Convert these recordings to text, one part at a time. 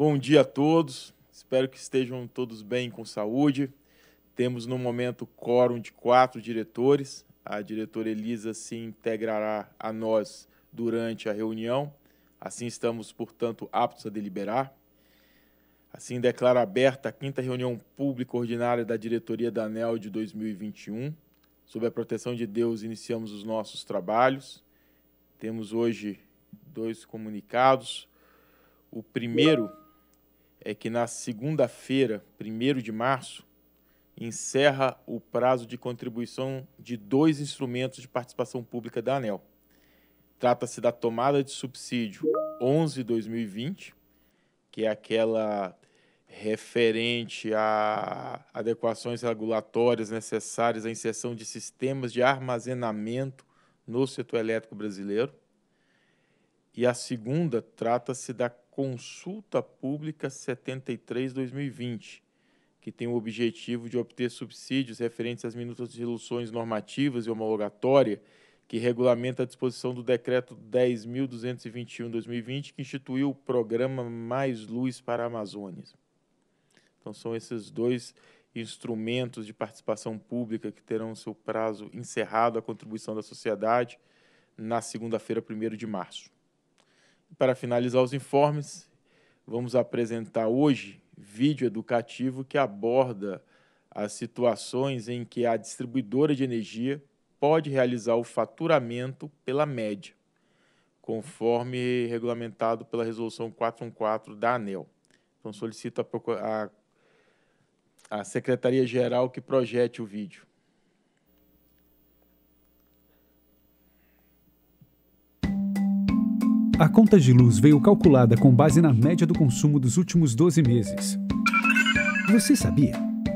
Bom dia a todos. Espero que estejam todos bem com saúde. Temos no momento quórum de quatro diretores. A diretora Elisa se integrará a nós durante a reunião. Assim estamos, portanto, aptos a deliberar. Assim declaro aberta a quinta reunião pública ordinária da diretoria da ANEL de 2021. Sob a proteção de Deus, iniciamos os nossos trabalhos. Temos hoje dois comunicados. O primeiro é que na segunda-feira, 1 de março, encerra o prazo de contribuição de dois instrumentos de participação pública da ANEL. Trata-se da tomada de subsídio 11-2020, que é aquela referente a adequações regulatórias necessárias à inserção de sistemas de armazenamento no setor elétrico brasileiro. E a segunda trata-se da Consulta Pública 73-2020, que tem o objetivo de obter subsídios referentes às minutas de resoluções normativas e homologatória que regulamenta a disposição do Decreto 10.221-2020, que instituiu o programa Mais Luz para a Amazônia. Então, são esses dois instrumentos de participação pública que terão seu prazo encerrado à contribuição da sociedade na segunda-feira, 1 de março para finalizar os informes, vamos apresentar hoje vídeo educativo que aborda as situações em que a distribuidora de energia pode realizar o faturamento pela média, conforme regulamentado pela Resolução 414 da ANEL. Então, solicito a, a, a Secretaria-Geral que projete o vídeo. A conta de luz veio calculada com base na média do consumo dos últimos 12 meses. Você sabia?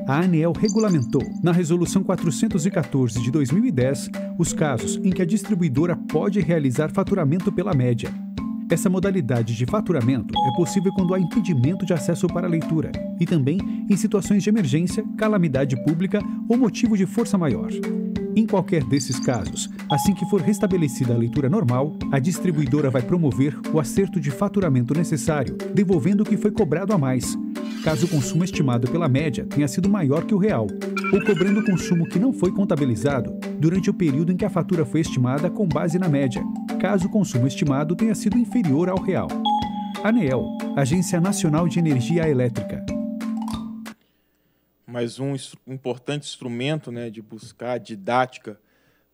A ANEEL regulamentou, na Resolução 414 de 2010, os casos em que a distribuidora pode realizar faturamento pela média. Essa modalidade de faturamento é possível quando há impedimento de acesso para a leitura e também em situações de emergência, calamidade pública ou motivo de força maior. Em qualquer desses casos, assim que for restabelecida a leitura normal, a distribuidora vai promover o acerto de faturamento necessário, devolvendo o que foi cobrado a mais, caso o consumo estimado pela média tenha sido maior que o real, ou cobrando o consumo que não foi contabilizado durante o período em que a fatura foi estimada com base na média, caso o consumo estimado tenha sido inferior ao real. ANEEL, Agência Nacional de Energia Elétrica mas um importante instrumento né, de buscar didática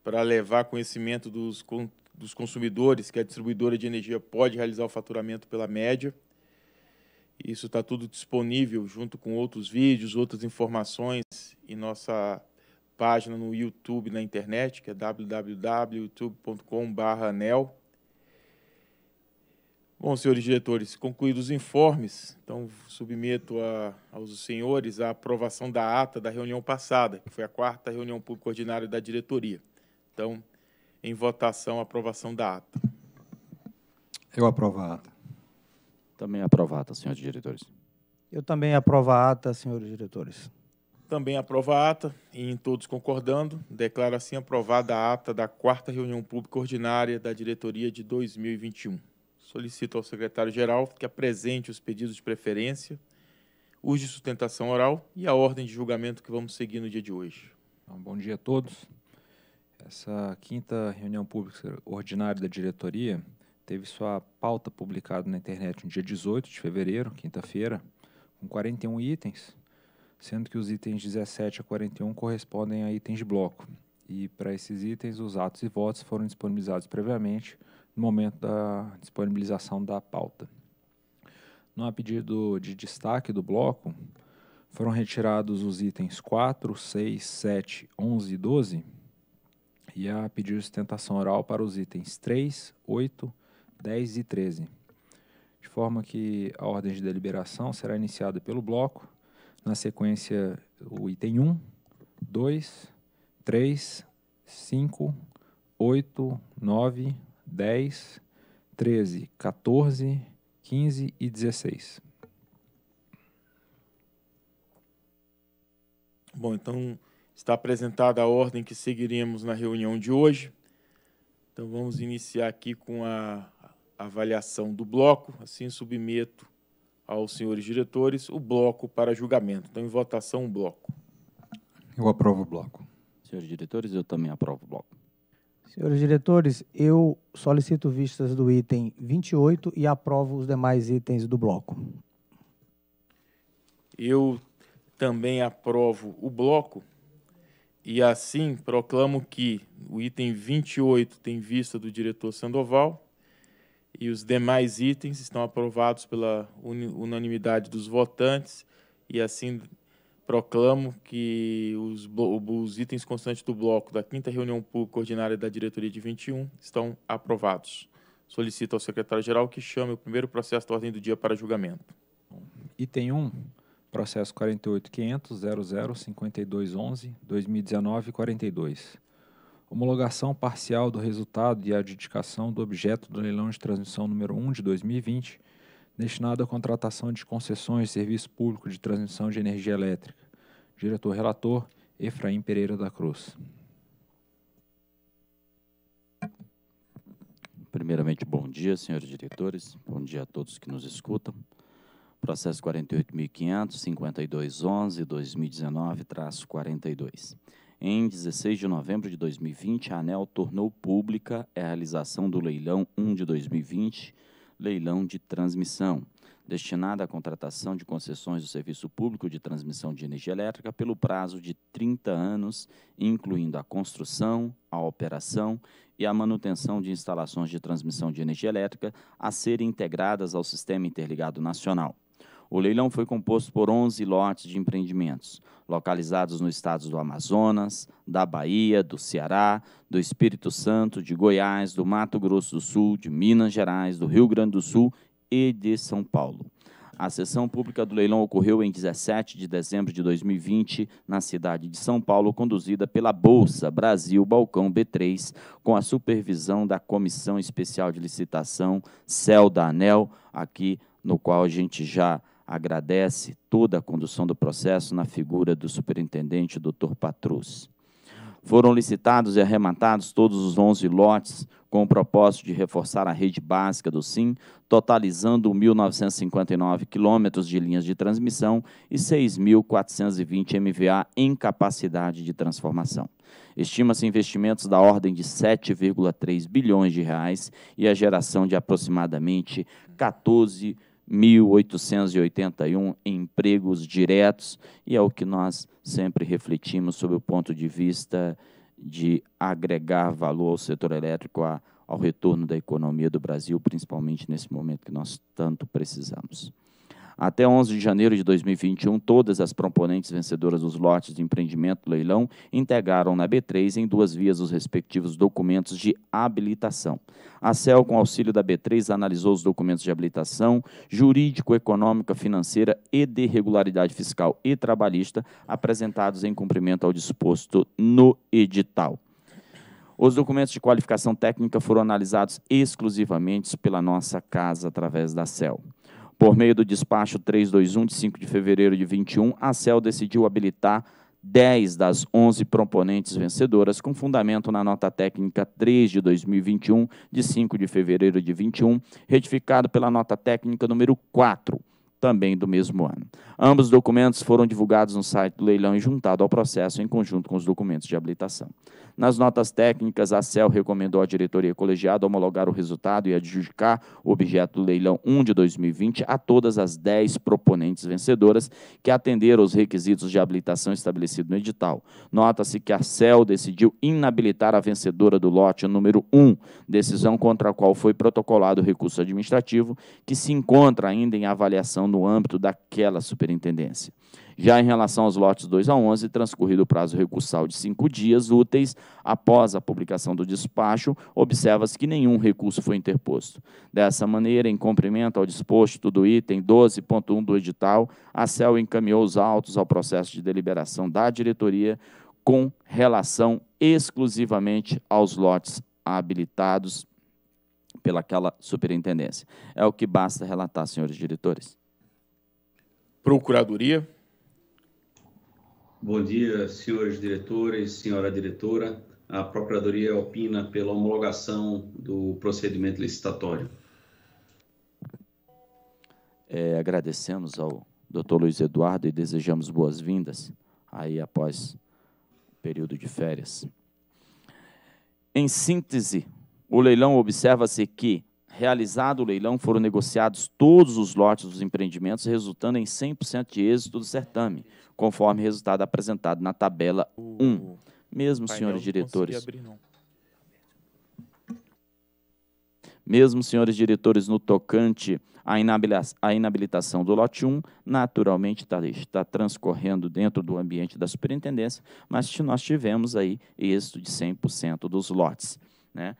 para levar conhecimento dos, dos consumidores, que a distribuidora de energia pode realizar o faturamento pela média. Isso está tudo disponível junto com outros vídeos, outras informações em nossa página no YouTube, na internet, que é www.youtube.com.br Bom, senhores diretores, concluídos os informes, então submeto a, aos senhores a aprovação da ata da reunião passada, que foi a quarta reunião pública ordinária da diretoria. Então, em votação, aprovação da ata. Eu aprovo a ata. Também aprovo a ata, senhores diretores. Eu também aprovo a ata, senhores diretores. Também aprovo a ata, e em todos concordando, declaro assim aprovada a ata da quarta reunião pública ordinária da diretoria de 2021 solicito ao secretário-geral que apresente os pedidos de preferência, os de sustentação oral e a ordem de julgamento que vamos seguir no dia de hoje. Então, bom dia a todos. Essa quinta reunião pública ordinária da diretoria teve sua pauta publicada na internet no dia 18 de fevereiro, quinta-feira, com 41 itens, sendo que os itens 17 a 41 correspondem a itens de bloco. E para esses itens, os atos e votos foram disponibilizados previamente no momento da disponibilização da pauta. Não há pedido de destaque do bloco. Foram retirados os itens 4, 6, 7, 11 e 12 e a pedido de sustentação oral para os itens 3, 8, 10 e 13. De forma que a ordem de deliberação será iniciada pelo bloco, na sequência o item 1, 2, 3, 5, 8, 9, 10, 13, 14, 15 e 16. Bom, então está apresentada a ordem que seguiremos na reunião de hoje. Então vamos iniciar aqui com a avaliação do bloco. Assim submeto aos senhores diretores o bloco para julgamento. Então em votação o bloco. Eu aprovo o bloco. Senhores diretores, eu também aprovo o bloco. Senhores diretores, eu solicito vistas do item 28 e aprovo os demais itens do bloco. Eu também aprovo o bloco e assim proclamo que o item 28 tem vista do diretor Sandoval e os demais itens estão aprovados pela unanimidade dos votantes e assim proclamo que os, os, itens constantes do bloco da quinta reunião pública ordinária da diretoria de 21 estão aprovados. Solicito ao secretário-geral que chame o primeiro processo da ordem do dia para julgamento. Item 1, processo 48.500.00.52.11.2019.42. Homologação parcial do resultado e adjudicação do objeto do leilão de transmissão número 1 de 2020 destinado à contratação de concessões de serviço público de transmissão de energia elétrica. Diretor-relator, Efraim Pereira da Cruz. Primeiramente, bom dia, senhores diretores. Bom dia a todos que nos escutam. Processo traço 42 Em 16 de novembro de 2020, a ANEL tornou pública a realização do leilão 1 de 2020 leilão de transmissão, destinada à contratação de concessões do serviço público de transmissão de energia elétrica pelo prazo de 30 anos, incluindo a construção, a operação e a manutenção de instalações de transmissão de energia elétrica a serem integradas ao Sistema Interligado Nacional. O leilão foi composto por 11 lotes de empreendimentos, localizados nos estados do Amazonas, da Bahia, do Ceará, do Espírito Santo, de Goiás, do Mato Grosso do Sul, de Minas Gerais, do Rio Grande do Sul e de São Paulo. A sessão pública do leilão ocorreu em 17 de dezembro de 2020, na cidade de São Paulo, conduzida pela Bolsa Brasil Balcão B3, com a supervisão da Comissão Especial de Licitação, CEL da ANEL, aqui no qual a gente já agradece toda a condução do processo na figura do superintendente Dr. Patrus. Foram licitados e arrematados todos os 11 lotes com o propósito de reforçar a rede básica do SIM, totalizando 1.959 quilômetros de linhas de transmissão e 6.420 MVA em capacidade de transformação. Estima-se investimentos da ordem de 7,3 bilhões de reais e a geração de aproximadamente 14 1.881 empregos diretos, e é o que nós sempre refletimos sobre o ponto de vista de agregar valor ao setor elétrico, ao retorno da economia do Brasil, principalmente nesse momento que nós tanto precisamos. Até 11 de janeiro de 2021, todas as proponentes vencedoras dos lotes de empreendimento do leilão integraram na B3 em duas vias os respectivos documentos de habilitação. A CEL, com auxílio da B3, analisou os documentos de habilitação jurídico, econômica, financeira e de regularidade fiscal e trabalhista apresentados em cumprimento ao disposto no edital. Os documentos de qualificação técnica foram analisados exclusivamente pela nossa casa através da CEL. Por meio do despacho 321 de 5 de fevereiro de 21, a CEL decidiu habilitar 10 das 11 proponentes vencedoras, com fundamento na nota técnica 3 de 2021, de 5 de fevereiro de 21, retificado pela nota técnica número 4 também do mesmo ano. Ambos os documentos foram divulgados no site do leilão e juntado ao processo em conjunto com os documentos de habilitação. Nas notas técnicas, a CEL recomendou à diretoria colegiada homologar o resultado e adjudicar o objeto do leilão 1 de 2020 a todas as 10 proponentes vencedoras que atenderam os requisitos de habilitação estabelecido no edital. Nota-se que a CEL decidiu inabilitar a vencedora do lote número 1, decisão contra a qual foi protocolado o recurso administrativo, que se encontra ainda em avaliação no âmbito daquela superintendência. Já em relação aos lotes 2 a 11, transcorrido o prazo recursal de cinco dias úteis após a publicação do despacho, observa-se que nenhum recurso foi interposto. Dessa maneira, em cumprimento ao disposto do item 12.1 do edital, a CEL encaminhou os autos ao processo de deliberação da diretoria com relação exclusivamente aos lotes habilitados pelaquela superintendência. É o que basta relatar, senhores diretores. Procuradoria. Bom dia, senhores diretores, senhora diretora. A Procuradoria opina pela homologação do procedimento licitatório. É, agradecemos ao doutor Luiz Eduardo e desejamos boas-vindas aí após o período de férias. Em síntese, o leilão observa-se que realizado o leilão, foram negociados todos os lotes dos empreendimentos, resultando em 100% de êxito do certame, conforme resultado apresentado na tabela 1. Mesmo, senhores diretores. Mesmo, senhores diretores, no tocante à inabilitação do lote 1, naturalmente tá, está, transcorrendo dentro do ambiente da superintendência, mas nós tivemos aí êxito de 100% dos lotes. Né?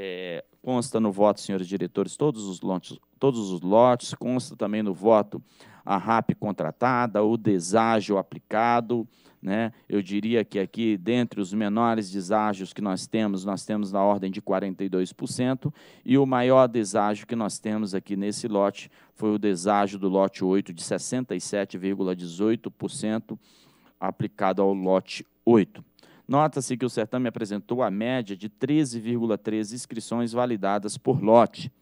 É, consta no voto, senhores diretores, todos os lotes, todos os lotes, consta também no voto a RAP contratada, o deságio aplicado, né? Eu diria que aqui, dentre os menores deságios que nós temos, nós temos na ordem de 42%, e o maior deságio que nós temos aqui nesse lote foi o deságio do lote 8, de 67,18% aplicado ao lote 8. Nota-se que o certame apresentou a média de 13,3 inscrições validadas por lote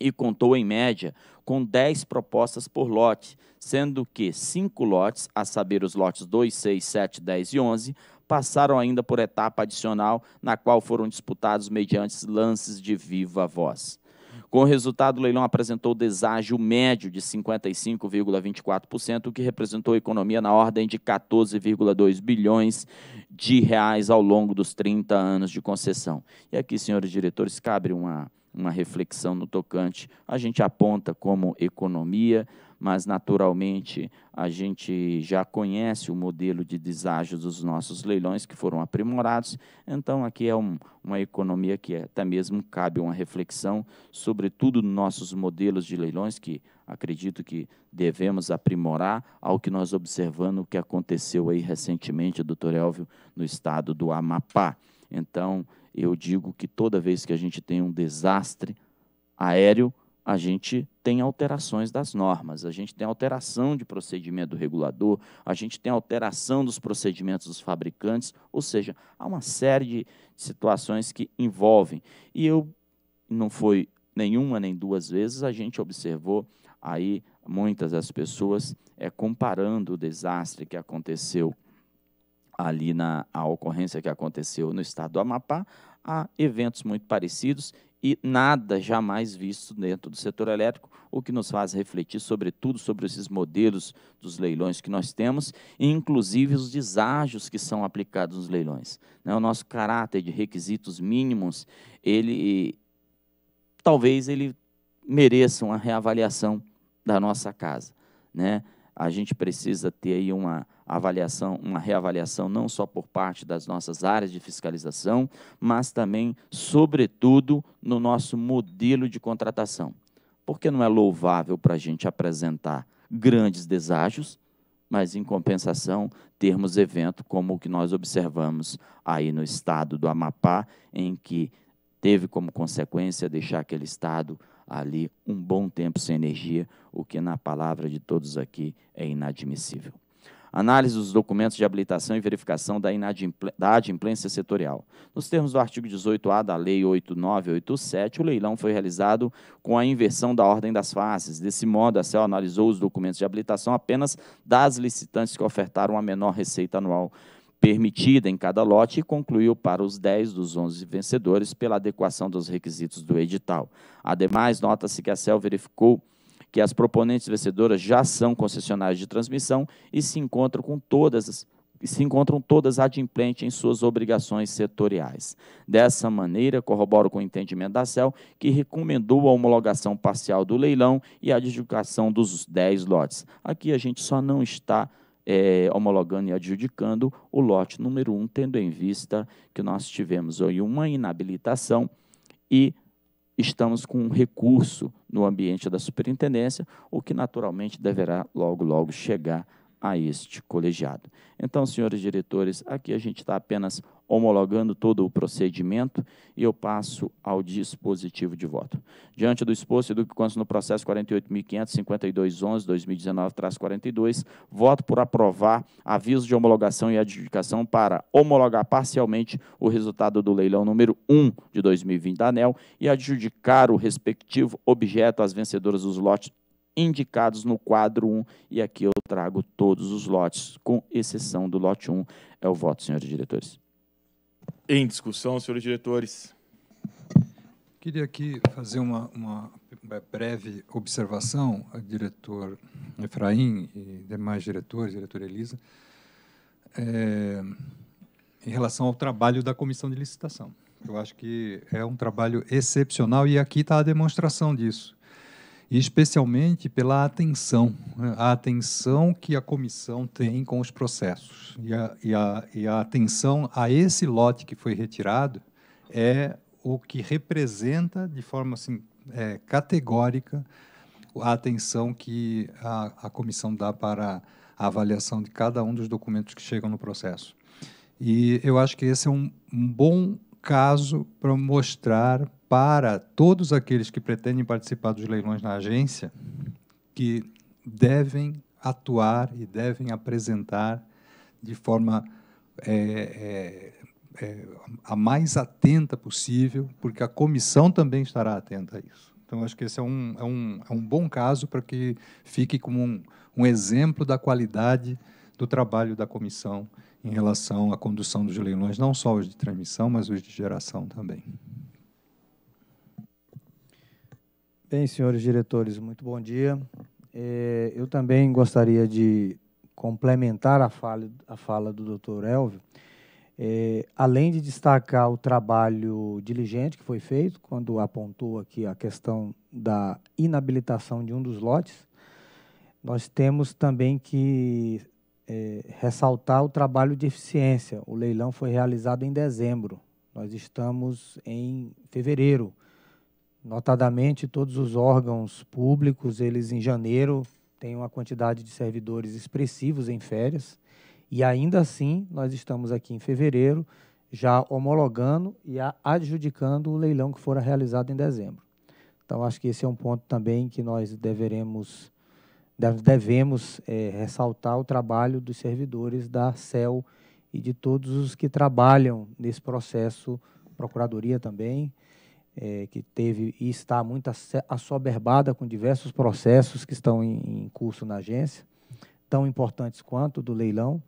e contou, em média, com 10 propostas por lote, sendo que cinco lotes, a saber os lotes 2, 6, 7, 10 e 11, passaram ainda por etapa adicional, na qual foram disputados mediante lances de viva voz. Com o resultado, o leilão apresentou deságio médio de 55,24%, o que representou economia na ordem de 14,2 bilhões de reais ao longo dos 30 anos de concessão. E aqui, senhores diretores, cabe uma, uma reflexão no tocante. A gente aponta como economia, mas naturalmente a gente já conhece o modelo de deságio dos nossos leilões que foram aprimorados. Então, aqui é um, uma economia que até mesmo cabe uma reflexão, sobretudo nos nossos modelos de leilões, que acredito que devemos aprimorar ao que nós observando o que aconteceu aí recentemente, doutor Elvio, no estado do Amapá. Então, eu digo que toda vez que a gente tem um desastre aéreo, a gente tem alterações das normas, a gente tem alteração de procedimento do regulador, a gente tem alteração dos procedimentos dos fabricantes, ou seja, há uma série de situações que envolvem. E eu não foi nenhuma nem duas vezes a gente observou aí muitas das pessoas é comparando o desastre que aconteceu ali na a ocorrência que aconteceu no estado do Amapá a eventos muito parecidos e nada jamais visto dentro do setor elétrico, o que nos faz refletir, sobretudo, sobre esses modelos dos leilões que nós temos, e inclusive os deságios que são aplicados nos leilões. Né? O nosso caráter de requisitos mínimos, ele talvez ele mereça uma reavaliação da nossa casa. Né? A gente precisa ter aí uma avaliação, uma reavaliação não só por parte das nossas áreas de fiscalização, mas também, sobretudo, no nosso modelo de contratação. Porque não é louvável para a gente apresentar grandes deságios, mas em compensação termos evento como o que nós observamos aí no estado do Amapá, em que teve como consequência deixar aquele estado ali um bom tempo sem energia, o que na palavra de todos aqui é inadmissível análise dos documentos de habilitação e verificação da, inadimplência, adimplência setorial. Nos termos do artigo 18A da Lei 8987, o leilão foi realizado com a inversão da ordem das faces. Desse modo, a CEL analisou os documentos de habilitação apenas das licitantes que ofertaram a menor receita anual permitida em cada lote e concluiu para os 10 dos 11 vencedores pela adequação dos requisitos do edital. Ademais, nota-se que a CEL verificou que as proponentes vencedoras já são concessionárias de transmissão e se encontram com todas se encontram todas adimplentes em suas obrigações setoriais. Dessa maneira, corroboro com o entendimento da CEL, que recomendou a homologação parcial do leilão e a adjudicação dos 10 lotes. Aqui a gente só não está é, homologando e adjudicando o lote número 1, um, tendo em vista que nós tivemos aí uma inabilitação e estamos com um recurso no ambiente da superintendência, o que naturalmente deverá logo, logo chegar a este colegiado. Então, senhores diretores, aqui a gente está apenas homologando todo o procedimento e eu passo ao dispositivo de voto. Diante do exposto e do que consta no processo 48.552.11.2019-42, voto por aprovar aviso de homologação e adjudicação para homologar parcialmente o resultado do leilão número 1 de 2020 da ANEL e adjudicar o respectivo objeto às vencedoras dos lotes indicados no quadro 1 e aqui eu trago todos os lotes, com exceção do lote 1. É o voto, senhores diretores. Em discussão, senhores diretores. Queria aqui fazer uma, uma breve observação, diretor Efraim e demais diretores, diretor Elisa, é, em relação ao trabalho da comissão de licitação. Eu acho que é um trabalho excepcional e aqui está a demonstração disso e especialmente pela atenção, né? a atenção que a comissão tem com os processos. E a, e a, e a atenção a esse lote que foi retirado é o que representa de forma assim, é, categórica a atenção que a, a comissão dá para a avaliação de cada um dos documentos que chegam no processo. E eu acho que esse é um, um bom caso para mostrar para todos aqueles que pretendem participar dos leilões na agência que devem atuar e devem apresentar de forma é, é, é, a mais atenta possível, porque a comissão também estará atenta a isso. Então, acho que esse é um, é um, é um bom caso para que fique como um, um exemplo da qualidade do trabalho da comissão em relação à condução dos leilões, não só os de transmissão, mas os de geração também. Bem, senhores diretores? Muito bom dia. É, eu também gostaria de complementar a fala, a fala do doutor Elvio, é, além de destacar o trabalho diligente que foi feito, quando apontou aqui a questão da inabilitação de um dos lotes, nós temos também que é, ressaltar o trabalho de eficiência. O leilão foi realizado em dezembro, nós estamos em fevereiro. Notadamente, todos os órgãos públicos, eles em janeiro têm uma quantidade de servidores expressivos em férias, e ainda assim nós estamos aqui em fevereiro já homologando e adjudicando o leilão que fora realizado em dezembro. Então, acho que esse é um ponto também que nós deveremos, devemos é, ressaltar o trabalho dos servidores da CEL e de todos os que trabalham nesse processo, procuradoria também, é, que teve e está muito assoberbada com diversos processos que estão em, em curso na agência, tão importantes quanto do leilão.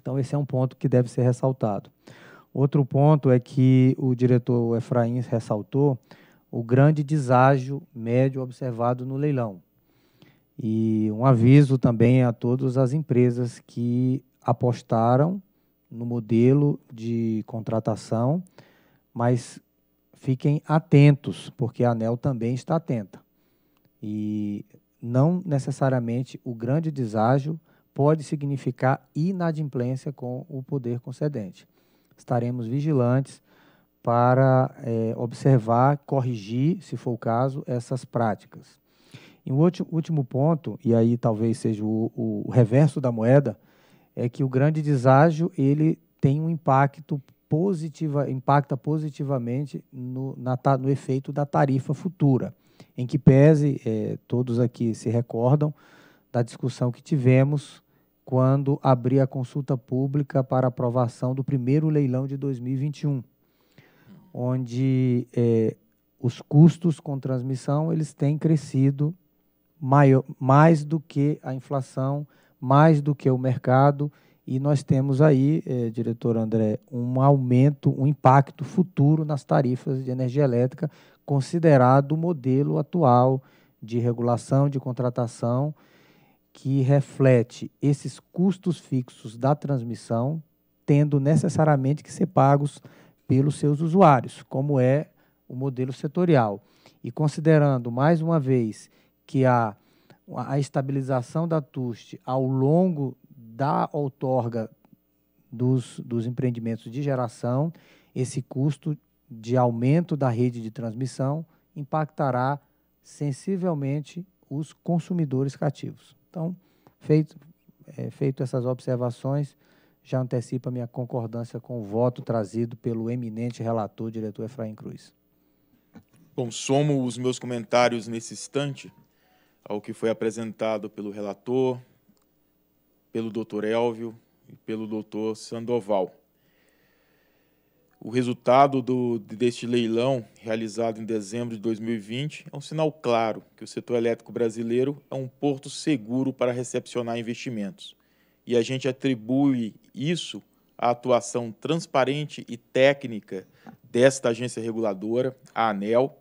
Então, esse é um ponto que deve ser ressaltado. Outro ponto é que o diretor Efraim ressaltou o grande deságio médio observado no leilão. E um aviso também a todas as empresas que apostaram no modelo de contratação, mas fiquem atentos, porque a ANEL também está atenta. E não necessariamente o grande deságio pode significar inadimplência com o poder concedente. Estaremos vigilantes para é, observar, corrigir, se for o caso, essas práticas. E o último, último ponto, e aí talvez seja o, o, o reverso da moeda, é que o grande deságio ele tem um impacto positiva, impacta positivamente no, na, no efeito da tarifa futura, em que pese, é, todos aqui se recordam da discussão que tivemos quando abri a consulta pública para aprovação do primeiro leilão de 2021, onde é, os custos com transmissão eles têm crescido maior, mais do que a inflação, mais do que o mercado e nós temos aí, eh, diretor André, um aumento, um impacto futuro nas tarifas de energia elétrica, considerado o modelo atual de regulação, de contratação, que reflete esses custos fixos da transmissão, tendo necessariamente que ser pagos pelos seus usuários, como é o modelo setorial. E considerando, mais uma vez, que a, a estabilização da TUST ao longo da outorga dos, dos empreendimentos de geração, esse custo de aumento da rede de transmissão impactará sensivelmente os consumidores cativos. Então, feito, é, feito essas observações, já antecipo a minha concordância com o voto trazido pelo eminente relator, diretor Efraim Cruz. Bom, somo os meus comentários nesse instante ao que foi apresentado pelo relator, pelo Dr. Elvio e pelo Dr. Sandoval. O resultado do, deste leilão, realizado em dezembro de 2020, é um sinal claro que o setor elétrico brasileiro é um porto seguro para recepcionar investimentos. E a gente atribui isso à atuação transparente e técnica desta agência reguladora, a ANEL,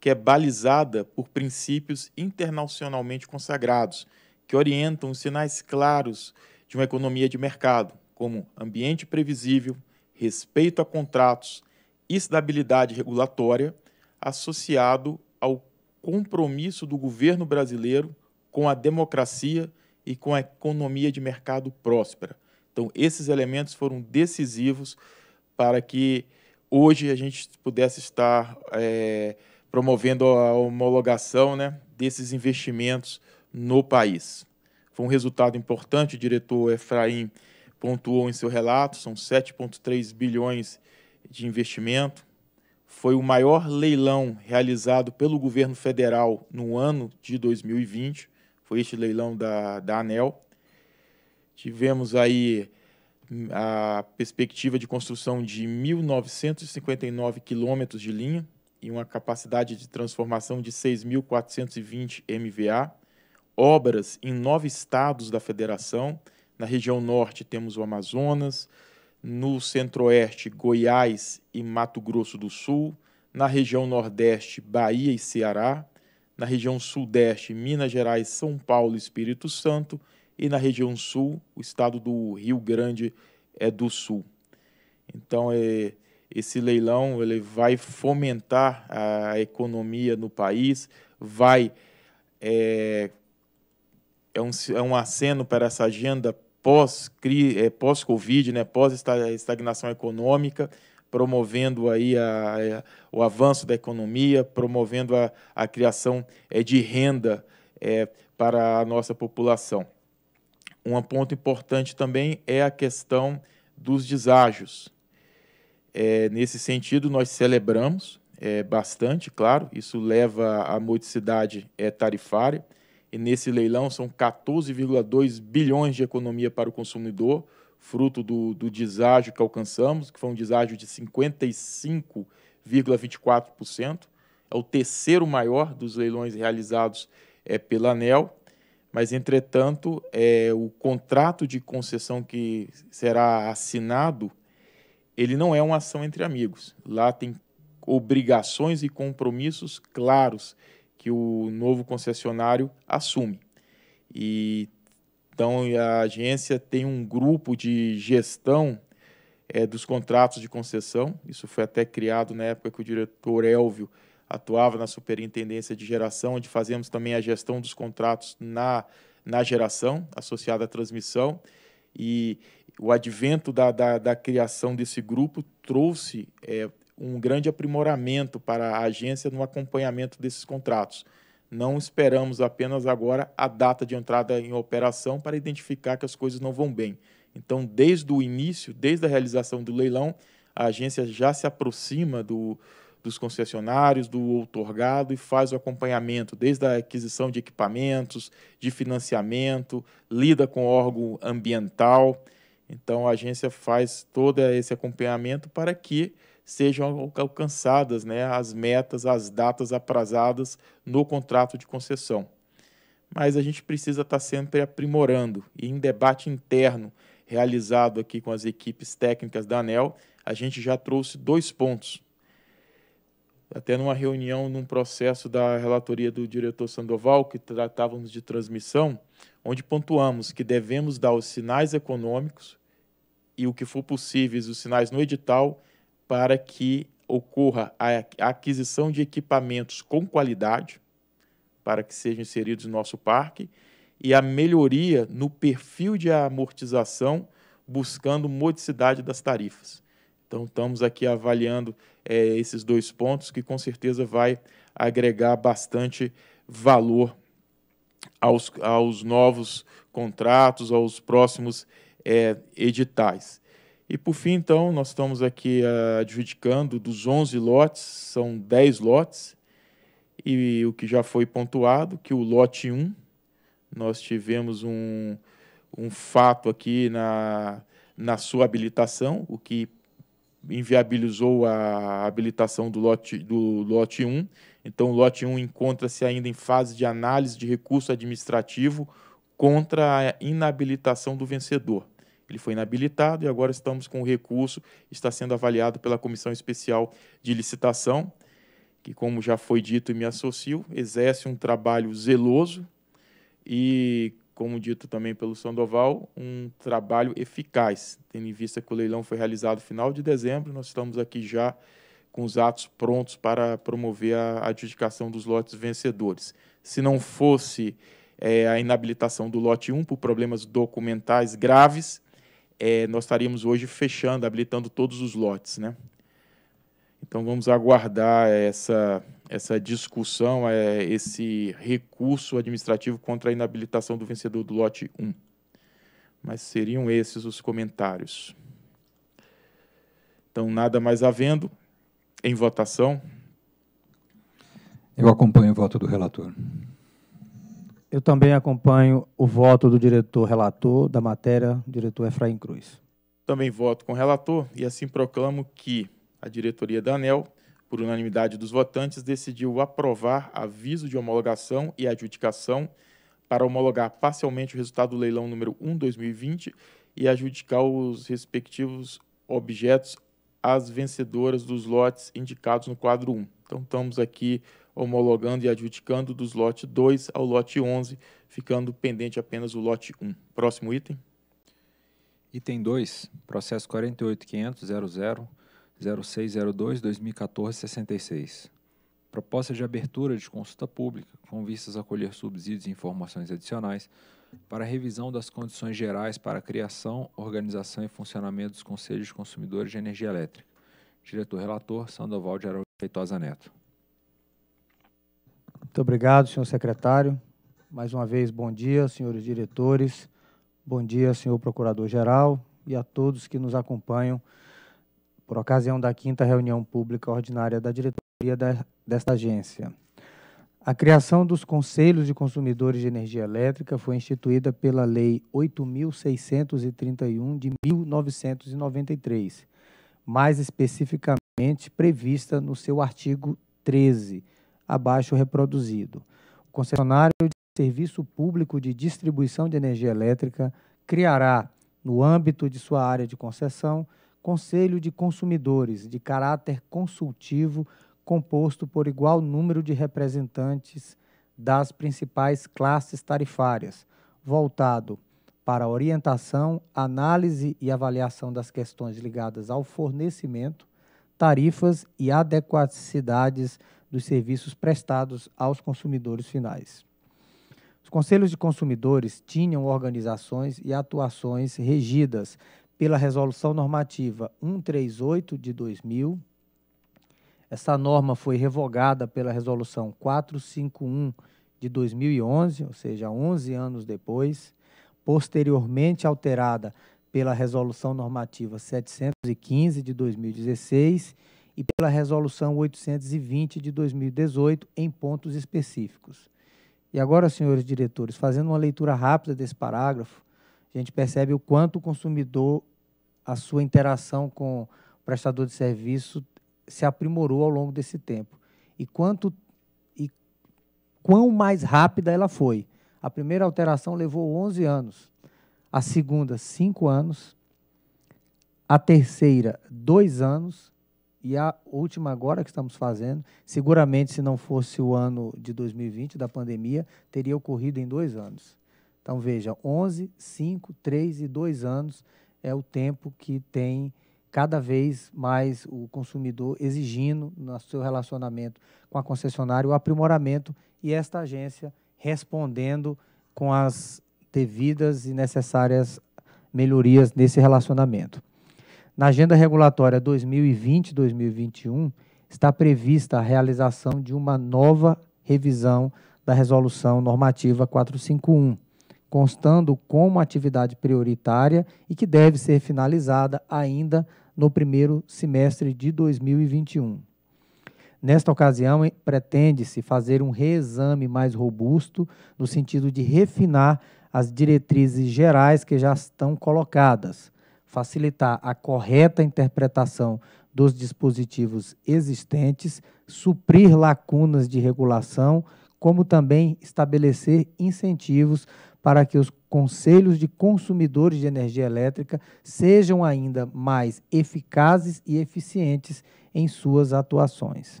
que é balizada por princípios internacionalmente consagrados, que orientam os sinais claros de uma economia de mercado, como ambiente previsível, respeito a contratos, estabilidade regulatória, associado ao compromisso do governo brasileiro com a democracia e com a economia de mercado próspera. Então, esses elementos foram decisivos para que hoje a gente pudesse estar é, promovendo a homologação né, desses investimentos no país. Foi um resultado importante, o diretor Efraim pontuou em seu relato, são 7,3 bilhões de investimento. Foi o maior leilão realizado pelo governo federal no ano de 2020, foi este leilão da, da ANEL. Tivemos aí hum, a perspectiva de construção de 1.959 quilômetros de linha e uma capacidade de transformação de 6.420 MVA obras em nove estados da federação. Na região norte temos o Amazonas, no centro-oeste, Goiás e Mato Grosso do Sul, na região nordeste, Bahia e Ceará, na região sudeste, Minas Gerais, São Paulo e Espírito Santo, e na região sul, o estado do Rio Grande é do Sul. Então, é, esse leilão ele vai fomentar a economia no país, vai é, é um, é um aceno para essa agenda é, pós-Covid, né? pós né, pós-estagnação econômica, promovendo aí a, a, é, o avanço da economia, promovendo a, a criação é, de renda é, para a nossa população. Um ponto importante também é a questão dos deságios. É, nesse sentido, nós celebramos é, bastante, claro, isso leva à modicidade tarifária, e nesse leilão são 14,2 bilhões de economia para o consumidor, fruto do, do deságio que alcançamos, que foi um deságio de 55,24%. É o terceiro maior dos leilões realizados é, pela ANEL. Mas, entretanto, é, o contrato de concessão que será assinado, ele não é uma ação entre amigos. Lá tem obrigações e compromissos claros que o novo concessionário assume. E então a agência tem um grupo de gestão é, dos contratos de concessão. Isso foi até criado na época que o diretor Elvio atuava na Superintendência de Geração, onde fazemos também a gestão dos contratos na, na geração, associada à transmissão. E o advento da, da, da criação desse grupo trouxe é, um grande aprimoramento para a agência no acompanhamento desses contratos. Não esperamos apenas agora a data de entrada em operação para identificar que as coisas não vão bem. Então, desde o início, desde a realização do leilão, a agência já se aproxima do, dos concessionários, do outorgado e faz o acompanhamento, desde a aquisição de equipamentos, de financiamento, lida com órgão ambiental. Então, a agência faz todo esse acompanhamento para que sejam alcançadas né, as metas, as datas aprazadas no contrato de concessão. Mas a gente precisa estar tá sempre aprimorando e em debate interno realizado aqui com as equipes técnicas da ANEL, a gente já trouxe dois pontos. Até numa reunião, num processo da relatoria do diretor Sandoval, que tratávamos de transmissão, onde pontuamos que devemos dar os sinais econômicos e o que for possível, os sinais no edital para que ocorra a aquisição de equipamentos com qualidade, para que sejam inseridos no nosso parque, e a melhoria no perfil de amortização, buscando modicidade das tarifas. Então, estamos aqui avaliando é, esses dois pontos, que com certeza vai agregar bastante valor aos, aos novos contratos, aos próximos é, editais. E por fim, então, nós estamos aqui ah, adjudicando dos 11 lotes, são 10 lotes, e o que já foi pontuado, que o lote 1, nós tivemos um, um fato aqui na, na sua habilitação, o que inviabilizou a habilitação do lote, do lote 1. Então, o lote 1 encontra-se ainda em fase de análise de recurso administrativo contra a inabilitação do vencedor. Ele foi inabilitado e agora estamos com o recurso, está sendo avaliado pela Comissão Especial de Licitação, que, como já foi dito e me associo, exerce um trabalho zeloso e, como dito também pelo Sandoval, um trabalho eficaz, tendo em vista que o leilão foi realizado no final de dezembro, nós estamos aqui já com os atos prontos para promover a adjudicação dos lotes vencedores. Se não fosse é, a inabilitação do lote 1 por problemas documentais graves, é, nós estaríamos hoje fechando, habilitando todos os lotes. Né? Então vamos aguardar essa, essa discussão, é, esse recurso administrativo contra a inabilitação do vencedor do lote 1. Mas seriam esses os comentários. Então, nada mais havendo, em votação. Eu acompanho o voto do relator. Eu também acompanho o voto do diretor relator da matéria, diretor Efraim Cruz. Também voto com o relator e assim proclamo que a diretoria da ANEL, por unanimidade dos votantes, decidiu aprovar aviso de homologação e adjudicação para homologar parcialmente o resultado do leilão número 1/2020 e adjudicar os respectivos objetos às vencedoras dos lotes indicados no quadro 1. Então estamos aqui homologando e adjudicando dos lote 2 ao lote 11, ficando pendente apenas o lote 1. Próximo item. Item 2, processo 48.500.00.0602.2014.66. Proposta de abertura de consulta pública com vistas a colher subsídios e informações adicionais para revisão das condições gerais para a criação, organização e funcionamento dos conselhos de consumidores de energia elétrica. Diretor-relator Sandoval de Araújo Feitosa Neto. Muito obrigado, senhor secretário. Mais uma vez, bom dia, senhores diretores, bom dia, senhor procurador-geral e a todos que nos acompanham por ocasião da quinta reunião pública ordinária da diretoria desta agência. A criação dos Conselhos de Consumidores de Energia Elétrica foi instituída pela Lei 8.631 de 1993, mais especificamente prevista no seu artigo 13 abaixo reproduzido. O concessionário de serviço público de distribuição de energia elétrica criará, no âmbito de sua área de concessão, conselho de consumidores de caráter consultivo composto por igual número de representantes das principais classes tarifárias, voltado para orientação, análise e avaliação das questões ligadas ao fornecimento, tarifas e adequacidades dos serviços prestados aos consumidores finais. Os conselhos de consumidores tinham organizações e atuações regidas pela Resolução Normativa 138 de 2000. Essa norma foi revogada pela Resolução 451 de 2011, ou seja, 11 anos depois, posteriormente alterada pela Resolução Normativa 715 de 2016 e pela Resolução 820 de 2018 em pontos específicos. E agora, senhores diretores, fazendo uma leitura rápida desse parágrafo, a gente percebe o quanto o consumidor, a sua interação com o prestador de serviço se aprimorou ao longo desse tempo e quanto e quão mais rápida ela foi. A primeira alteração levou 11 anos, a segunda 5 anos, a terceira 2 anos e a última agora que estamos fazendo, seguramente se não fosse o ano de 2020 da pandemia, teria ocorrido em dois anos. Então veja, 11, 5, 3 e 2 anos é o tempo que tem cada vez mais o consumidor exigindo no seu relacionamento com a concessionária o aprimoramento e esta agência respondendo com as devidas e necessárias melhorias nesse relacionamento. Na agenda regulatória 2020-2021 está prevista a realização de uma nova revisão da resolução normativa 451, constando como atividade prioritária e que deve ser finalizada ainda no primeiro semestre de 2021. Nesta ocasião, pretende-se fazer um reexame mais robusto, no sentido de refinar as diretrizes gerais que já estão colocadas, facilitar a correta interpretação dos dispositivos existentes, suprir lacunas de regulação, como também estabelecer incentivos para que os conselhos de consumidores de energia elétrica sejam ainda mais eficazes e eficientes em suas atuações.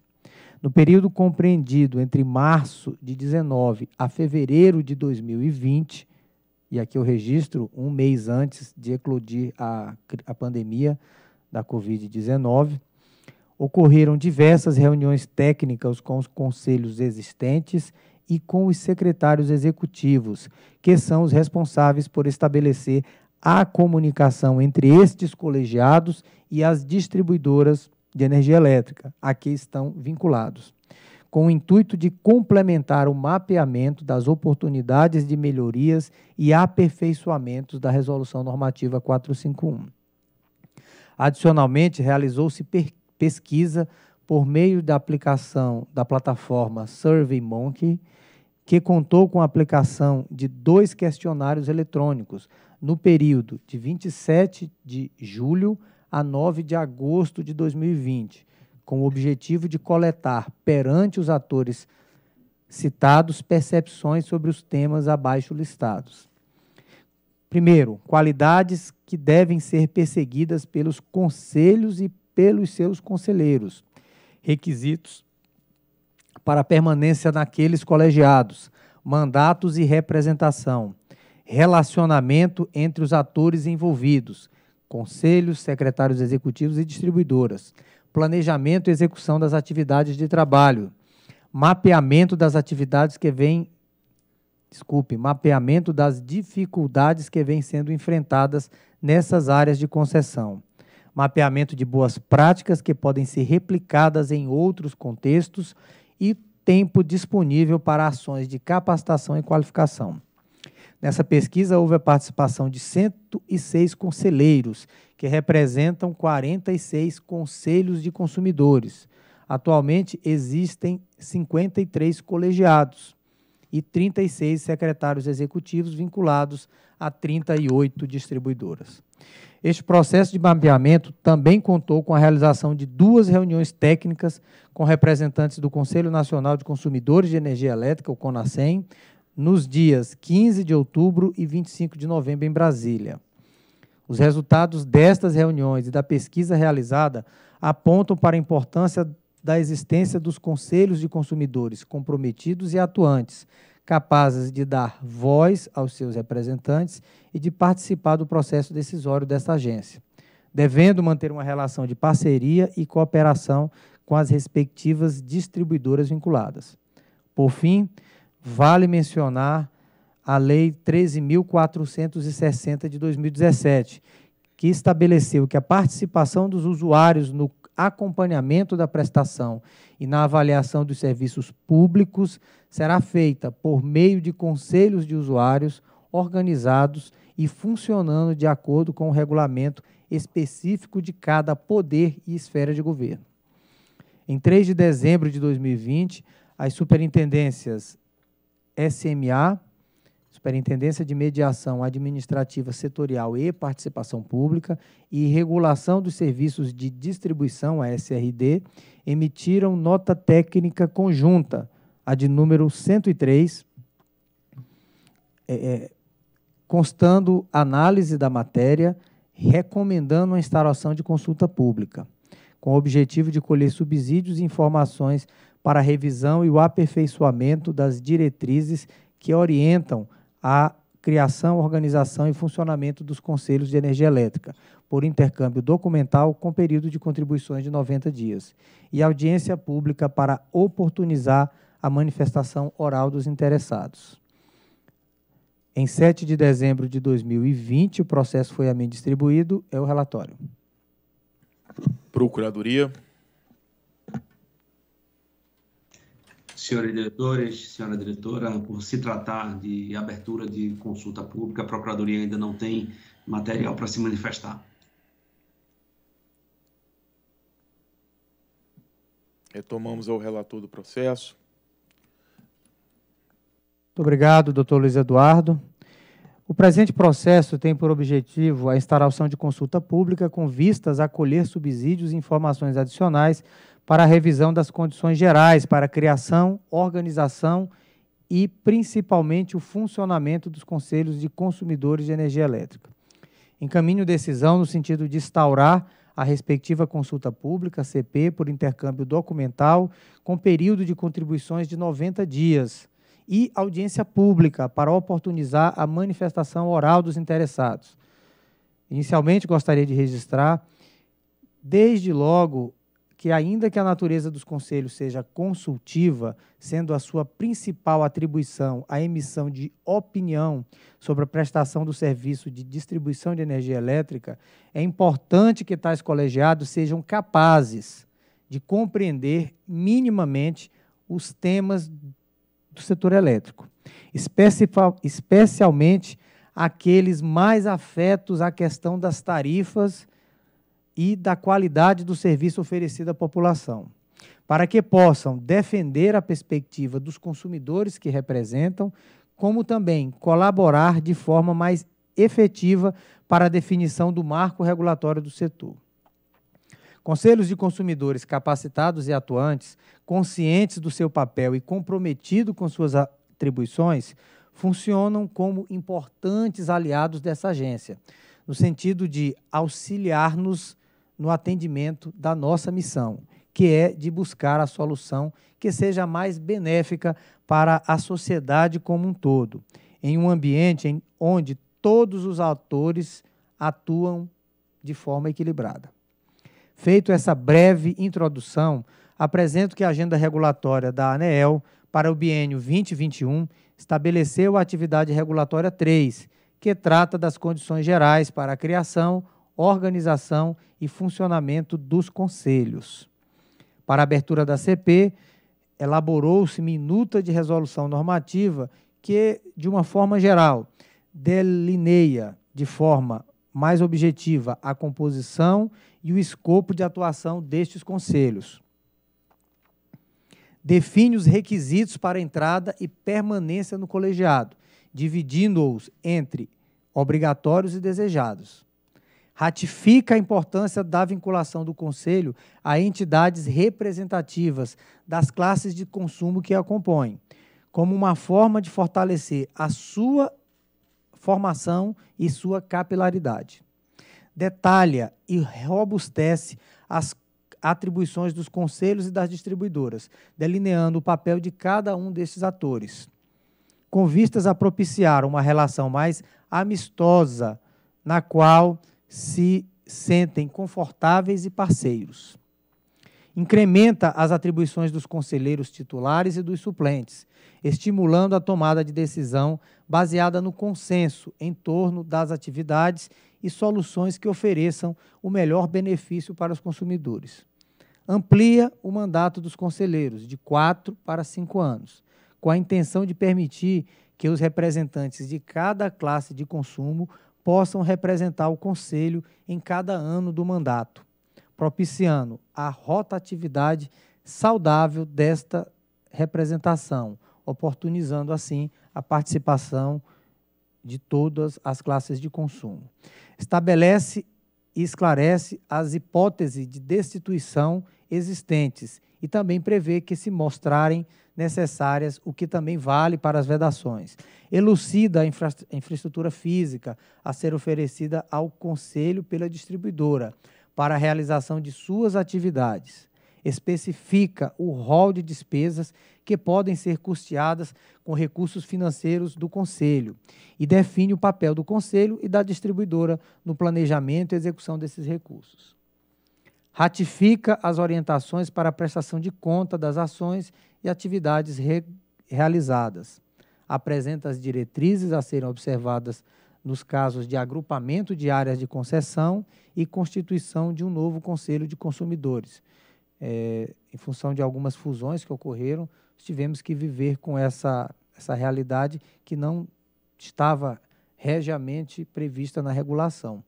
No período compreendido entre março de 19 a fevereiro de 2020, e aqui eu registro um mês antes de eclodir a, a pandemia da Covid-19. Ocorreram diversas reuniões técnicas com os conselhos existentes e com os secretários executivos, que são os responsáveis por estabelecer a comunicação entre estes colegiados e as distribuidoras de energia elétrica, a que estão vinculados com o intuito de complementar o mapeamento das oportunidades de melhorias e aperfeiçoamentos da Resolução Normativa 451. Adicionalmente, realizou-se pesquisa por meio da aplicação da plataforma SurveyMonkey, que contou com a aplicação de dois questionários eletrônicos no período de 27 de julho a 9 de agosto de 2020 com o objetivo de coletar perante os atores citados percepções sobre os temas abaixo listados. Primeiro, qualidades que devem ser perseguidas pelos conselhos e pelos seus conselheiros. Requisitos para permanência naqueles colegiados, mandatos e representação, relacionamento entre os atores envolvidos, conselhos, secretários executivos e distribuidoras, planejamento e execução das atividades de trabalho, mapeamento das atividades que vêm, desculpe, mapeamento das dificuldades que vêm sendo enfrentadas nessas áreas de concessão, mapeamento de boas práticas que podem ser replicadas em outros contextos e tempo disponível para ações de capacitação e qualificação. Nessa pesquisa, houve a participação de 106 conselheiros, que representam 46 conselhos de consumidores. Atualmente, existem 53 colegiados e 36 secretários executivos vinculados a 38 distribuidoras. Este processo de mapeamento também contou com a realização de duas reuniões técnicas com representantes do Conselho Nacional de Consumidores de Energia Elétrica, o CONASEM, nos dias 15 de outubro e 25 de novembro em Brasília. Os resultados destas reuniões e da pesquisa realizada apontam para a importância da existência dos conselhos de consumidores comprometidos e atuantes, capazes de dar voz aos seus representantes e de participar do processo decisório desta agência, devendo manter uma relação de parceria e cooperação com as respectivas distribuidoras vinculadas. Por fim, vale mencionar a Lei 13.460 de 2017, que estabeleceu que a participação dos usuários no acompanhamento da prestação e na avaliação dos serviços públicos será feita por meio de conselhos de usuários organizados e funcionando de acordo com o regulamento específico de cada poder e esfera de governo. Em 3 de dezembro de 2020, as superintendências SMA, Superintendência de Mediação Administrativa Setorial e Participação Pública e Regulação dos Serviços de Distribuição, a SRD, emitiram nota técnica conjunta, a de número 103, é, é, constando análise da matéria, recomendando a instalação de consulta pública, com o objetivo de colher subsídios e informações para a revisão e o aperfeiçoamento das diretrizes que orientam a criação, organização e funcionamento dos conselhos de energia elétrica, por intercâmbio documental com período de contribuições de 90 dias, e audiência pública para oportunizar a manifestação oral dos interessados. Em 7 de dezembro de 2020, o processo foi a mim distribuído, é o relatório. Procuradoria. senhores diretores, senhora diretora, por se tratar de abertura de consulta pública, a Procuradoria ainda não tem material para se manifestar. Retomamos ao relator do processo. Muito obrigado, doutor Luiz Eduardo. O presente processo tem por objetivo a instalação de consulta pública com vistas a colher subsídios e informações adicionais para a revisão das condições gerais para a criação, organização e principalmente o funcionamento dos conselhos de consumidores de energia elétrica. Encaminho decisão no sentido de instaurar a respectiva consulta pública, CP, por intercâmbio documental, com período de contribuições de 90 dias, e audiência pública para oportunizar a manifestação oral dos interessados. Inicialmente, gostaria de registrar, desde logo, que, ainda que a natureza dos conselhos seja consultiva, sendo a sua principal atribuição a emissão de opinião sobre a prestação do serviço de distribuição de energia elétrica, é importante que tais colegiados sejam capazes de compreender minimamente os temas do setor elétrico, especialmente aqueles mais afetos à questão das tarifas e da qualidade do serviço oferecido à população, para que possam defender a perspectiva dos consumidores que representam, como também colaborar de forma mais efetiva para a definição do marco regulatório do setor. Conselhos de consumidores capacitados e atuantes, conscientes do seu papel e comprometidos com suas atribuições, funcionam como importantes aliados dessa agência, no sentido de auxiliar-nos no atendimento da nossa missão, que é de buscar a solução que seja mais benéfica para a sociedade como um todo, em um ambiente em onde todos os atores atuam de forma equilibrada. Feito essa breve introdução, apresento que a agenda regulatória da ANEEL para o biênio 2021 estabeleceu a atividade regulatória 3, que trata das condições gerais para a criação, organização e funcionamento dos conselhos. Para a abertura da CP, elaborou-se minuta de resolução normativa que, de uma forma geral, delineia de forma mais objetiva a composição e o escopo de atuação destes conselhos. Define os requisitos para entrada e permanência no colegiado, dividindo-os entre obrigatórios e desejados ratifica a importância da vinculação do Conselho a entidades representativas das classes de consumo que a compõem, como uma forma de fortalecer a sua formação e sua capilaridade. Detalha e robustece as atribuições dos conselhos e das distribuidoras, delineando o papel de cada um desses atores. Com vistas a propiciar uma relação mais amistosa, na qual se sentem confortáveis e parceiros. Incrementa as atribuições dos conselheiros titulares e dos suplentes, estimulando a tomada de decisão baseada no consenso em torno das atividades e soluções que ofereçam o melhor benefício para os consumidores. Amplia o mandato dos conselheiros de quatro para cinco anos, com a intenção de permitir que os representantes de cada classe de consumo possam representar o Conselho em cada ano do mandato, propiciando a rotatividade saudável desta representação, oportunizando assim a participação de todas as classes de consumo. Estabelece e esclarece as hipóteses de destituição existentes e também prevê que se mostrarem necessárias, o que também vale para as vedações. Elucida a infra infraestrutura física a ser oferecida ao Conselho pela distribuidora para a realização de suas atividades. Especifica o rol de despesas que podem ser custeadas com recursos financeiros do Conselho e define o papel do Conselho e da distribuidora no planejamento e execução desses recursos. Ratifica as orientações para a prestação de conta das ações e atividades re realizadas. Apresenta as diretrizes a serem observadas nos casos de agrupamento de áreas de concessão e constituição de um novo Conselho de Consumidores. É, em função de algumas fusões que ocorreram, tivemos que viver com essa, essa realidade que não estava regiamente prevista na regulação.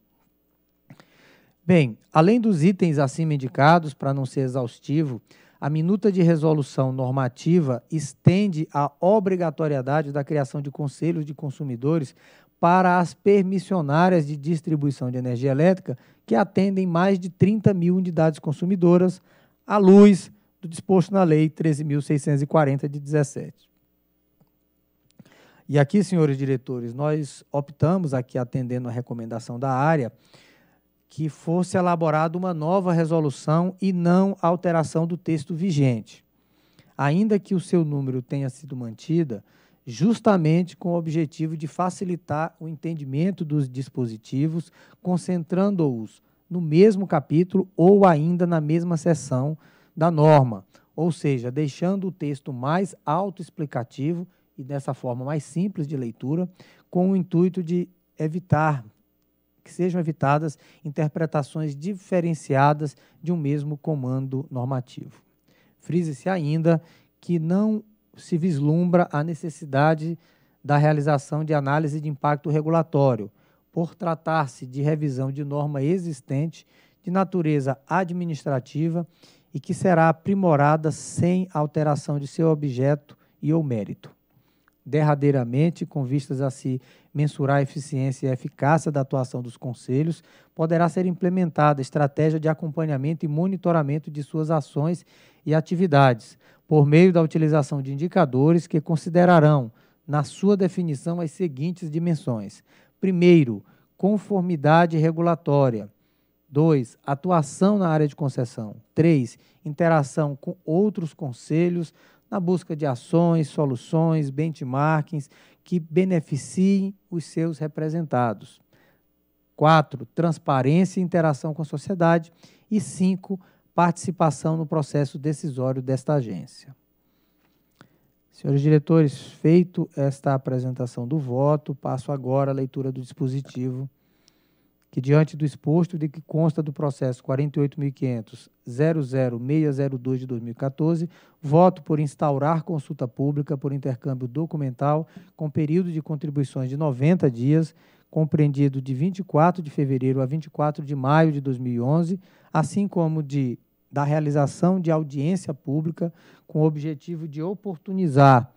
Bem, além dos itens acima indicados, para não ser exaustivo, a minuta de resolução normativa estende a obrigatoriedade da criação de conselhos de consumidores para as permissionárias de distribuição de energia elétrica que atendem mais de 30 mil unidades consumidoras, à luz do disposto na Lei 13.640 de 17. E aqui, senhores diretores, nós optamos, aqui atendendo a recomendação da área, que fosse elaborada uma nova resolução e não alteração do texto vigente, ainda que o seu número tenha sido mantida, justamente com o objetivo de facilitar o entendimento dos dispositivos, concentrando-os no mesmo capítulo ou ainda na mesma seção da norma, ou seja, deixando o texto mais autoexplicativo e dessa forma mais simples de leitura, com o intuito de evitar que sejam evitadas interpretações diferenciadas de um mesmo comando normativo. frise se ainda que não se vislumbra a necessidade da realização de análise de impacto regulatório, por tratar-se de revisão de norma existente de natureza administrativa e que será aprimorada sem alteração de seu objeto e ou mérito derradeiramente, com vistas a se mensurar a eficiência e a eficácia da atuação dos conselhos, poderá ser implementada estratégia de acompanhamento e monitoramento de suas ações e atividades, por meio da utilização de indicadores que considerarão, na sua definição, as seguintes dimensões: primeiro, conformidade regulatória. 2. Atuação na área de concessão. 3. Interação com outros conselhos na busca de ações, soluções, benchmarkings que beneficiem os seus representados. 4. Transparência e interação com a sociedade. E 5. Participação no processo decisório desta agência. Senhores diretores, feito esta apresentação do voto, passo agora à leitura do dispositivo que, diante do exposto de que consta do processo 48.500.00602 de 2014, voto por instaurar consulta pública por intercâmbio documental com período de contribuições de 90 dias, compreendido de 24 de fevereiro a 24 de maio de 2011, assim como de da realização de audiência pública com o objetivo de oportunizar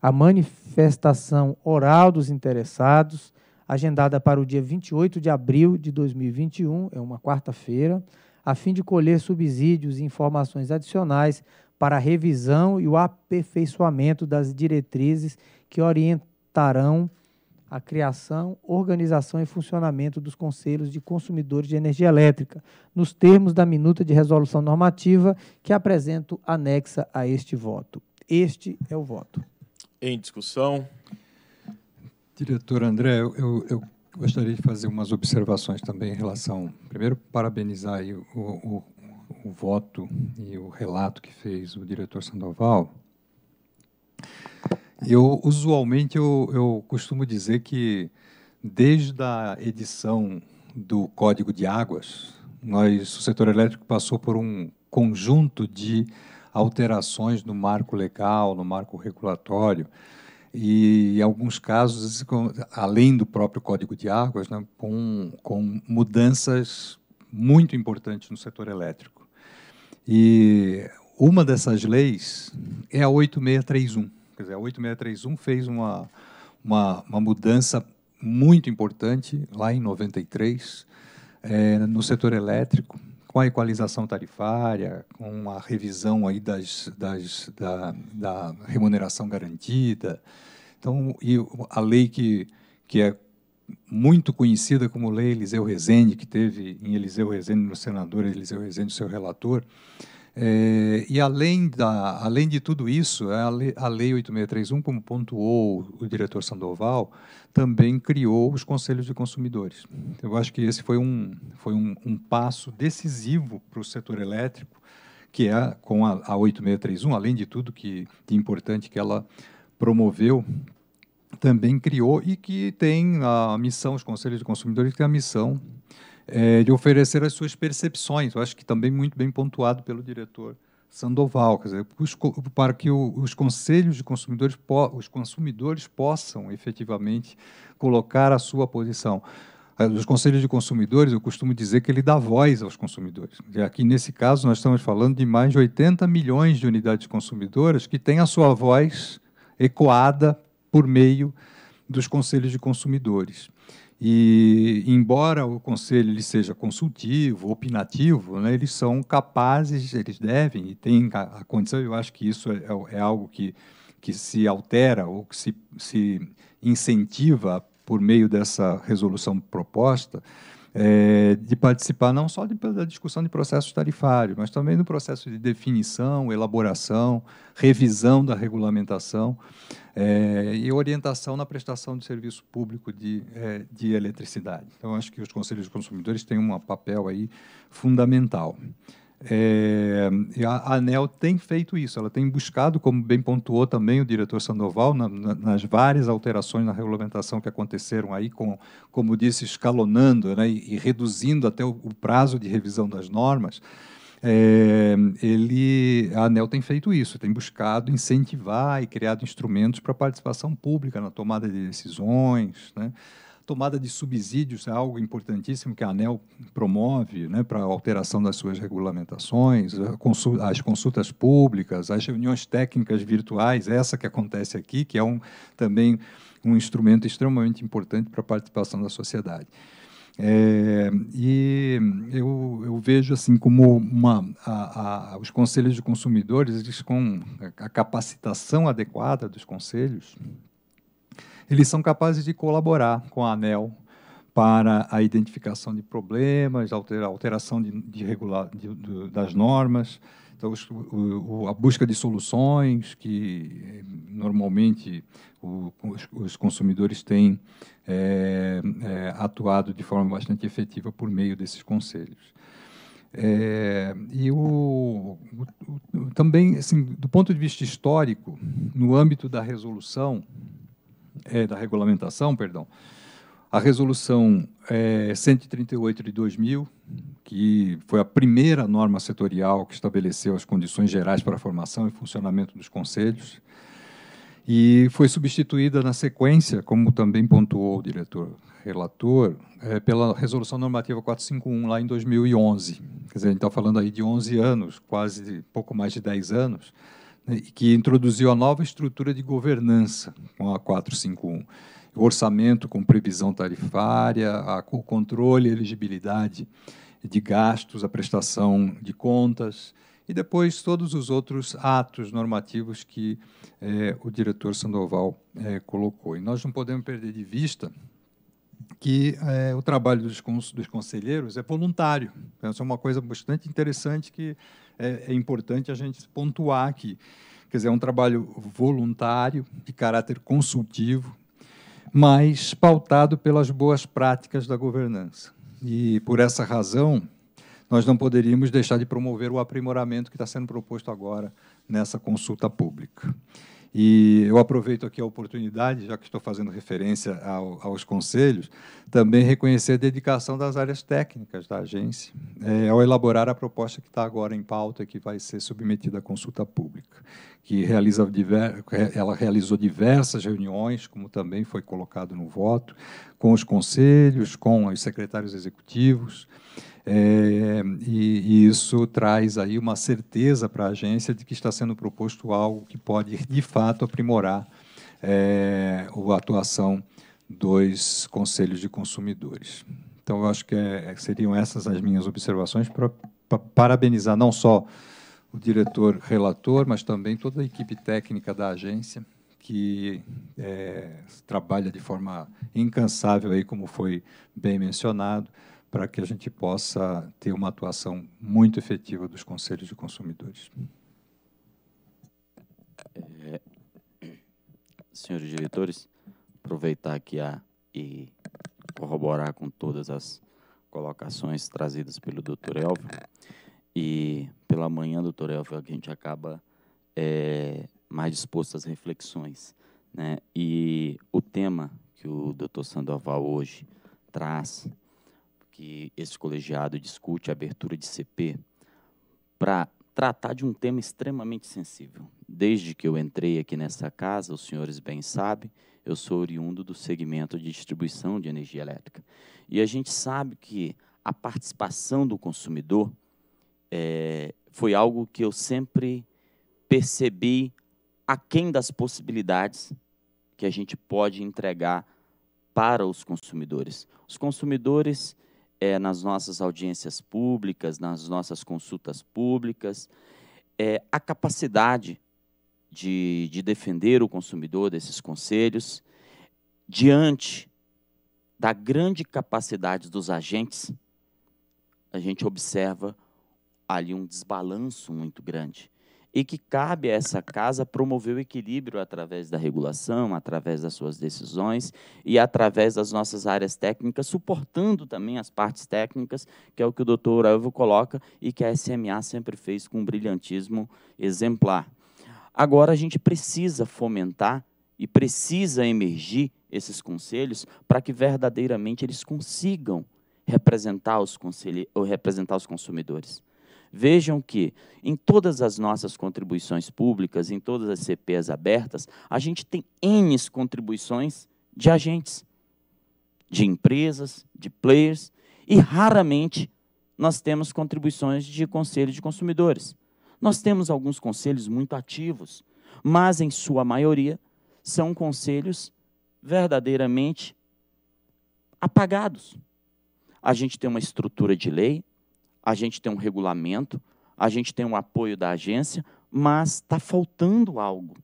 a manifestação oral dos interessados agendada para o dia 28 de abril de 2021, é uma quarta-feira, a fim de colher subsídios e informações adicionais para a revisão e o aperfeiçoamento das diretrizes que orientarão a criação, organização e funcionamento dos conselhos de consumidores de energia elétrica, nos termos da minuta de resolução normativa que apresento anexa a este voto. Este é o voto. Em discussão. Diretor André, eu, eu, gostaria de fazer umas observações também em relação. Primeiro, parabenizar o, o, o, voto e o relato que fez o diretor Sandoval. Eu, usualmente, eu, eu costumo dizer que, desde a edição do Código de Águas, nós, o setor elétrico passou por um conjunto de alterações no marco legal, no marco regulatório, e, em alguns casos, além do próprio Código de Águas, né, com, com mudanças muito importantes no setor elétrico. E uma dessas leis é a 8631. Quer dizer, a 8631 fez uma, uma, uma mudança muito importante lá em 93 é, eh, no setor elétrico, com a equalização tarifária, com a revisão aí das, das da, da, remuneração garantida. Então, e a lei que, que é muito conhecida como Lei Eliseu Rezende, que teve em Eliseu Rezende, no senador Eliseu Rezende, seu relator, é, e além, da, além de tudo isso, a lei, a lei 8631, como pontuou o diretor Sandoval, também criou os conselhos de consumidores. Eu acho que esse foi um, foi um, um passo decisivo para o setor elétrico, que é com a, a 8631, além de tudo que de importante que ela promoveu, também criou e que tem a missão, os conselhos de consumidores, que tem a missão é, de oferecer as suas percepções. Eu acho que também muito bem pontuado pelo diretor Sandoval, quer dizer, os, para que o, os conselhos de consumidores, os consumidores possam efetivamente colocar a sua posição. Ah, os conselhos de consumidores, eu costumo dizer que ele dá voz aos consumidores. E aqui, nesse caso, nós estamos falando de mais de 80 milhões de unidades consumidoras que têm a sua voz ecoada por meio dos conselhos de consumidores. E, embora o conselho ele seja consultivo, opinativo, né, eles são capazes, eles devem e têm a, condição. Eu acho que isso é, é, é, algo que, que se altera ou que se, se incentiva por meio dessa resolução proposta, é, de participar não só de, da discussão de processos tarifários, mas também do processo de definição, elaboração, revisão da regulamentação é, e orientação na prestação de serviço público de, é, de eletricidade. Então, acho que os conselhos de consumidores têm um papel aí fundamental. É, e a ANEL tem feito isso, ela tem buscado, como bem pontuou também o diretor Sandoval, na, na, nas várias alterações na regulamentação que aconteceram aí, com, como disse, escalonando né, e, e, reduzindo até o, o, prazo de revisão das normas, é, ele, a ANEL tem feito isso, tem buscado incentivar e criado instrumentos para a participação pública na tomada de decisões, né? Tomada de subsídios é algo importantíssimo que a ANEL promove né, para a alteração das suas regulamentações, consulta, as consultas públicas, as reuniões técnicas virtuais, essa que acontece aqui, que é um, também um instrumento extremamente importante para a participação da sociedade. É, e eu, eu, vejo assim como uma, a, a, os conselhos de consumidores, eles com a capacitação adequada dos conselhos, eles são capazes de colaborar com a ANEL para a identificação de problemas, alteração de, de regular, de, de, das normas, então, o, a busca de soluções que eh, normalmente o, os, os, consumidores têm é, é, atuado de forma bastante efetiva por meio desses conselhos. É, e o, o, também, assim, do ponto de vista histórico, no âmbito da resolução é, da regulamentação, perdão, a resolução é, 138 de 2000, que foi a primeira norma setorial que estabeleceu as condições gerais para a formação e funcionamento dos conselhos, e foi substituída na sequência, como também pontuou o diretor relator, é, pela Resolução Normativa 451, lá em 2011. Quer dizer, a gente está falando aí de 11 anos, quase pouco mais de 10 anos, né, que introduziu a nova estrutura de governança com a 451. O orçamento com previsão tarifária, a, o controle e elegibilidade de gastos, a prestação de contas, e depois todos os outros atos normativos que eh, o diretor Sandoval eh, colocou. E nós não podemos perder de vista que eh, o trabalho dos, dos, conselheiros é voluntário. Essa então, é uma coisa bastante interessante que é, é importante a gente pontuar aqui. Quer dizer, é um trabalho voluntário, de caráter consultivo, mas pautado pelas boas práticas da governança. E, por essa razão, nós não poderíamos deixar de promover o aprimoramento que está sendo proposto agora nessa consulta pública. E eu aproveito aqui a oportunidade, já que estou fazendo referência ao, aos conselhos, também reconhecer a dedicação das áreas técnicas da agência é, ao elaborar a proposta que está agora em pauta, que vai ser submetida à consulta pública, que realiza diver, ela realizou diversas reuniões, como também foi colocado no voto, com os conselhos, com os secretários executivos, é, e, e, isso traz aí uma certeza para a agência de que está sendo proposto algo que pode, de fato, aprimorar é, a atuação dos conselhos de consumidores. Então, eu acho que é, é seriam essas as minhas observações para parabenizar não só o diretor relator, mas também toda a equipe técnica da agência que é, trabalha de forma incansável aí, como foi bem mencionado, para que a gente possa ter uma atuação muito efetiva dos conselhos de consumidores. É, senhores diretores, aproveitar aqui a, e corroborar com todas as colocações trazidas pelo doutor Elvio. E pela manhã, doutor Elvio, a gente acaba é, mais disposto às reflexões. Né? E o tema que o doutor Sandoval hoje traz que esse colegiado discute a abertura de CP para tratar de um tema extremamente sensível. Desde que eu entrei aqui nessa casa, os senhores bem sabem, eu sou oriundo do segmento de distribuição de energia elétrica. E a gente sabe que a participação do consumidor é, foi algo que eu sempre percebi aquém das possibilidades que a gente pode entregar para os consumidores. Os consumidores é, nas nossas audiências públicas, nas nossas consultas públicas, é, a capacidade de, de defender o consumidor desses conselhos diante da grande capacidade dos agentes, a gente observa ali um desbalanço muito grande e que cabe a essa casa promover o equilíbrio através da regulação, através das suas decisões e através das nossas áreas técnicas, suportando também as partes técnicas, que é o que o doutor Alvo coloca e que a SMA sempre fez com um brilhantismo exemplar. Agora a gente precisa fomentar e precisa emergir esses conselhos para que verdadeiramente eles consigam representar os, representar os consumidores. Vejam que em todas as nossas contribuições públicas, em todas as CPs abertas, a gente tem N contribuições de agentes, de empresas, de players, e raramente nós temos contribuições de conselho de consumidores. Nós temos alguns conselhos muito ativos, mas em sua maioria são conselhos verdadeiramente apagados. A gente tem uma estrutura de lei, a gente tem um regulamento, a gente tem um apoio da agência, mas está faltando algo.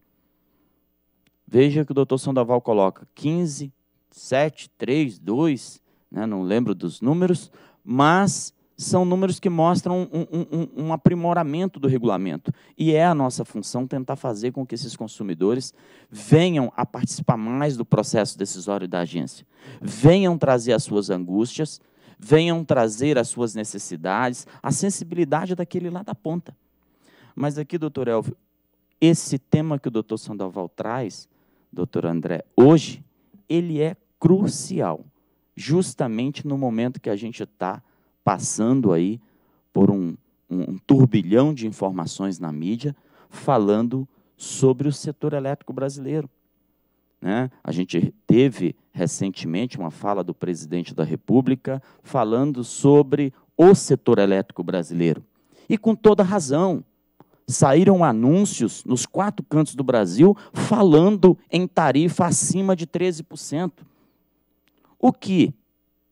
Veja que o doutor Sandoval coloca 15, 7, 3, 2, né, não lembro dos números, mas são números que mostram um, um, um, aprimoramento do regulamento. E é a nossa função tentar fazer com que esses consumidores venham a participar mais do processo decisório da agência, venham trazer as suas angústias, venham trazer as suas necessidades, a sensibilidade daquele lá da ponta. Mas aqui, doutor Elvio, esse tema que o doutor Sandoval traz, doutor André, hoje, ele é crucial, justamente no momento que a gente está passando aí por um, um, um turbilhão de informações na mídia, falando sobre o setor elétrico brasileiro. Né? A gente teve recentemente uma fala do presidente da República falando sobre o setor elétrico brasileiro. E com toda razão. Saíram anúncios nos quatro cantos do Brasil falando em tarifa acima de 13%. O que,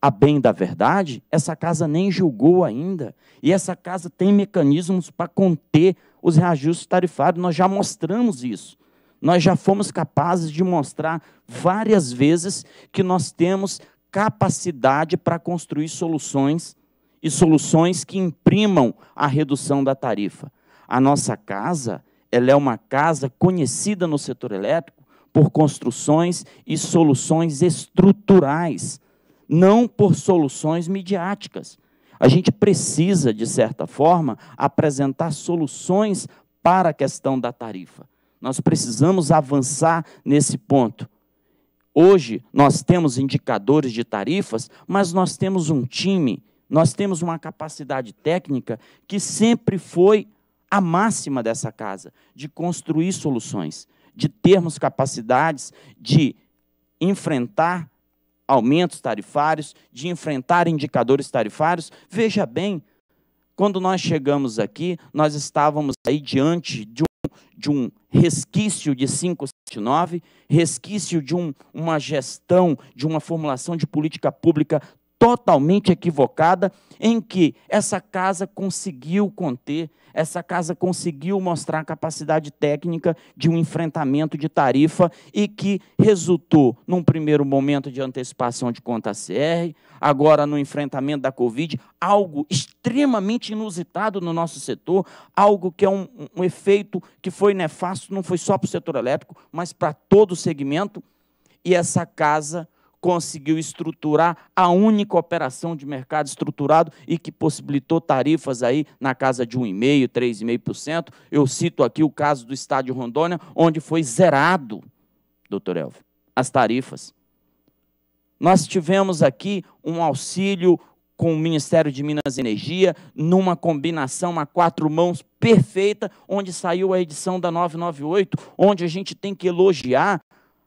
a bem da verdade, essa casa nem julgou ainda. E essa casa tem mecanismos para conter os reajustes tarifários. Nós já mostramos isso nós já fomos capazes de mostrar várias vezes que nós temos capacidade para construir soluções e soluções que imprimam a redução da tarifa. A nossa casa, ela é uma casa conhecida no setor elétrico por construções e soluções estruturais, não por soluções midiáticas. A gente precisa, de certa forma, apresentar soluções para a questão da tarifa. Nós precisamos avançar nesse ponto. Hoje nós temos indicadores de tarifas, mas nós temos um time, nós temos uma capacidade técnica que sempre foi a máxima dessa casa, de construir soluções, de termos capacidades de enfrentar aumentos tarifários, de enfrentar indicadores tarifários. Veja bem, quando nós chegamos aqui, nós estávamos aí diante de um, de um resquício de 579, resquício de um, uma gestão, de uma formulação de política pública totalmente equivocada em que essa casa conseguiu conter, essa casa conseguiu mostrar a capacidade técnica de um enfrentamento de tarifa e que resultou num primeiro momento de antecipação de conta CR, agora no enfrentamento da Covid, algo extremamente inusitado no nosso setor, algo que é um, um efeito que foi nefasto, não foi só para o setor elétrico, mas para todo o segmento, e essa casa conseguiu estruturar a única operação de mercado estruturado e que possibilitou tarifas aí na casa de 1,5%, 3,5%. Eu cito aqui o caso do estádio Rondônia, onde foi zerado, doutor Elvio, as tarifas. Nós tivemos aqui um auxílio com o Ministério de Minas e Energia, numa combinação a quatro mãos perfeita, onde saiu a edição da 998, onde a gente tem que elogiar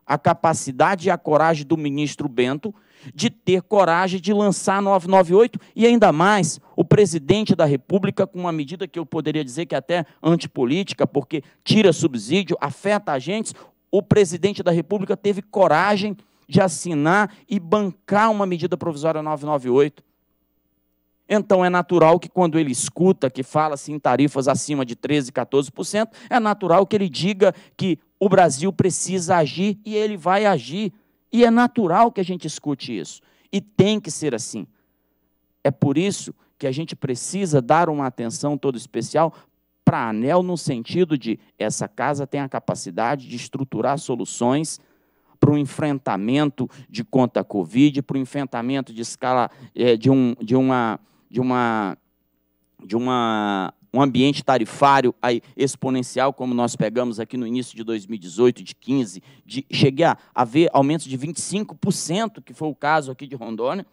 a capacidade e a coragem do ministro Bento de ter coragem de lançar 998 e ainda mais o presidente da República com uma medida que eu poderia dizer que é até antipolítica, porque tira subsídio, afeta agentes. O presidente da República teve coragem de assinar e bancar uma medida provisória 998. Então é natural que quando ele escuta que fala-se em tarifas acima de 13, 14%, é natural que ele diga que o Brasil precisa agir e ele vai agir. E é natural que a gente escute isso. E tem que ser assim. É por isso que a gente precisa dar uma atenção toda especial para a ANEL, no sentido de essa casa tem a capacidade de estruturar soluções para o enfrentamento de conta Covid, para o enfrentamento de escala é, de, um, de uma. De uma de uma um ambiente tarifário exponencial, como nós pegamos aqui no início de 2018, de 15, de, cheguei a, a ver aumentos de 25%, que foi o caso aqui de Rondônia.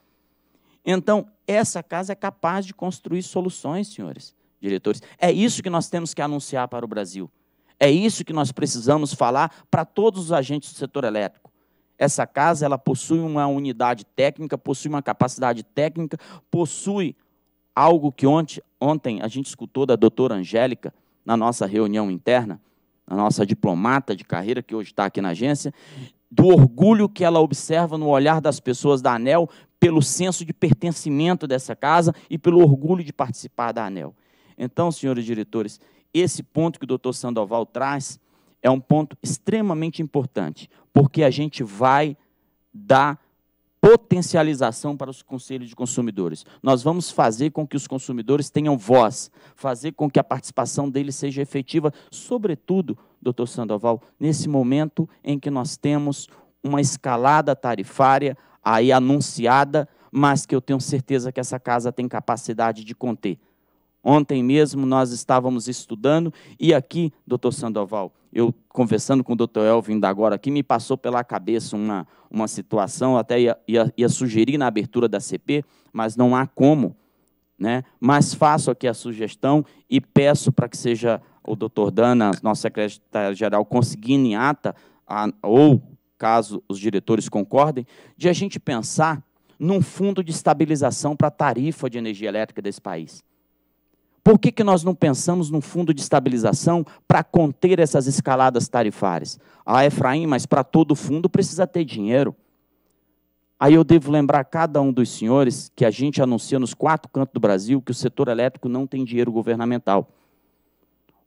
Então, essa casa é capaz de construir soluções, senhores diretores. É isso que nós temos que anunciar para o Brasil. É isso que nós precisamos falar para todos os agentes do setor elétrico. Essa casa ela possui uma unidade técnica, possui uma capacidade técnica, possui algo que ontem, ontem a gente escutou da doutora Angélica na nossa reunião interna, na nossa diplomata de carreira que hoje está aqui na agência, do orgulho que ela observa no olhar das pessoas da ANEL pelo senso de pertencimento dessa casa e pelo orgulho de participar da ANEL. Então, senhores diretores, esse ponto que o doutor Sandoval traz é um ponto extremamente importante, porque a gente vai dar potencialização para os conselhos de consumidores. Nós vamos fazer com que os consumidores tenham voz, fazer com que a participação deles seja efetiva, sobretudo, doutor Sandoval, nesse momento em que nós temos uma escalada tarifária aí anunciada, mas que eu tenho certeza que essa casa tem capacidade de conter. Ontem mesmo nós estávamos estudando e aqui, doutor Sandoval, eu conversando com o doutor Elvin da agora aqui, me passou pela cabeça uma, uma situação, até ia, ia, ia sugerir na abertura da CP, mas não há como. Né? Mas faço aqui a sugestão e peço para que seja o doutor Dana, nossa secretária geral conseguindo em ata, a, ou caso os diretores concordem, de a gente pensar num fundo de estabilização para a tarifa de energia elétrica desse país. Por que, que nós não pensamos num fundo de estabilização para conter essas escaladas tarifárias? Ah, Efraim, mas para todo fundo precisa ter dinheiro. Aí eu devo lembrar a cada um dos senhores que a gente anuncia nos quatro cantos do Brasil que o setor elétrico não tem dinheiro governamental.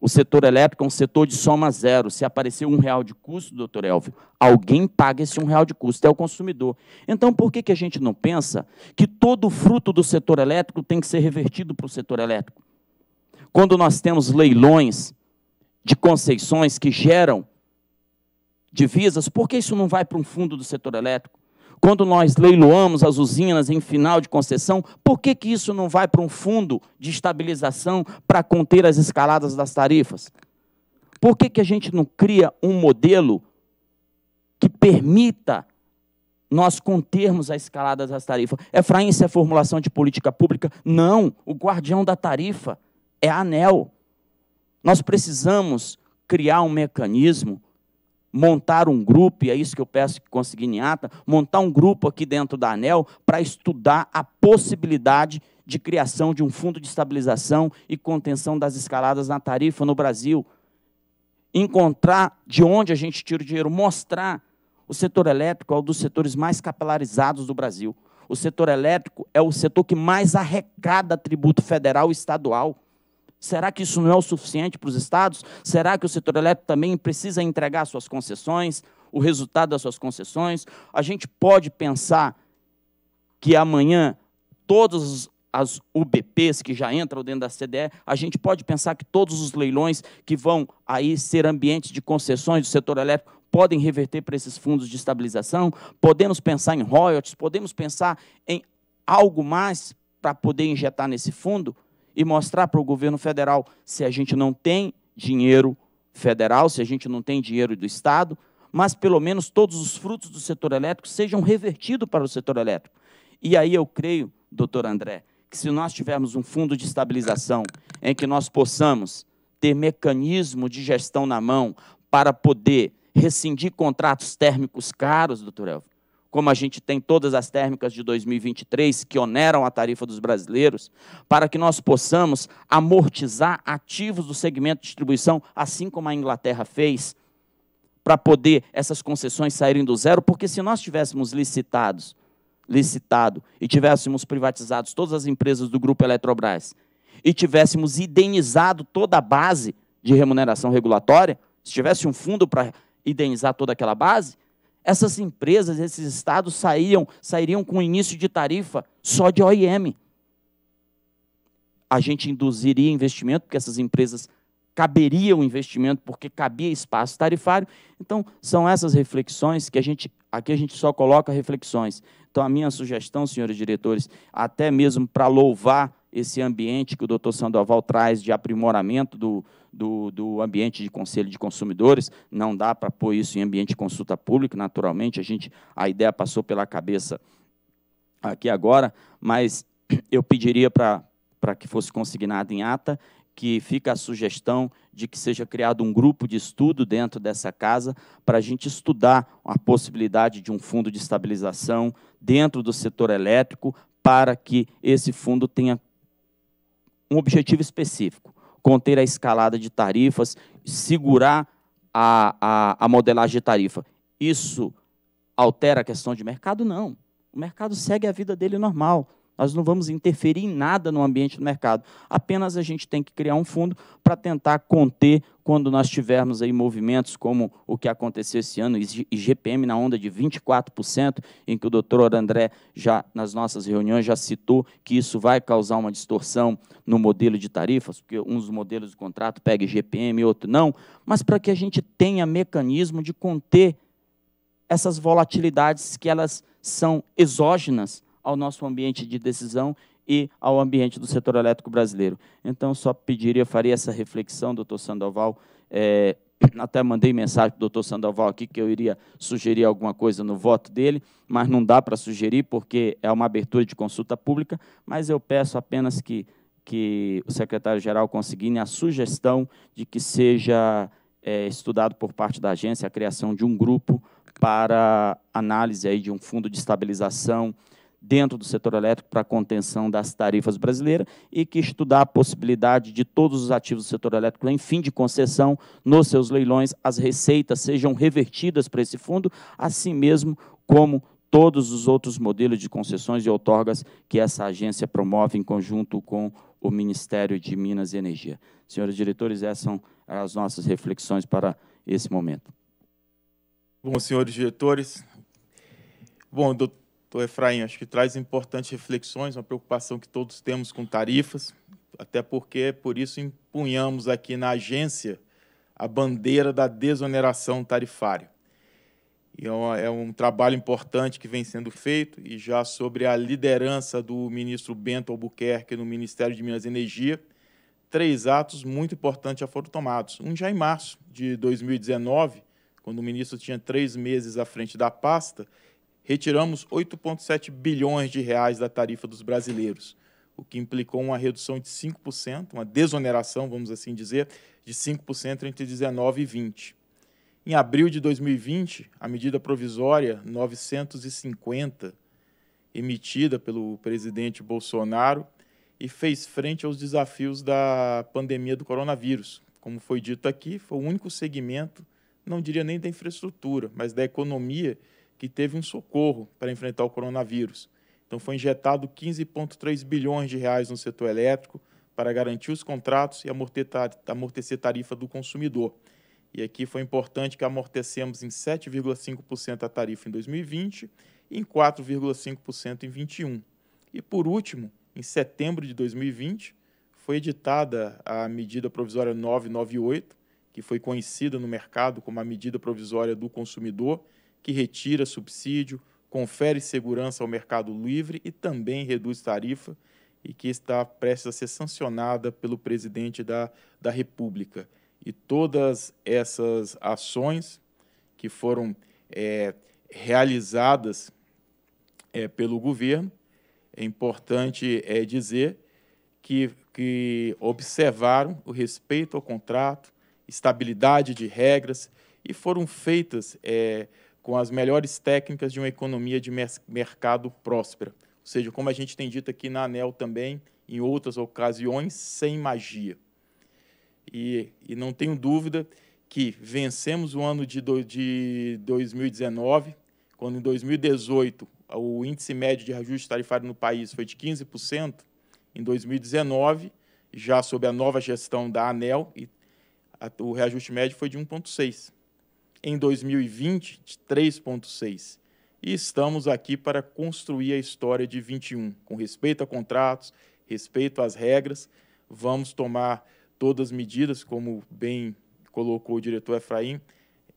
O setor elétrico é um setor de soma zero. Se aparecer um real de custo, doutor Elvio, alguém paga esse um real de custo, é o consumidor. Então, por que, que a gente não pensa que todo o fruto do setor elétrico tem que ser revertido para o setor elétrico? quando nós temos leilões de concessões que geram divisas, por que isso não vai para um fundo do setor elétrico? Quando nós leiloamos as usinas em final de concessão, por que, que isso não vai para um fundo de estabilização para conter as escaladas das tarifas? Por que, que a gente não cria um modelo que permita nós contermos a escalada das tarifas? Efraim, é isso é formulação de política pública? Não, o guardião da tarifa é anel. Nós precisamos criar um mecanismo, montar um grupo, e é isso que eu peço que consiga ata, montar um grupo aqui dentro da ANEL para estudar a possibilidade de criação de um fundo de estabilização e contenção das escaladas na tarifa no Brasil. Encontrar de onde a gente tira o dinheiro, mostrar. O setor elétrico é um dos setores mais capilarizados do Brasil. O setor elétrico é o setor que mais arrecada tributo federal e estadual. Será que isso não é o suficiente para os estados? Será que o setor elétrico também precisa entregar suas concessões, o resultado das suas concessões? A gente pode pensar que amanhã todas as UBPs que já entram dentro da CDE, a gente pode pensar que todos os leilões que vão aí ser ambientes de concessões do setor elétrico podem reverter para esses fundos de estabilização? Podemos pensar em royalties? Podemos pensar em algo mais para poder injetar nesse fundo? e mostrar para o governo federal se a gente não tem dinheiro federal, se a gente não tem dinheiro do Estado, mas pelo menos todos os frutos do setor elétrico sejam revertidos para o setor elétrico. E aí eu creio, doutor André, que se nós tivermos um fundo de estabilização em que nós possamos ter mecanismo de gestão na mão para poder rescindir contratos térmicos caros, doutor Elvio, como a gente tem todas as térmicas de 2023 que oneram a tarifa dos brasileiros, para que nós possamos amortizar ativos do segmento de distribuição, assim como a Inglaterra fez, para poder essas concessões saírem do zero, porque se nós tivéssemos licitados, licitado e tivéssemos privatizados todas as empresas do grupo Eletrobras e tivéssemos indenizado toda a base de remuneração regulatória, se tivesse um fundo para indenizar toda aquela base, essas empresas, esses estados saíam, sairiam com início de tarifa só de OIM. A gente induziria investimento, porque essas empresas caberiam investimento porque cabia espaço tarifário. Então, são essas reflexões que a gente aqui a gente só coloca reflexões. Então, a minha sugestão, senhores diretores, até mesmo para louvar esse ambiente que o doutor Sandoval traz de aprimoramento do, do, do ambiente de conselho de consumidores. Não dá para pôr isso em ambiente de consulta pública, naturalmente. A gente, a ideia passou pela cabeça aqui agora, mas eu pediria para que fosse consignado em ata que fica a sugestão de que seja criado um grupo de estudo dentro dessa casa para a gente estudar a possibilidade de um fundo de estabilização dentro do setor elétrico para que esse fundo tenha um objetivo específico conter a escalada de tarifas, segurar a, a, a modelagem de tarifa. Isso altera a questão de mercado? Não. O mercado segue a vida dele normal. Nós não vamos interferir em nada no ambiente do mercado. Apenas a gente tem que criar um fundo para tentar conter quando nós tivermos aí movimentos como o que aconteceu esse ano, IGPM na onda de 24%, em que o doutor André já nas nossas reuniões já citou que isso vai causar uma distorção no modelo de tarifas, porque uns modelos de contrato pega IGPM e outro não, mas para que a gente tenha mecanismo de conter essas volatilidades que elas são exógenas ao nosso ambiente de decisão e ao ambiente do setor elétrico brasileiro. Então, só pediria, faria essa reflexão, doutor Sandoval, é, até mandei mensagem para o doutor Sandoval aqui que eu iria sugerir alguma coisa no voto dele, mas não dá para sugerir porque é uma abertura de consulta pública, mas eu peço apenas que, que o secretário-geral consigne a sugestão de que seja é, estudado por parte da agência a criação de um grupo para análise aí de um fundo de estabilização, dentro do setor elétrico para a contenção das tarifas brasileiras e que estudar a possibilidade de todos os ativos do setor elétrico em fim de concessão nos seus leilões, as receitas sejam revertidas para esse fundo, assim mesmo como todos os outros modelos de concessões e outorgas que essa agência promove em conjunto com o Ministério de Minas e Energia. Senhores diretores, essas são as nossas reflexões para esse momento. Bom, senhores diretores, bom, doutor Doutor Efraim, acho que traz importantes reflexões, uma preocupação que todos temos com tarifas, até porque é por isso empunhamos aqui na agência a bandeira da desoneração tarifária. E é um, é um trabalho importante que vem sendo feito, e já sobre a liderança do ministro Bento Albuquerque no Ministério de Minas e Energia, três atos muito importantes já foram tomados. Um já em março de 2019, quando o ministro tinha três meses à frente da pasta, retiramos 8,7 bilhões de reais da tarifa dos brasileiros, o que implicou uma redução de 5%, uma desoneração, vamos assim dizer, de 5% entre 19 e 20. Em abril de 2020, a medida provisória 950, emitida pelo presidente Bolsonaro, e fez frente aos desafios da pandemia do coronavírus. Como foi dito aqui, foi o único segmento, não diria nem da infraestrutura, mas da economia que teve um socorro para enfrentar o coronavírus. Então foi injetado 15,3 bilhões de reais no setor elétrico para garantir os contratos e amortecer tarifa do consumidor. E aqui foi importante que amortecemos em 7,5% a tarifa em 2020 e em 4,5% em 21. E por último, em setembro de 2020, foi editada a medida provisória 998, que foi conhecida no mercado como a medida provisória do consumidor, que retira subsídio, confere segurança ao mercado livre e também reduz tarifa e que está prestes a ser sancionada pelo presidente da, da República. E todas essas ações que foram é, realizadas é, pelo governo, é importante é, dizer que, que observaram o respeito ao contrato, estabilidade de regras e foram feitas é, com as melhores técnicas de uma economia de mercado próspera. Ou seja, como a gente tem dito aqui na ANEL também, em outras ocasiões, sem magia. E, e não tenho dúvida que vencemos o ano de, do, de 2019, quando em 2018 o índice médio de reajuste tarifário no país foi de 15%, em 2019, já sob a nova gestão da ANEL, o reajuste médio foi de 1,6% em 2020 de 3,6%. E estamos aqui para construir a história de 21, com respeito a contratos, respeito às regras. Vamos tomar todas as medidas, como bem colocou o diretor Efraim.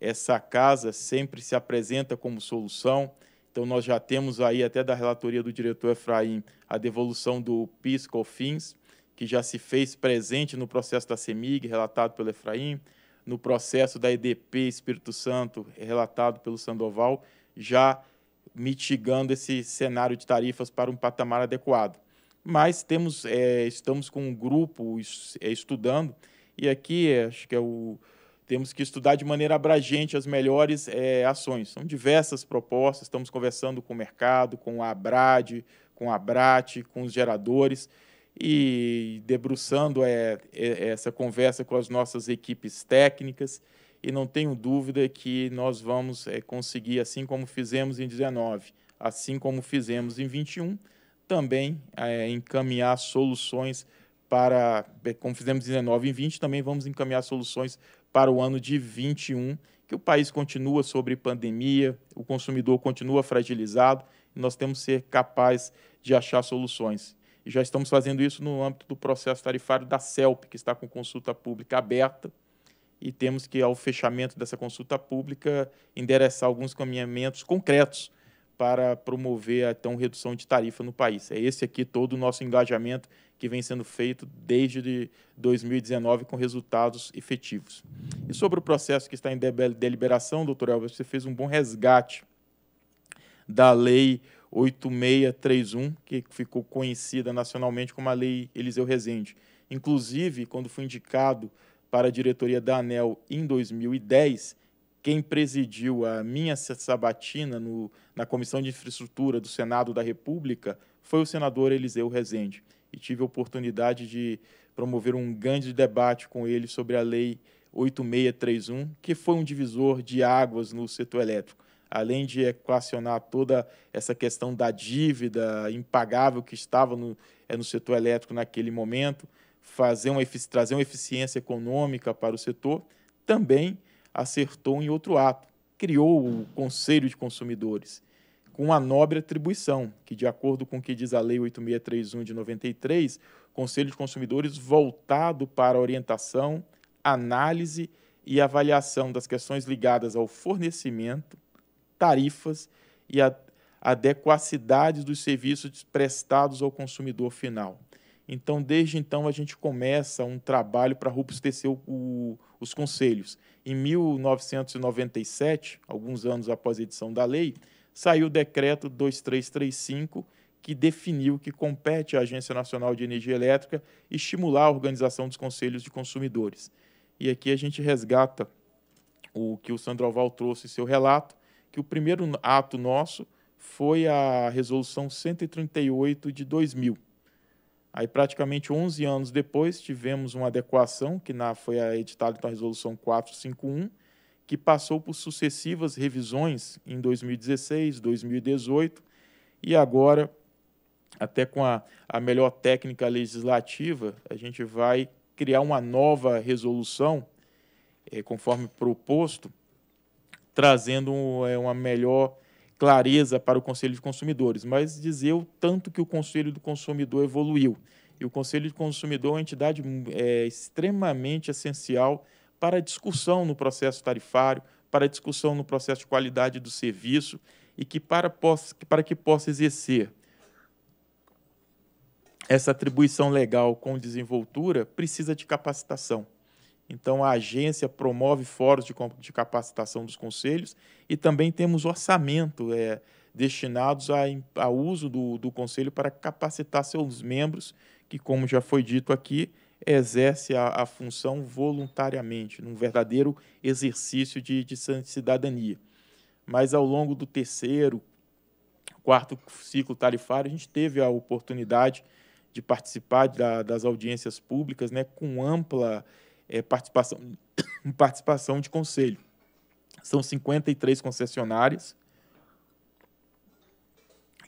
Essa casa sempre se apresenta como solução. Então, nós já temos aí, até da relatoria do diretor Efraim, a devolução do PIS-COFINS, que já se fez presente no processo da CEMIG, relatado pelo Efraim no processo da EDP Espírito Santo, relatado pelo Sandoval, já mitigando esse cenário de tarifas para um patamar adequado. Mas temos, é, estamos com um grupo é, estudando, e aqui é, acho que é o, temos que estudar de maneira abrangente as melhores é, ações. São diversas propostas, estamos conversando com o mercado, com a Abrad, com a BRAT, com os geradores e debruçando é, é, essa conversa com as nossas equipes técnicas. E não tenho dúvida que nós vamos é, conseguir, assim como fizemos em 19, assim como fizemos em 21, também é, encaminhar soluções para, é, como fizemos em 19 e 20, também vamos encaminhar soluções para o ano de 21, que o país continua sobre pandemia, o consumidor continua fragilizado, e nós temos que ser capazes de achar soluções e já estamos fazendo isso no âmbito do processo tarifário da CELP, que está com consulta pública aberta, e temos que, ao fechamento dessa consulta pública, endereçar alguns caminhamentos concretos para promover a então, redução de tarifa no país. É esse aqui todo o nosso engajamento que vem sendo feito desde 2019 com resultados efetivos. E sobre o processo que está em deliberação, doutor Elvis, você fez um bom resgate da Lei 8631, que ficou conhecida nacionalmente como a Lei Eliseu Rezende. Inclusive, quando fui indicado para a diretoria da ANEL em 2010, quem presidiu a minha sabatina no, na Comissão de Infraestrutura do Senado da República foi o senador Eliseu Rezende. E tive a oportunidade de promover um grande debate com ele sobre a Lei 8631, que foi um divisor de águas no setor elétrico além de equacionar toda essa questão da dívida impagável que estava no, é, no setor elétrico naquele momento, fazer uma, trazer uma eficiência econômica para o setor, também acertou em outro ato. Criou o Conselho de Consumidores, com uma nobre atribuição, que, de acordo com o que diz a Lei 8631 de 93, Conselho de Consumidores voltado para orientação, análise e avaliação das questões ligadas ao fornecimento, tarifas e a adequacidade dos serviços prestados ao consumidor final. Então, desde então, a gente começa um trabalho para robustecer o, o, os conselhos. Em 1997, alguns anos após a edição da lei, saiu o decreto 2335, que definiu que compete à Agência Nacional de Energia Elétrica estimular a organização dos conselhos de consumidores. E aqui a gente resgata o que o Sandroval trouxe em seu relato, que o primeiro ato nosso foi a resolução 138 de 2000. Aí, praticamente 11 anos depois, tivemos uma adequação, que na, foi editada então, a resolução 451, que passou por sucessivas revisões em 2016, 2018 e agora, até com a, a melhor técnica legislativa, a gente vai criar uma nova resolução, eh, conforme proposto, trazendo é, uma melhor clareza para o Conselho de Consumidores, mas dizer o tanto que o Conselho do Consumidor evoluiu. E o Conselho de Consumidor é uma entidade é, extremamente essencial para a discussão no processo tarifário, para a discussão no processo de qualidade do serviço e que para, possa, para que possa exercer essa atribuição legal com desenvoltura, precisa de capacitação. Então, a agência promove fóruns de, de capacitação dos conselhos e também temos orçamento é, destinados a, a uso do, do conselho para capacitar seus membros, que, como já foi dito aqui, exerce a, a função voluntariamente, num verdadeiro exercício de, de cidadania. Mas, ao longo do terceiro, quarto ciclo tarifário, a gente teve a oportunidade de participar da, das audiências públicas né, com ampla é, participação, participação de conselho. São 53 concessionárias.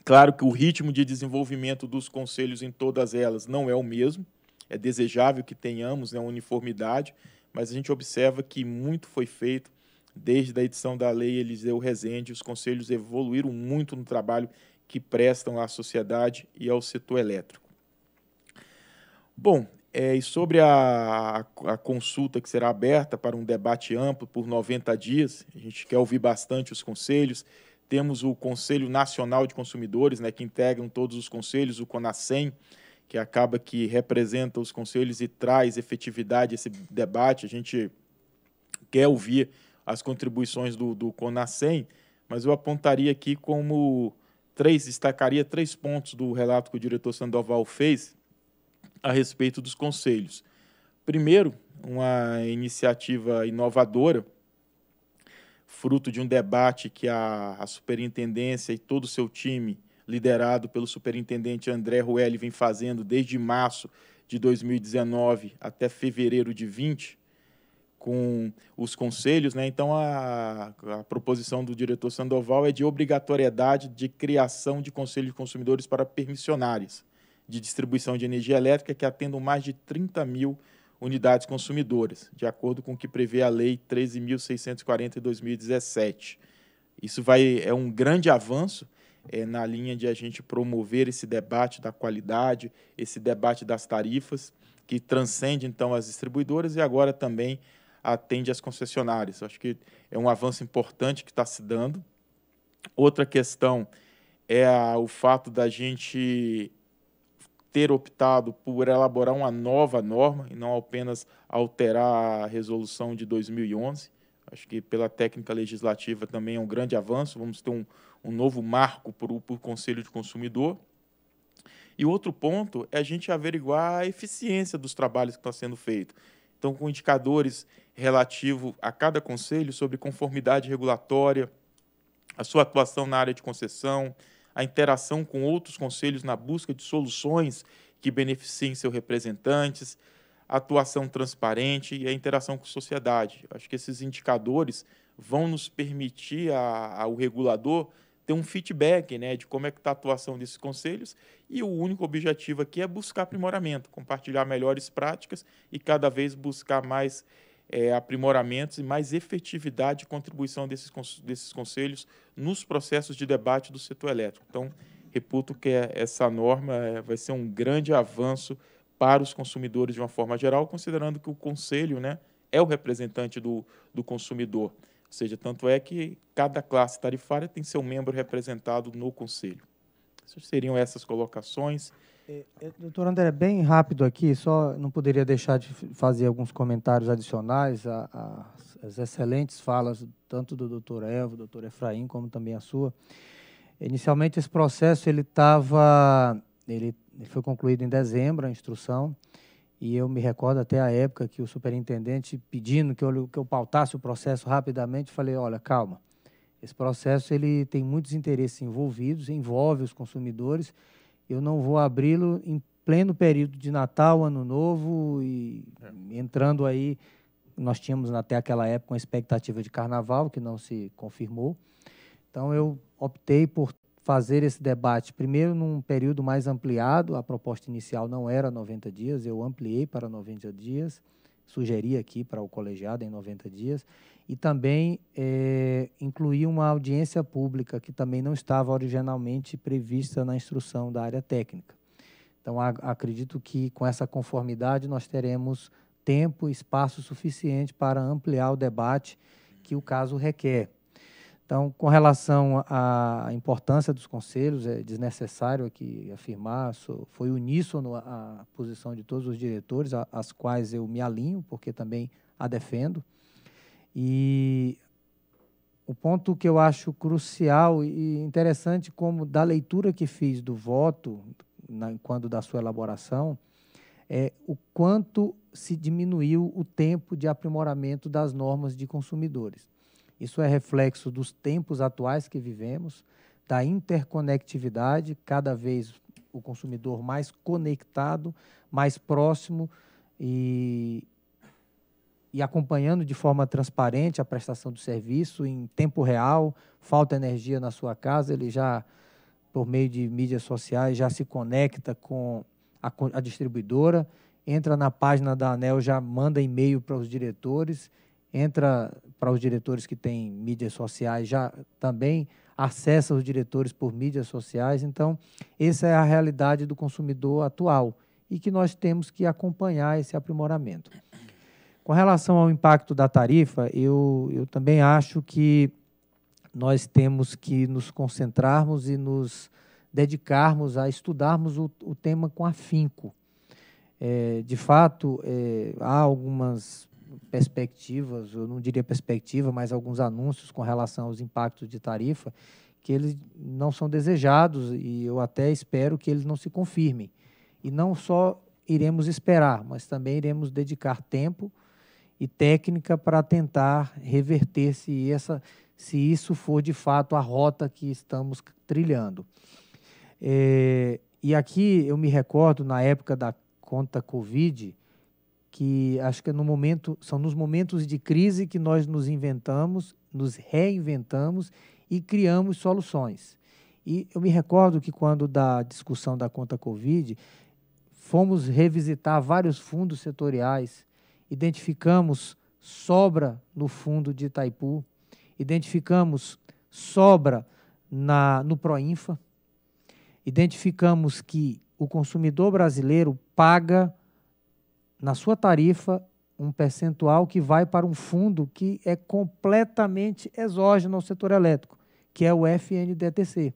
Claro que o ritmo de desenvolvimento dos conselhos em todas elas não é o mesmo. É desejável que tenhamos né, uniformidade, mas a gente observa que muito foi feito desde a edição da lei Eliseu Rezende. Os conselhos evoluíram muito no trabalho que prestam à sociedade e ao setor elétrico. Bom, é, e sobre a, a, consulta que será aberta para um debate amplo por 90 dias, a gente quer ouvir bastante os conselhos. Temos o Conselho Nacional de Consumidores, né, que integram todos os conselhos, o CONASEM, que acaba que representa os conselhos e traz efetividade a esse debate. A gente quer ouvir as contribuições do, do CONASEM, mas eu apontaria aqui como três, destacaria três pontos do relato que o diretor Sandoval fez, a respeito dos conselhos. Primeiro, uma iniciativa inovadora, fruto de um debate que a, a superintendência e todo o seu time, liderado pelo superintendente André Ruelli, vem fazendo desde março de 2019 até fevereiro de 20, com os conselhos. Né? Então, a, a proposição do diretor Sandoval é de obrigatoriedade de criação de conselhos de consumidores para permissionários de distribuição de energia elétrica que atendam mais de 30 mil unidades consumidoras, de acordo com o que prevê a Lei 13.640 de 2017. Isso vai, é um grande avanço é, na linha de a gente promover esse debate da qualidade, esse debate das tarifas, que transcende então as distribuidoras e agora também atende as concessionárias. Acho que é um avanço importante que está se dando. Outra questão é a, o fato da gente ter optado por elaborar uma nova norma e não apenas alterar a resolução de 2011. Acho que pela técnica legislativa também é um grande avanço. Vamos ter um, um novo marco para o Conselho de Consumidor. E outro ponto é a gente averiguar a eficiência dos trabalhos que estão sendo feitos. Então, com indicadores relativo a cada conselho sobre conformidade regulatória, a sua atuação na área de concessão, a interação com outros conselhos na busca de soluções que beneficiem seus representantes, a atuação transparente e a interação com a sociedade. Acho que esses indicadores vão nos permitir a, ao regulador ter um feedback né, de como é que está a atuação desses conselhos e o único objetivo aqui é buscar aprimoramento, compartilhar melhores práticas e cada vez buscar mais é, aprimoramentos e mais efetividade e contribuição desses, desses conselhos nos processos de debate do setor elétrico. Então, reputo que é, essa norma é, vai ser um grande avanço para os consumidores de uma forma geral, considerando que o conselho né, é o representante do, do consumidor. Ou seja, tanto é que cada classe tarifária tem seu membro representado no conselho. seriam essas colocações. É, é, doutor André, bem rápido aqui, só não poderia deixar de fazer alguns comentários adicionais às excelentes falas, tanto do doutor Evo, doutor Efraim, como também a sua. Inicialmente, esse processo ele estava, ele foi concluído em dezembro, a instrução, e eu me recordo até a época que o superintendente, pedindo que eu, que eu pautasse o processo rapidamente, falei, olha, calma, esse processo ele tem muitos interesses envolvidos, envolve os consumidores, eu não vou abri-lo em pleno período de Natal, Ano Novo e é. entrando aí. Nós tínhamos até aquela época uma expectativa de carnaval que não se confirmou. Então eu optei por fazer esse debate primeiro num período mais ampliado. A proposta inicial não era 90 dias, eu ampliei para 90 dias, sugeri aqui para o colegiado em 90 dias e também é, incluir uma audiência pública que também não estava originalmente prevista na instrução da área técnica. Então, a, acredito que com essa conformidade nós teremos tempo e espaço suficiente para ampliar o debate que o caso requer. Então, com relação à importância dos conselhos, é desnecessário aqui afirmar, foi uníssono a posição de todos os diretores, às quais eu me alinho, porque também a defendo. E o ponto que eu acho crucial e interessante, como da leitura que fiz do voto, na, quando da sua elaboração, é o quanto se diminuiu o tempo de aprimoramento das normas de consumidores. Isso é reflexo dos tempos atuais que vivemos, da interconectividade, cada vez o consumidor mais conectado, mais próximo e e acompanhando de forma transparente a prestação do serviço em tempo real, falta energia na sua casa, ele já, por meio de mídias sociais, já se conecta com a, a distribuidora, entra na página da ANEL, já manda e-mail para os diretores, entra para os diretores que têm mídias sociais, já também acessa os diretores por mídias sociais. Então, essa é a realidade do consumidor atual e que nós temos que acompanhar esse aprimoramento. Com relação ao impacto da tarifa, eu, eu também acho que nós temos que nos concentrarmos e nos dedicarmos a estudarmos o, o tema com afinco. É, de fato, é, há algumas perspectivas, eu não diria perspectiva, mas alguns anúncios com relação aos impactos de tarifa, que eles não são desejados e eu até espero que eles não se confirmem. E não só iremos esperar, mas também iremos dedicar tempo e técnica para tentar reverter se, essa, se isso for de fato a rota que estamos trilhando. É, e aqui eu me recordo, na época da conta Covid, que acho que é no momento, são nos momentos de crise que nós nos inventamos, nos reinventamos e criamos soluções. E eu me recordo que quando da discussão da conta Covid, fomos revisitar vários fundos setoriais, Identificamos sobra no fundo de Itaipu, identificamos sobra na, no Proinfa, identificamos que o consumidor brasileiro paga na sua tarifa um percentual que vai para um fundo que é completamente exógeno ao setor elétrico, que é o FNDTC,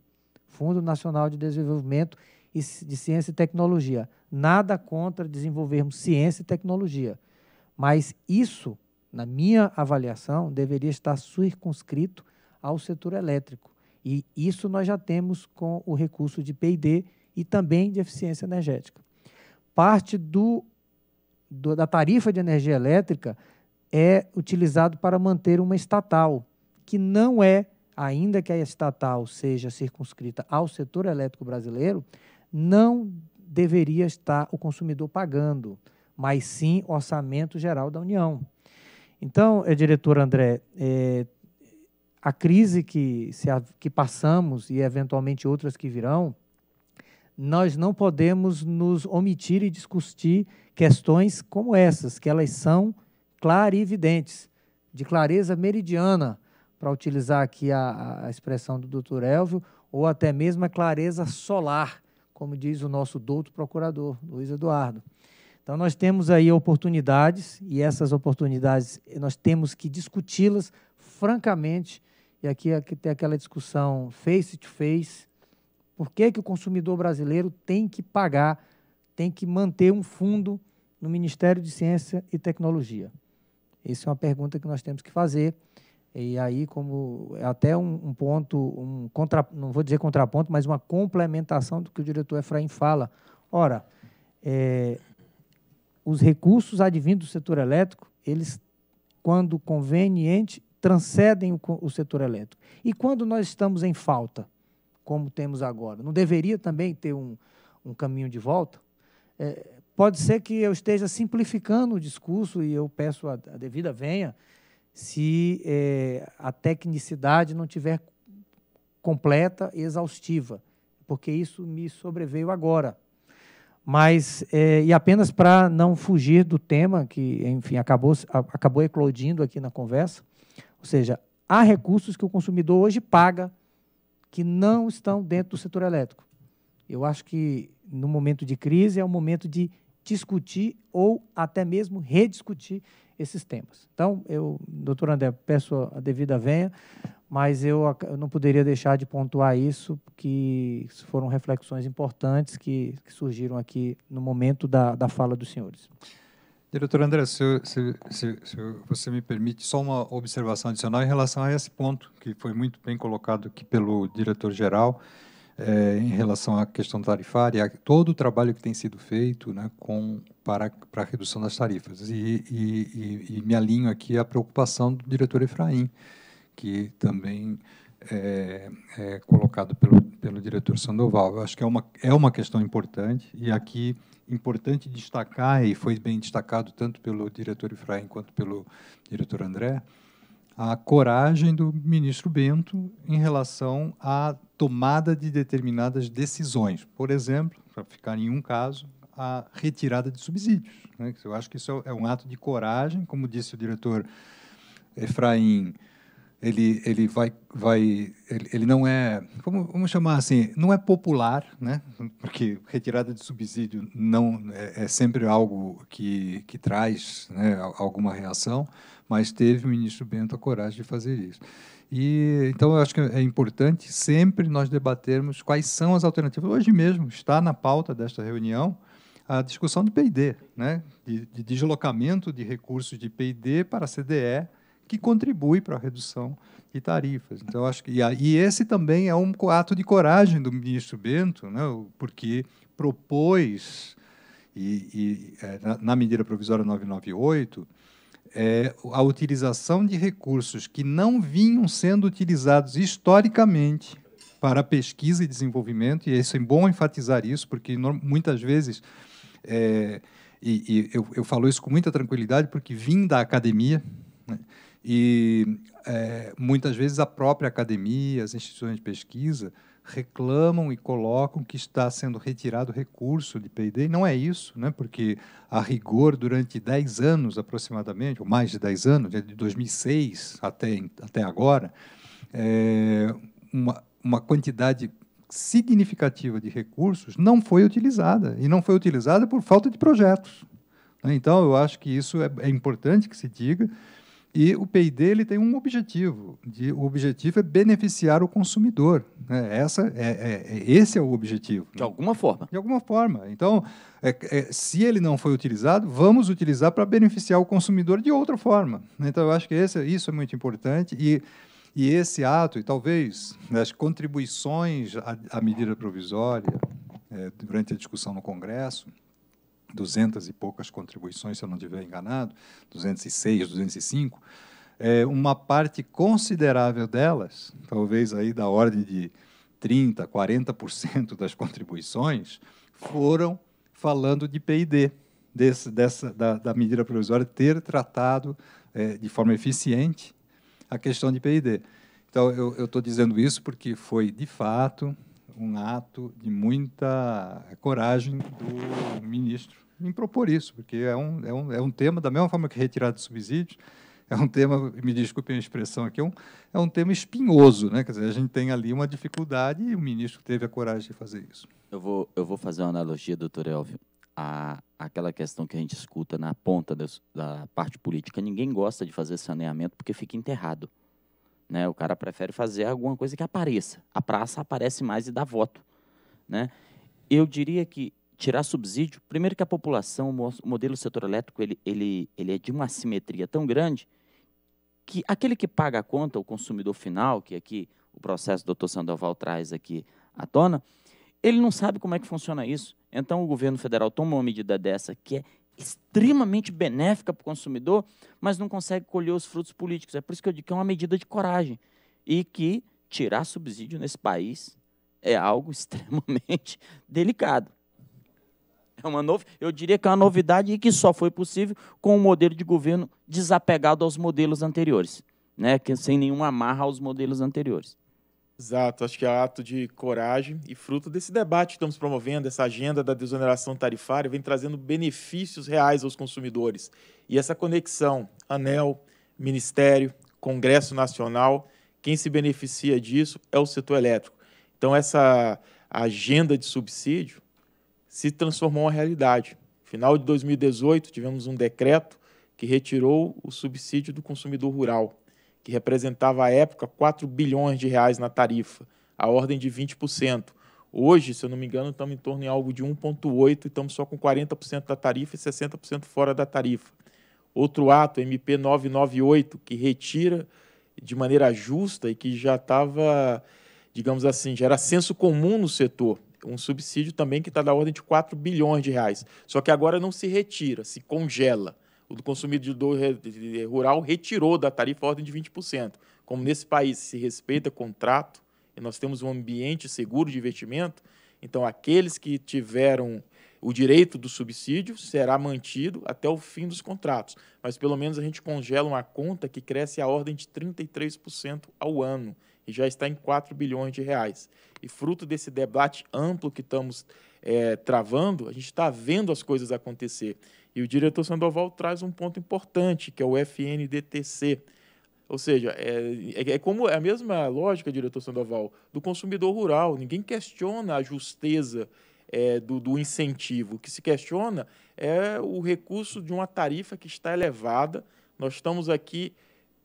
Fundo Nacional de Desenvolvimento de Ciência e Tecnologia. Nada contra desenvolvermos ciência e tecnologia, mas isso, na minha avaliação, deveria estar circunscrito ao setor elétrico. E isso nós já temos com o recurso de PD e também de eficiência energética. Parte do, do, da tarifa de energia elétrica é utilizado para manter uma estatal, que não é, ainda que a estatal seja circunscrita ao setor elétrico brasileiro, não deveria estar o consumidor pagando mas sim orçamento geral da União. Então, é diretor André, eh, a crise que, se que passamos e eventualmente outras que virão, nós não podemos nos omitir e discutir questões como essas, que elas são clarividentes, de clareza meridiana, para utilizar aqui a, a expressão do doutor Elvio, ou até mesmo a clareza solar, como diz o nosso douto procurador, Luiz Eduardo. Então, nós temos aí oportunidades, e essas oportunidades nós temos que discuti-las francamente, e aqui é tem aquela discussão face to face, por que, que o consumidor brasileiro tem que pagar, tem que manter um fundo no Ministério de Ciência e Tecnologia? Essa é uma pergunta que nós temos que fazer, e aí como é até um, um ponto, um contra, não vou dizer contraponto, mas uma complementação do que o diretor Efraim fala. Ora, é, os recursos advindos do setor elétrico, eles, quando conveniente, transcendem o, o setor elétrico. E quando nós estamos em falta, como temos agora, não deveria também ter um, um caminho de volta? É, pode ser que eu esteja simplificando o discurso e eu peço a, a devida venha se é, a tecnicidade não tiver completa e exaustiva, porque isso me sobreveio agora mas é, e apenas para não fugir do tema que, enfim, acabou, acabou eclodindo aqui na conversa, ou seja, há recursos que o consumidor hoje paga que não estão dentro do setor elétrico. Eu acho que no momento de crise é um momento de discutir ou até mesmo rediscutir esses temas. Então, eu, doutor André, peço a devida venha, mas eu, eu não poderia deixar de pontuar isso, que foram reflexões importantes que, que surgiram aqui no momento da, da fala dos senhores. Diretor André, se, se, se, se, você me permite, só uma observação adicional em relação a esse ponto, que foi muito bem colocado aqui pelo diretor-geral, é, em relação à questão tarifária, todo o trabalho que tem sido feito né, com, para, para a redução das tarifas. E, e, e, e me alinho aqui à preocupação do diretor Efraim, que também é, é, colocado pelo, pelo diretor Sandoval. Eu acho que é uma, é uma questão importante, e aqui importante destacar, e foi bem destacado tanto pelo diretor Efraim quanto pelo diretor André, a coragem do ministro Bento em relação à tomada de determinadas decisões. Por exemplo, para ficar em um caso, a retirada de subsídios. Né? Eu acho que isso é um ato de coragem, como disse o diretor Efraim, ele, ele vai, vai ele, ele não é, como vamos, chamar assim, não é popular, né? porque retirada de subsídio não é, é sempre algo que, que traz né, alguma reação, mas teve o ministro Bento a coragem de fazer isso. E então eu acho que é importante sempre nós debatermos quais são as alternativas. Hoje mesmo está na pauta desta reunião a discussão do PID, né? De, de, deslocamento de recursos de PID para a CDE, que contribui para a redução de tarifas. Então, acho que e esse também é um ato de coragem do ministro Bento, né? porque propôs e, e é, na, na medida provisória 998 é, a utilização de recursos que não vinham sendo utilizados historicamente para pesquisa e desenvolvimento, e é, é bom enfatizar isso, porque muitas vezes, é, e, e eu, eu, falo isso com muita tranquilidade, porque vim da academia, né? e é, muitas vezes a própria academia, as instituições de pesquisa, reclamam e colocam que está sendo retirado recurso de P&D, não é isso, né? porque a rigor, durante 10 anos aproximadamente, ou mais de 10 anos, né? de 2006 até, até agora, é, uma, uma quantidade significativa de recursos não foi utilizada, e não foi utilizada por falta de projetos. Né? Então, eu acho que isso é, é importante que se diga, e o PID ele tem um objetivo. De, o objetivo é beneficiar o consumidor. Né? Essa é, é, é esse é o objetivo. Né? De né? alguma forma. De alguma forma. Então, é, é, se ele não foi utilizado, vamos utilizar para beneficiar o consumidor de outra forma. Né? Então, eu acho que esse, isso é muito importante. E, e esse ato, e talvez né, as contribuições à, à medida provisória, é, durante a discussão no Congresso, duzentas e poucas contribuições, se eu não estiver enganado, 206, 205, é, uma parte considerável delas, talvez aí da ordem de 30%, 40% das contribuições, foram falando de PID, desse, dessa, da, da, medida provisória ter tratado é, de forma eficiente a questão de PID. Então, eu estou dizendo isso porque foi, de fato, um ato de muita coragem do ministro em propor isso, porque é um, é um, é um tema, da mesma forma que retirar de subsídios, é um tema, me desculpem a expressão aqui, é um, é um tema espinhoso, né? Quer dizer, a gente tem ali uma dificuldade e o ministro teve a coragem de fazer isso. Eu vou, eu vou fazer uma analogia, doutor Elvio, a àquela questão que a gente escuta na ponta da parte política. Ninguém gosta de fazer saneamento porque fica enterrado. Né? O cara prefere fazer alguma coisa que apareça. A praça aparece mais e dá voto. Né? Eu diria que tirar subsídio, primeiro que a população, o modelo setor elétrico, ele, ele, ele é de uma assimetria tão grande que aquele que paga a conta, o consumidor final, que é aqui o processo do Dr. Sandoval traz aqui à tona, ele não sabe como é que funciona isso. Então o governo federal toma uma medida dessa que é extremamente benéfica para o consumidor, mas não consegue colher os frutos políticos. É por isso que eu digo que é uma medida de coragem e que tirar subsídio nesse país é algo extremamente delicado. É uma novo, eu diria que é uma novidade e que só foi possível com um modelo de governo desapegado aos modelos anteriores, né, que sem nenhuma amarra aos modelos anteriores. Exato, acho que é um ato de coragem e fruto desse debate que estamos promovendo, essa agenda da desoneração tarifária vem trazendo benefícios reais aos consumidores. E essa conexão, ANEL, Ministério, Congresso Nacional, quem se beneficia disso é o setor elétrico. Então, essa agenda de subsídio se transformou em realidade. Final de 2018, tivemos um decreto que retirou o subsídio do consumidor rural que representava à época 4 bilhões de reais na tarifa, a ordem de 20%. Hoje, se eu não me engano, estamos em torno de algo de 1,8% e estamos só com 40% da tarifa e 60% fora da tarifa. Outro ato, MP 998, que retira de maneira justa e que já estava, digamos assim, já era senso comum no setor. Um subsídio também que está da ordem de 4 bilhões de reais. Só que agora não se retira, se congela o consumidor rural retirou da tarifa a ordem de 20%. Como nesse país se respeita contrato e nós temos um ambiente seguro de investimento, então aqueles que tiveram o direito do subsídio será mantido até o fim dos contratos, mas pelo menos a gente congela uma conta que cresce à ordem de 33% ao ano e já está em 4 bilhões de reais. E fruto desse debate amplo que estamos é, travando, a gente está vendo as coisas acontecer. E o diretor Sandoval traz um ponto importante, que é o FNDTC. Ou seja, é, é, é, como é a mesma lógica, diretor Sandoval, do consumidor rural. Ninguém questiona a justeza é, do, do, incentivo. O que se questiona é o recurso de uma tarifa que está elevada. Nós estamos aqui,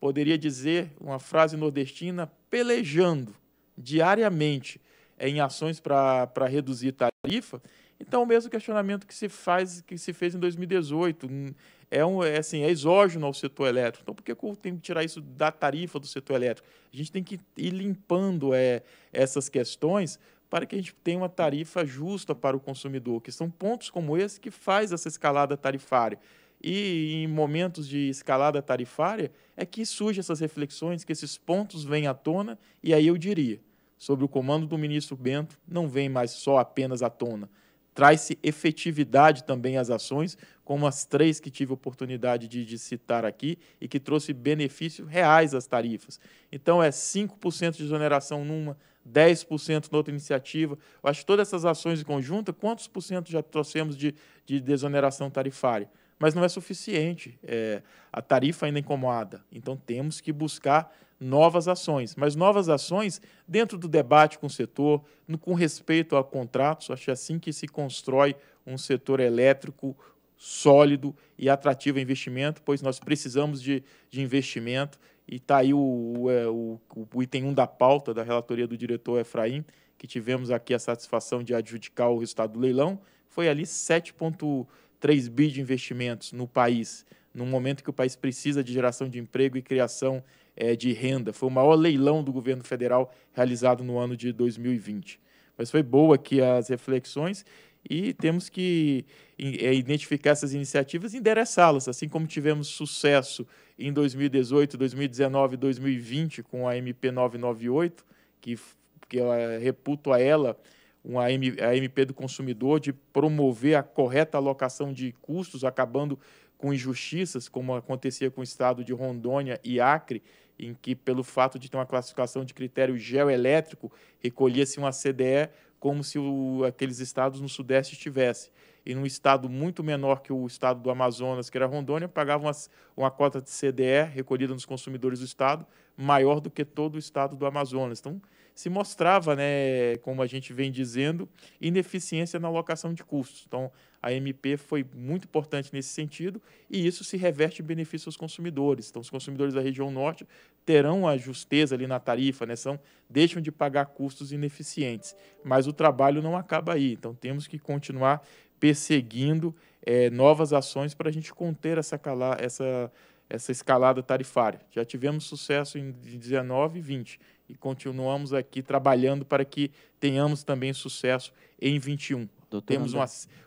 poderia dizer, uma frase nordestina, pelejando diariamente é, em ações para reduzir tarifa. Então, o mesmo questionamento que se faz, que se fez em 2018, hum, é, um, é, assim, é exógeno ao setor elétrico. Então, por que eu tenho que tirar isso da tarifa do setor elétrico? A gente tem que ir limpando é, essas questões para que a gente tenha uma tarifa justa para o consumidor, que são pontos como esse que faz essa escalada tarifária. E em momentos de escalada tarifária é que surgem essas reflexões, que esses pontos vêm à tona, e aí eu diria, sobre o comando do ministro Bento, não vem mais só apenas à tona, traz-se efetividade também às ações, como as três que tive oportunidade de, de, citar aqui e que trouxe benefícios reais às tarifas. Então, é 5% de exoneração numa, 10% noutra iniciativa. Eu acho que todas essas ações em conjunto, quantos por cento já trouxemos de, de desoneração tarifária? mas não é suficiente. É, a tarifa ainda é incomoda. Então temos que buscar novas ações, mas novas ações dentro do debate com o setor, no, com respeito a contratos. Acho é assim que se constrói um setor elétrico sólido e atrativo a investimento, pois nós precisamos de, de investimento. E está aí o, o, é, o, o item 1 da pauta da relatoria do diretor Efraim, que tivemos aqui a satisfação de adjudicar o resultado do leilão. Foi ali 7,5 3 bi de investimentos no país, num momento que o país precisa de geração de emprego e criação é, de renda. Foi o maior leilão do governo federal realizado no ano de 2020. Mas foi boa aqui as reflexões e temos que eh, identificar essas iniciativas e endereçá-las, assim como tivemos sucesso em 2018, 2019 2020 com a MP 998, que, que eu reputo a ela uma AMP do consumidor, de promover a correta alocação de custos, acabando com injustiças, como acontecia com o estado de Rondônia e Acre, em que, pelo fato de ter uma classificação de critério geoelétrico, recolhia-se uma CDE como se o, aqueles estados no Sudeste estivessem. E num estado muito menor que o estado do Amazonas, que era Rondônia, pagava uma, uma cota de CDE recolhida nos consumidores do estado, maior do que todo o estado do Amazonas. Então, se mostrava, né, como a gente vem dizendo, ineficiência na alocação de custos. Então, a MP foi muito importante nesse sentido e isso se reverte em benefício aos consumidores. Então, os consumidores da região norte terão a justeza ali na tarifa, né? São, deixam de pagar custos ineficientes. Mas o trabalho não acaba aí. Então, temos que continuar perseguindo é, novas ações para a gente conter essa, essa, essa escalada tarifária. Já tivemos sucesso em 19 e 20 e continuamos aqui trabalhando para que tenhamos também sucesso em 21. Doutor temos uma,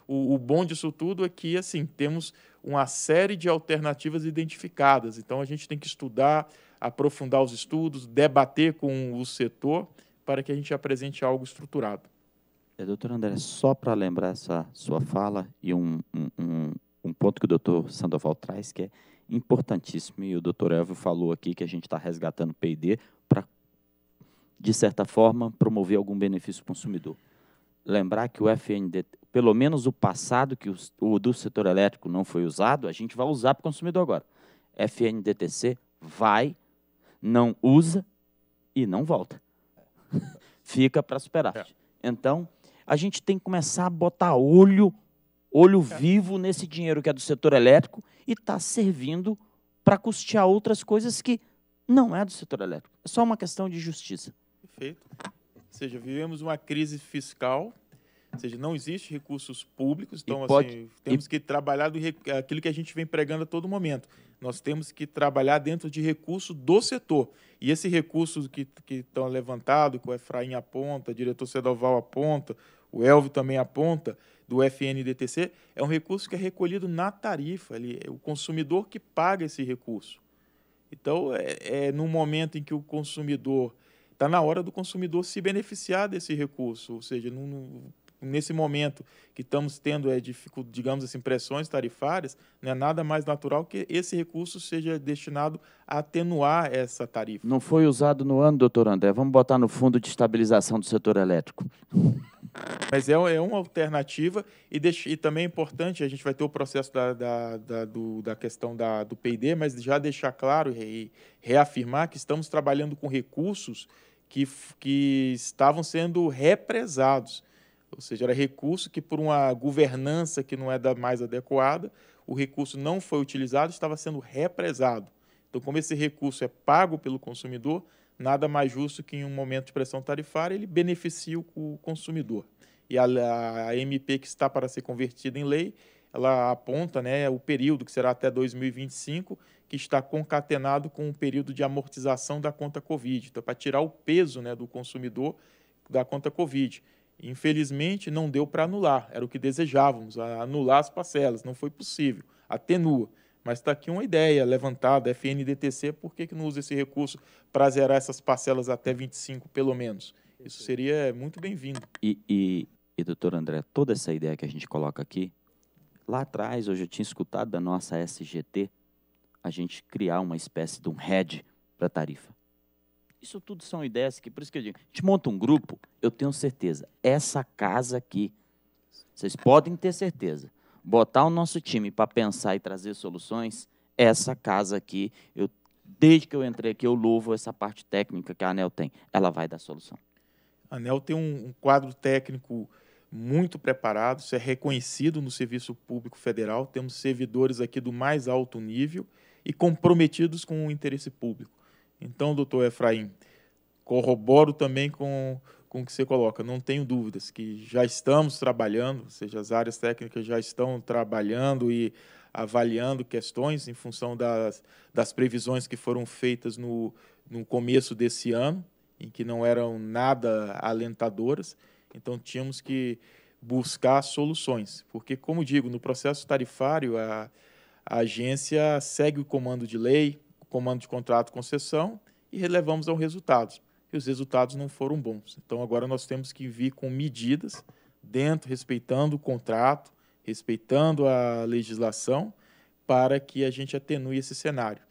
o, o, bom disso tudo é que assim temos uma série de alternativas identificadas. Então a gente tem que estudar, aprofundar os estudos, debater com o setor para que a gente apresente algo estruturado. É, doutor André, só para lembrar essa sua fala e um, um, um ponto que o doutor Sandoval traz, que é importantíssimo, e o doutor Elvio falou aqui que a gente está resgatando o P&D, de certa forma, promover algum benefício para o consumidor. Lembrar que o FND, pelo menos o passado, que o, o do setor elétrico não foi usado, a gente vai usar para o consumidor agora. FNDTC vai, não usa e não volta. Fica para superar. É. Então, a gente tem que começar a botar olho, olho é. vivo nesse dinheiro que é do setor elétrico e está servindo para custear outras coisas que não é do setor elétrico. É só uma questão de justiça. Perfeito. Ou seja, vivemos uma crise fiscal, ou seja, não existe recursos públicos, então assim, pode, assim, temos e... que trabalhar do, aquilo que a gente vem pregando a todo momento. Nós temos que trabalhar dentro de recurso do setor. E esse recurso que estão levantado, que o Efraim aponta, o diretor Cedoval aponta, o Elvio também aponta, do FNDTC, é um recurso que é recolhido na tarifa, ali, é o consumidor que paga esse recurso. Então, é, é no momento em que o consumidor Está na hora do consumidor se beneficiar desse recurso, ou seja, nesse momento que estamos tendo, é, digamos assim, pressões tarifárias, não é nada mais natural que esse recurso seja destinado a atenuar essa tarifa. Não foi usado no ano, doutor André. Vamos botar no fundo de estabilização do setor elétrico. Mas é, é uma alternativa e, deixe, e, também é importante, a gente vai ter o processo da, da, da, do, da questão da, do P&D, mas já deixar claro e reafirmar que estamos trabalhando com recursos que, que estavam sendo represados. Ou seja, era recurso que, por uma governança que não é da mais adequada, o recurso não foi utilizado, estava sendo represado. Então, como esse recurso é pago pelo consumidor, nada mais justo que em um momento de pressão tarifária ele beneficie o consumidor. E a, a MP que está para ser convertida em lei, ela aponta né, o período que será até 2025 que está concatenado com o um período de amortização da conta Covid. Então, para tirar o peso né, do consumidor da conta Covid. Infelizmente, não deu para anular, era o que desejávamos, anular as parcelas, não foi possível, atenua. Mas está aqui uma ideia levantada, FNDTC, por que, que não usa esse recurso para zerar essas parcelas até 25, pelo menos? Isso seria muito bem-vindo. E, e, e, doutor André, toda essa ideia que a gente coloca aqui, lá atrás, hoje eu tinha escutado da nossa SGT, a gente criar uma espécie de um head para a tarifa. Isso tudo são ideias que, por isso que eu digo, a gente monta um grupo, eu tenho certeza, essa casa aqui, vocês podem ter certeza, botar o nosso time para pensar e trazer soluções, essa casa aqui, eu, desde que eu entrei aqui, eu louvo essa parte técnica que a ANEL tem, ela vai dar solução. A ANEL tem um, um quadro técnico muito preparado, isso é reconhecido no Serviço Público Federal, temos servidores aqui do mais alto nível, e comprometidos com o interesse público. Então, doutor Efraim, corroboro também com, com o que você coloca, não tenho dúvidas que já estamos trabalhando, ou seja, as áreas técnicas já estão trabalhando e avaliando questões em função das, das previsões que foram feitas no, no começo desse ano, em que não eram nada alentadoras, então tínhamos que buscar soluções, porque, como digo, no processo tarifário, a a agência segue o comando de lei, o comando de contrato concessão e relevamos aos resultados. E os resultados não foram bons. Então agora nós temos que vir com medidas dentro, respeitando o contrato, respeitando a legislação, para que a gente atenue esse cenário.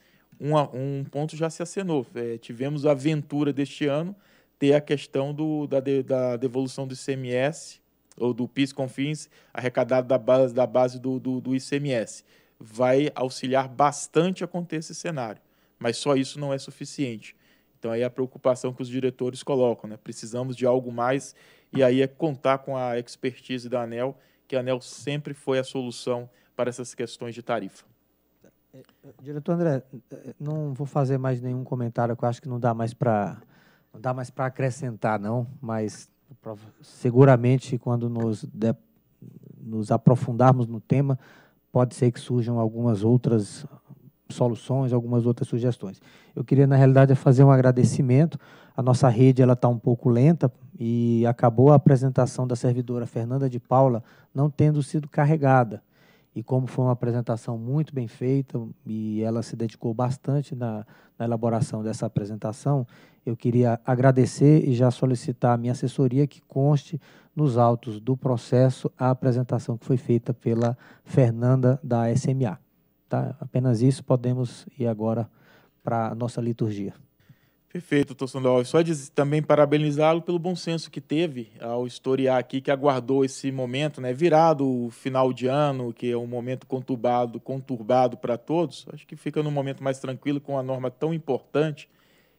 Um, um ponto já se acenou. É, tivemos a aventura deste ano ter a questão do, da, de, da devolução do ICMS ou do PIS-COFINS arrecadado da base, da base do, do, do ICMS vai auxiliar bastante a conter esse cenário, mas só isso não é suficiente. Então aí é a preocupação que os diretores colocam, né? Precisamos de algo mais e aí é contar com a expertise da ANEL, que a ANEL sempre foi a solução para essas questões de tarifa. É, é, diretor André, é, não vou fazer mais nenhum comentário, que eu acho que não dá mais para não dá mais para acrescentar não, mas seguramente quando nos de, nos aprofundarmos no tema, pode ser que surjam algumas outras soluções, algumas outras sugestões. Eu queria, na realidade, é fazer um agradecimento. A nossa rede ela está um pouco lenta e acabou a apresentação da servidora Fernanda de Paula não tendo sido carregada. E como foi uma apresentação muito bem feita e ela se dedicou bastante na, na elaboração dessa apresentação, eu queria agradecer e já solicitar a minha assessoria que conste nos autos do processo a apresentação que foi feita pela Fernanda da SMA. Tá? Apenas isso, podemos ir agora para a nossa liturgia. Perfeito, doutor Sandoval. Só também parabenizá-lo pelo bom senso que teve ao historiar aqui, que aguardou esse momento, né? Virado o final de ano, que é um momento conturbado, conturbado para todos. Acho que fica num momento mais tranquilo com uma norma tão importante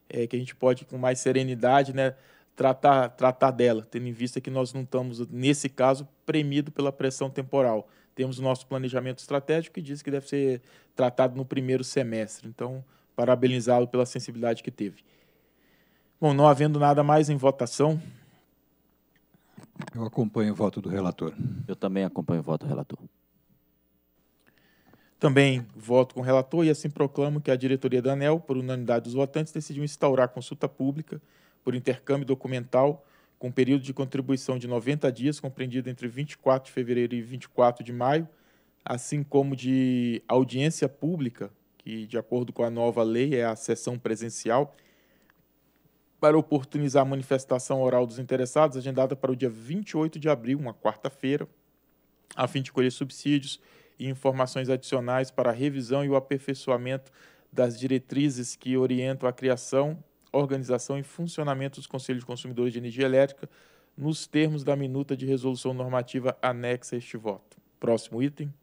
é, que a gente pode, com mais serenidade, né, tratar, tratar dela, tendo em vista que nós não estamos, nesse caso, premido pela pressão temporal. Temos o nosso planejamento estratégico que diz que deve ser tratado no primeiro semestre. Então, parabenizá-lo pela sensibilidade que teve. Bom, não havendo nada mais em votação. Eu acompanho o voto do relator. Eu também acompanho o voto do relator. Também voto com o relator e assim proclamo que a diretoria da ANEL, por unanimidade dos votantes, decidiu instaurar consulta pública por intercâmbio documental com período de contribuição de 90 dias, compreendido entre 24 de fevereiro e 24 de maio, assim como de audiência pública, que, de acordo com a nova lei, é a sessão presencial, para oportunizar a manifestação oral dos interessados, agendada para o dia 28 de abril, uma quarta-feira, a fim de colher subsídios e informações adicionais para a revisão e o aperfeiçoamento das diretrizes que orientam a criação, organização e funcionamento dos Conselhos de Consumidores de Energia Elétrica, nos termos da minuta de resolução normativa anexa a este voto. Próximo item.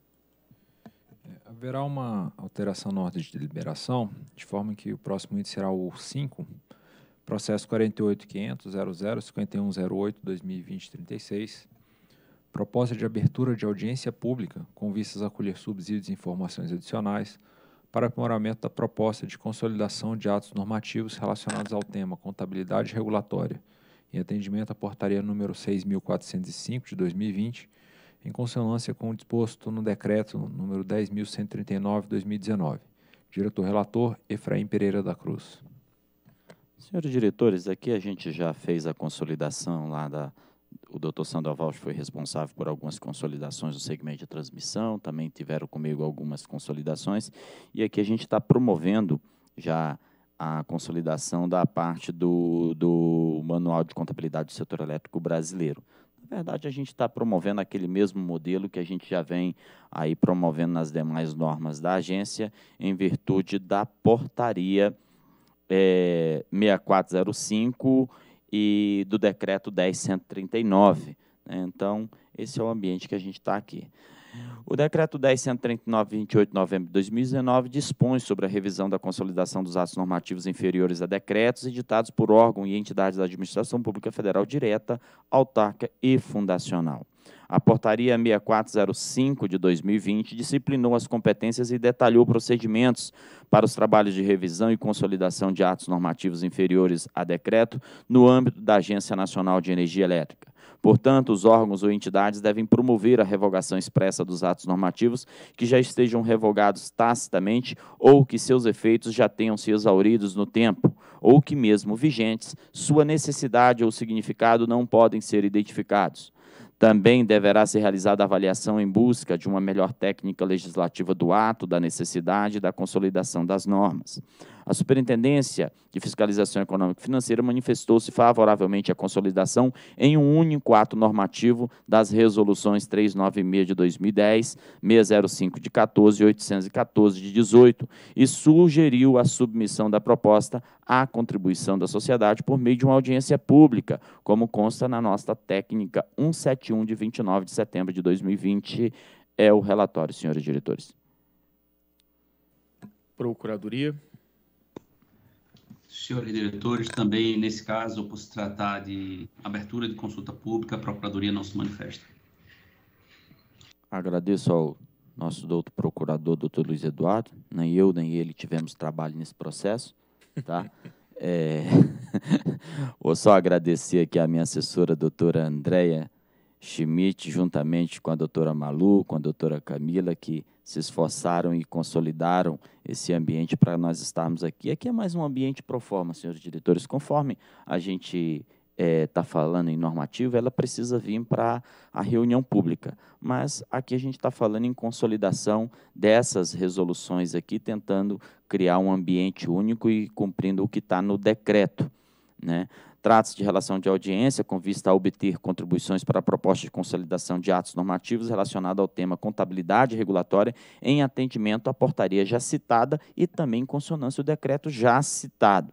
É, haverá uma alteração na ordem de deliberação, de forma que o próximo item será o 5, processo 48.500.00.51.08.2020.36 2020 36 proposta de abertura de audiência pública com vistas a colher subsídios e informações adicionais para aprimoramento da proposta de consolidação de atos normativos relacionados ao tema contabilidade regulatória, em atendimento à portaria número 6.405 de 2020, em consonância com o disposto no decreto número 10.139/2019. Diretor relator Efraim Pereira da Cruz. Senhores diretores, aqui a gente já fez a consolidação lá da o Dr. Sandoval foi responsável por algumas consolidações no segmento de transmissão, também tiveram comigo algumas consolidações, e aqui a gente está promovendo já a consolidação da parte do, do Manual de Contabilidade do Setor Elétrico Brasileiro. Na verdade, a gente está promovendo aquele mesmo modelo que a gente já vem aí promovendo nas demais normas da agência, em virtude da portaria é, eh, 6405 e do decreto 10139. Né? Então, esse é o ambiente que a gente está aqui. O decreto 10139, 28 de novembro de 2019, dispõe sobre a revisão da consolidação dos atos normativos inferiores a decretos editados por órgão e entidades da administração pública federal direta, autarca e fundacional. A portaria 6405 de 2020 disciplinou as competências e detalhou procedimentos para os trabalhos de revisão e consolidação de atos normativos inferiores a decreto no âmbito da Agência Nacional de Energia Elétrica. Portanto, os órgãos ou entidades devem promover a revogação expressa dos atos normativos que já estejam revogados tacitamente ou que seus efeitos já tenham se exauridos no tempo, ou que, mesmo vigentes, sua necessidade ou significado não podem ser identificados. Também deverá ser realizada a avaliação em busca de uma melhor técnica legislativa do ato, da necessidade e da consolidação das normas. A Superintendência de Fiscalização Econômica e Financeira manifestou-se favoravelmente à consolidação em um único ato normativo das resoluções 396 de 2010, 605 de 14 e 814 de 18 e sugeriu a submissão da proposta à contribuição da sociedade por meio de uma audiência pública, como consta na nossa técnica 171 de 29 de setembro de 2020. É o relatório, senhores diretores. Procuradoria senhores diretores, também nesse caso, por se tratar de abertura de consulta pública, a Procuradoria não se manifesta. Agradeço ao nosso doutor procurador, doutor Luiz Eduardo. Nem eu, nem ele tivemos trabalho nesse processo, tá? é... Vou só agradecer aqui a minha assessora, doutora Andréia Schmidt, juntamente com a doutora Malu, com a doutora Camila, que se esforçaram e consolidaram esse ambiente para nós estarmos aqui. Aqui é mais um ambiente pro forma, senhores diretores. Conforme a gente está é, tá falando em normativa, ela precisa vir para a reunião pública. Mas aqui a gente está falando em consolidação dessas resoluções aqui, tentando criar um ambiente único e cumprindo o que está no decreto. Né? Trata-se de relação de audiência com vista a obter contribuições para a proposta de consolidação de atos normativos relacionados ao tema contabilidade regulatória em atendimento à portaria já citada e também em consonância ao decreto já citado.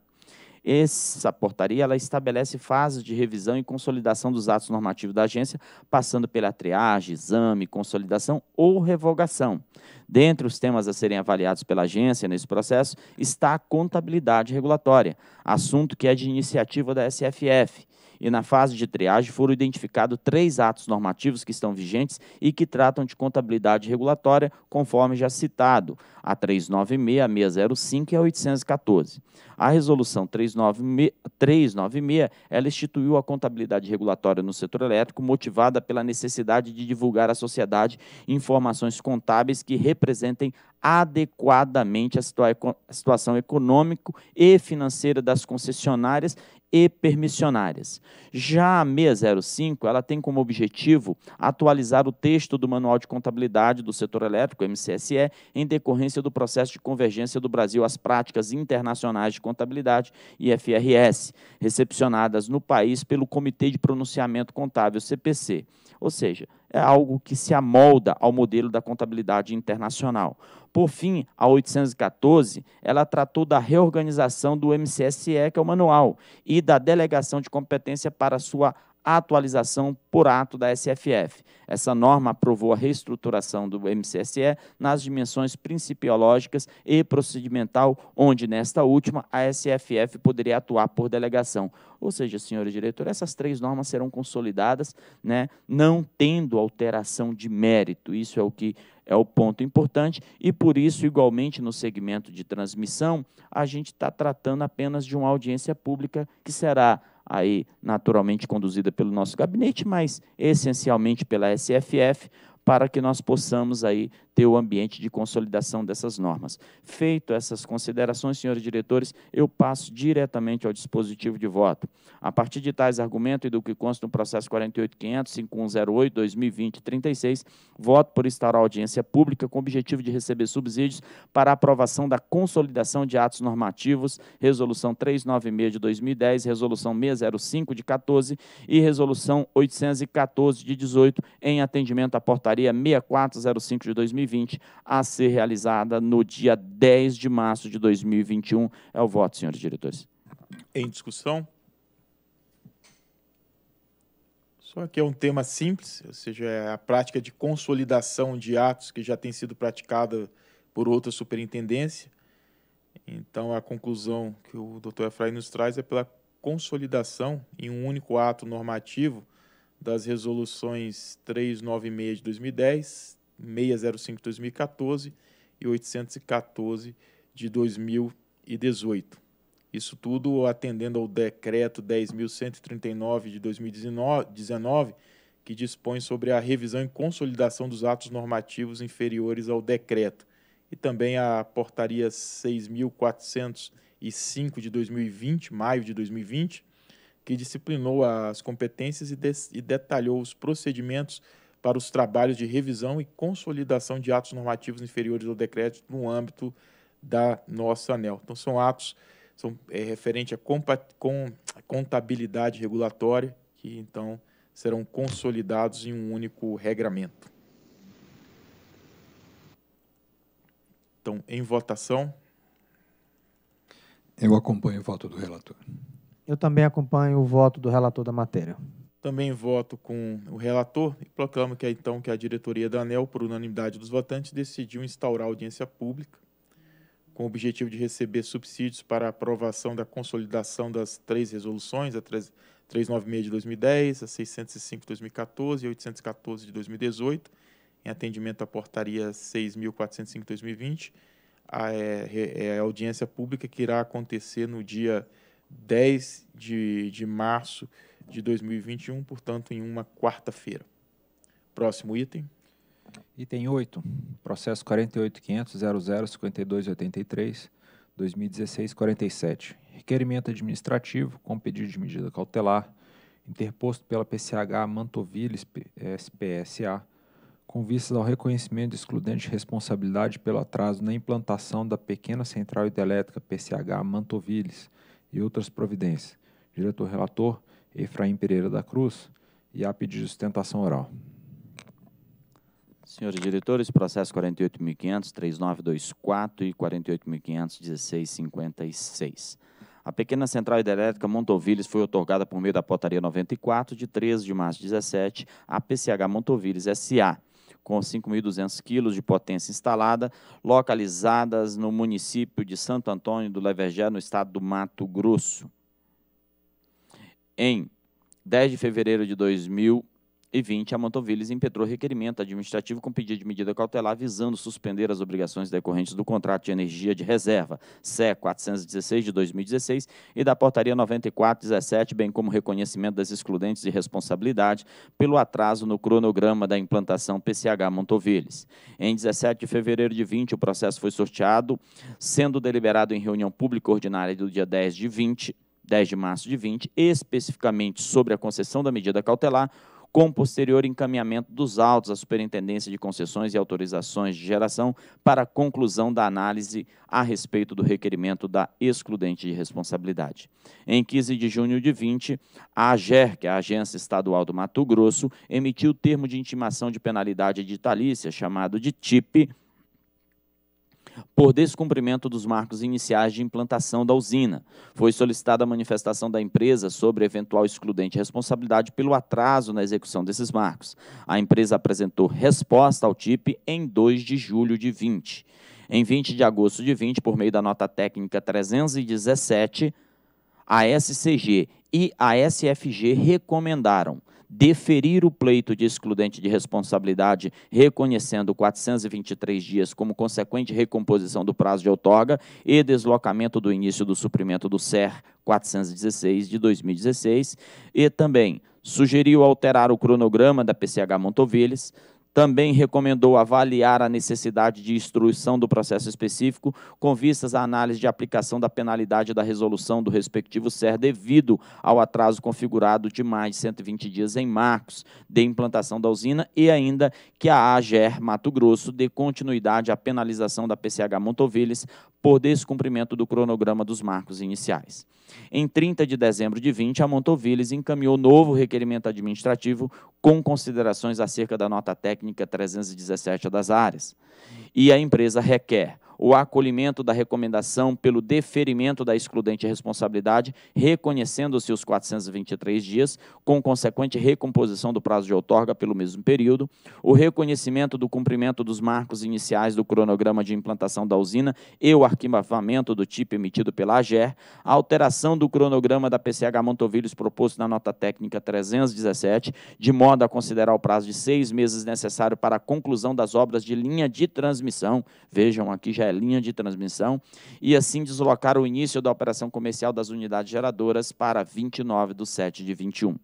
Essa portaria ela estabelece fases de revisão e consolidação dos atos normativos da agência, passando pela triagem, exame, consolidação ou revogação. Dentre os temas a serem avaliados pela agência nesse processo está a contabilidade regulatória, assunto que é de iniciativa da SFF e na fase de triagem foram identificados três atos normativos que estão vigentes e que tratam de contabilidade regulatória, conforme já citado, a 396, a 605 e a 814. A resolução 396, 396 ela instituiu a contabilidade regulatória no setor elétrico motivada pela necessidade de divulgar à sociedade informações contábeis que representem adequadamente a, situa a situação econômica e financeira das concessionárias e permissionárias. Já a 605, ela tem como objetivo atualizar o texto do Manual de Contabilidade do Setor Elétrico, MCSE, em decorrência do processo de convergência do Brasil às práticas internacionais de contabilidade, IFRS, recepcionadas no país pelo Comitê de Pronunciamento Contábil, CPC. Ou seja, é algo que se amolda ao modelo da contabilidade internacional. Por fim, a 814, ela tratou da reorganização do MCSE, que é o manual, e da delegação de competência para sua a atualização por ato da SFF. Essa norma aprovou a reestruturação do MCSE nas dimensões principiológicas e procedimental, onde, nesta última, a SFF poderia atuar por delegação. Ou seja, senhores diretores, essas três normas serão consolidadas, né, não tendo alteração de mérito. Isso é o que é o ponto importante, e por isso, igualmente no segmento de transmissão, a gente está tratando apenas de uma audiência pública que será aí naturalmente conduzida pelo nosso gabinete, mas essencialmente pela SFF, para que nós possamos aí ter o ambiente de consolidação dessas normas. Feito essas considerações, senhores diretores, eu passo diretamente ao dispositivo de voto. A partir de tais argumentos e do que consta no processo 48.500.5108.2020.36, voto por instaurar a audiência pública com o objetivo de receber subsídios para aprovação da consolidação de atos normativos, resolução 396 de 2010, resolução 605 de 14 e resolução 814 de 18, em atendimento à portaria 6405 de 2020 2020, a ser realizada no dia 10 de março de 2021. É o voto, senhores diretores. Em discussão? Só que é um tema simples, ou seja, é a prática de consolidação de atos que já tem sido praticada por outra superintendência. Então, a conclusão que o doutor Efraim nos traz é pela consolidação em um único ato normativo das resoluções 396 de 2010, 605 de 2014 e 814 de 2018. Isso tudo atendendo ao decreto 10.139 de 2019, que dispõe sobre a revisão e consolidação dos atos normativos inferiores ao decreto, e também a portaria 6.405 de 2020, maio de 2020, que disciplinou as competências e, de e detalhou os procedimentos para os trabalhos de revisão e consolidação de atos normativos inferiores ao decreto no âmbito da nossa ANEL. Então, são atos são, é, referente à com, contabilidade regulatória, que então serão consolidados em um único regramento. Então, em votação. Eu acompanho o voto do relator. Eu também acompanho o voto do relator da matéria. Também voto com o relator e proclamo que é, então que a diretoria da ANEL, por unanimidade dos votantes, decidiu instaurar audiência pública com o objetivo de receber subsídios para a aprovação da consolidação das três resoluções, a 396 de 2010, a 605 de 2014 e a 814 de 2018, em atendimento à portaria 6.405 de 2020, a, ah, é, é a audiência pública que irá acontecer no dia 10 de, de março de 2021, portanto, em uma quarta-feira. Próximo item. Item 8, processo 48.500.00.52.83.2016.47. Requerimento administrativo com pedido de medida cautelar, interposto pela PCH Mantoville SPSA, eh, com vistas ao reconhecimento de excludente de responsabilidade pelo atraso na implantação da pequena central hidrelétrica PCH Mantovilles e outras providências. Diretor relator Efraim Pereira da Cruz e há pedido de sustentação oral. Senhores diretores, processo 48.500-3924 e 48.500-1656. A pequena central hidrelétrica Montovilles foi otorgada por meio da portaria 94 de 13 de março de 17 à PCH Montovilles S.A., com 5.200 quilos de potência instalada, localizadas no município de Santo Antônio do Levergé, no estado do Mato Grosso. Em 10 de fevereiro de 2020, a Mantovilles impetrou requerimento administrativo com pedido de medida cautelar visando suspender as obrigações decorrentes do contrato de energia de reserva CE 416 de 2016 e da portaria 9417, bem como reconhecimento das excludentes de responsabilidade pelo atraso no cronograma da implantação PCH Mantovilles. Em 17 de fevereiro de 20, o processo foi sorteado, sendo deliberado em reunião pública ordinária do dia 10 de 20 10 de março de 20, especificamente sobre a concessão da medida cautelar, com posterior encaminhamento dos autos à Superintendência de Concessões e Autorizações de Geração para conclusão da análise a respeito do requerimento da excludente de responsabilidade. Em 15 de junho de 20, a é a Agência Estadual do Mato Grosso, emitiu o termo de intimação de penalidade editalícia, chamado de TIP, por descumprimento dos marcos iniciais de implantação da usina. Foi solicitada a manifestação da empresa sobre eventual excludente responsabilidade pelo atraso na execução desses marcos. A empresa apresentou resposta ao TIP em 2 de julho de 20. Em 20 de agosto de 20, por meio da nota técnica 317, a SCG e a SFG recomendaram deferir o pleito de excludente de responsabilidade, reconhecendo 423 dias como consequente recomposição do prazo de outorga e deslocamento do início do suprimento do SER 416 de 2016, e também sugeriu alterar o cronograma da PCH Montovilles, também recomendou avaliar a necessidade de instrução do processo específico, com vistas à análise de aplicação da penalidade da resolução do respectivo SER devido ao atraso configurado de mais de 120 dias em marcos de implantação da usina e ainda que a AGER Mato Grosso dê continuidade à penalização da PCH Montovilhas por descumprimento do cronograma dos marcos iniciais. Em 30 de dezembro de 20, a Montovilhas encaminhou novo requerimento administrativo com considerações acerca da nota técnica 317 das áreas. E a empresa requer o acolhimento da recomendação pelo deferimento da excludente responsabilidade, reconhecendo-se os 423 dias, com consequente recomposição do prazo de outorga pelo mesmo período, o reconhecimento do cumprimento dos marcos iniciais do cronograma de implantação da usina e o arquivamento do tipo emitido pela AGER, a alteração do cronograma da PCH Montovilhos proposto na nota técnica 317, de modo a considerar o prazo de seis meses necessário para a conclusão das obras de linha de transmissão, vejam aqui já é linha de transmissão, e assim deslocar o início da operação comercial das unidades geradoras para 29 de 7 de 21.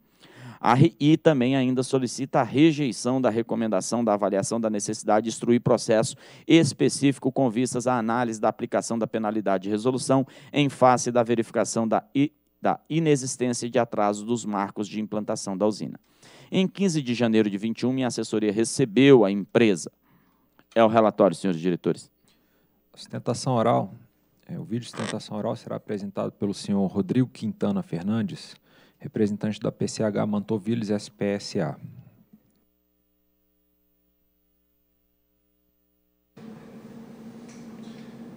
A RI também ainda solicita a rejeição da recomendação da avaliação da necessidade de instruir processo específico com vistas à análise da aplicação da penalidade de resolução em face da verificação da, I, da inexistência de atraso dos marcos de implantação da usina. Em 15 de janeiro de 21, minha assessoria recebeu a empresa. É o relatório, senhores diretores. Sustentação oral. É, o vídeo de sustentação oral será apresentado pelo senhor Rodrigo Quintana Fernandes, representante da PCH Mantovilles SPSA.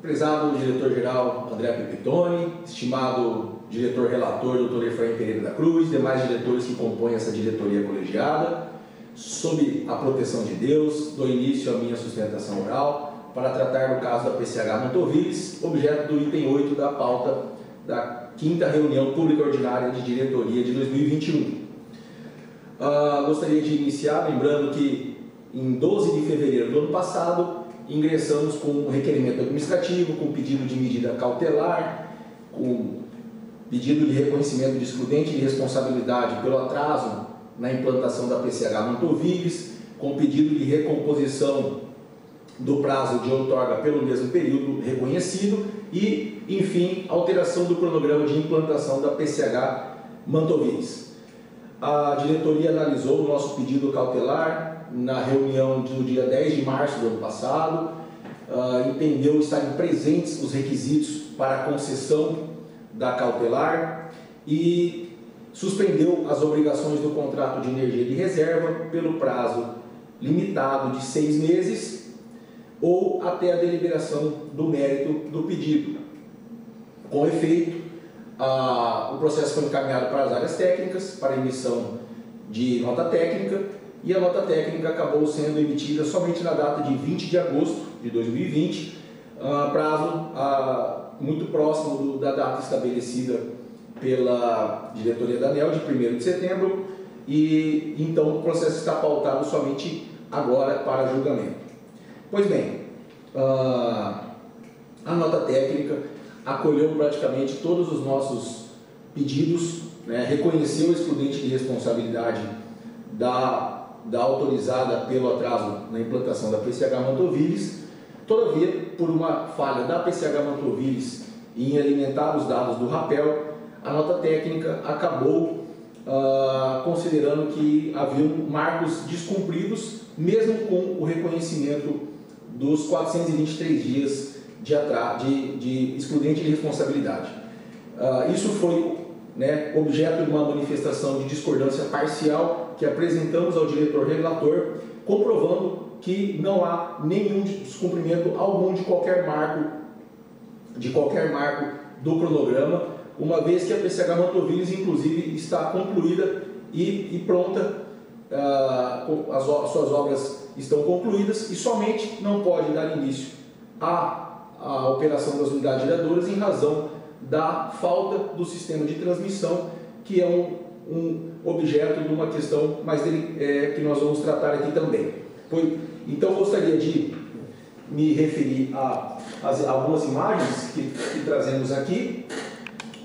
Prezado diretor-geral André Pepitone, estimado diretor-relator doutor Efraim Pereira da Cruz, demais diretores que compõem essa diretoria colegiada, sob a proteção de Deus, dou início à minha sustentação oral para tratar do caso da PCH Mantoviles, objeto do item 8 da pauta da quinta reunião pública ordinária de diretoria de 2021. Uh, ah, gostaria de iniciar lembrando que em 12 de fevereiro do ano passado ingressamos com um requerimento administrativo, com pedido de medida cautelar, com pedido de reconhecimento de excludente de responsabilidade pelo atraso na implantação da PCH Mantovives, com pedido de recomposição do prazo de outorga pelo mesmo período reconhecido e, enfim, alteração do cronograma de implantação da PCH Mantovins. A diretoria analisou o nosso pedido cautelar na reunião do dia 10 de março do ano passado, uh, entendeu estarem presentes os requisitos para a concessão da cautelar e suspendeu as obrigações do contrato de energia de reserva pelo prazo limitado de seis meses ou até a deliberação do mérito do pedido. Com efeito, a, o processo foi encaminhado para as áreas técnicas, para emissão de nota técnica, e a nota técnica acabou sendo emitida somente na data de 20 de agosto de 2020, a, ah, prazo a, ah, muito próximo do, da data estabelecida pela diretoria da ANEL, de 1 de setembro, e então o processo está pautado somente agora para julgamento. Pois bem, ah, a nota técnica acolheu praticamente todos os nossos pedidos, né, reconheceu o excludente de responsabilidade da, da autorizada pelo atraso na implantação da PCH Mantovires, todavia, por uma falha da PCH Mantovires em alimentar os dados do rapel, a nota técnica acabou ah, considerando que haviam marcos descumpridos, mesmo com o reconhecimento dos 423 dias de, atraso, de, de excludente de responsabilidade. Uh, isso foi né, objeto de uma manifestação de discordância parcial que apresentamos ao diretor regulador comprovando que não há nenhum descumprimento algum de qualquer marco de qualquer marco do cronograma, uma vez que a PCH Mantovils, inclusive, está concluída e, e pronta uh, as, as suas obras estão concluídas e somente não pode dar início à, à operação das unidades geradoras em razão da falta do sistema de transmissão, que é um, um objeto de uma questão mais dele, é, que nós vamos tratar aqui também. Pois, então, gostaria de me referir a, algumas imagens que, que trazemos aqui.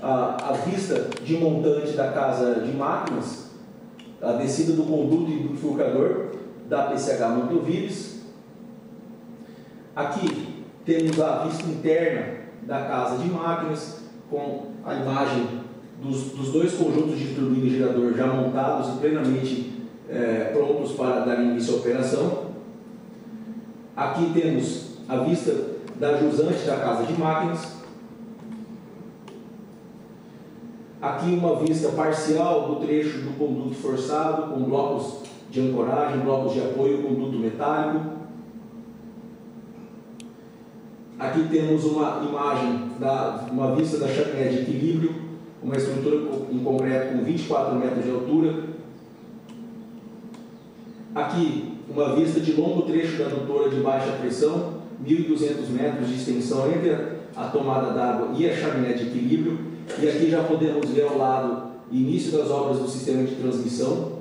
A, a, vista de montante da casa de máquinas, a descida do conduto e do bifurcador, da PCH do Aqui temos a vista interna da casa de máquinas com a imagem dos, dos dois conjuntos de turbina e gerador já montados e plenamente é, prontos para dar início à operação. Aqui temos a vista da jusante da casa de máquinas. Aqui uma vista parcial do trecho do conduto forçado com blocos de ancoragem, blocos de apoio, conduto metálico. Aqui temos uma imagem, da, uma vista da chaminé de equilíbrio, uma estrutura em concreto com 24 metros de altura. Aqui, uma vista de longo trecho da adutora de baixa pressão, 1.200 metros de extensão entre a tomada d'água e a chaminé de equilíbrio. E aqui já podemos ver ao lado início das obras do sistema de transmissão,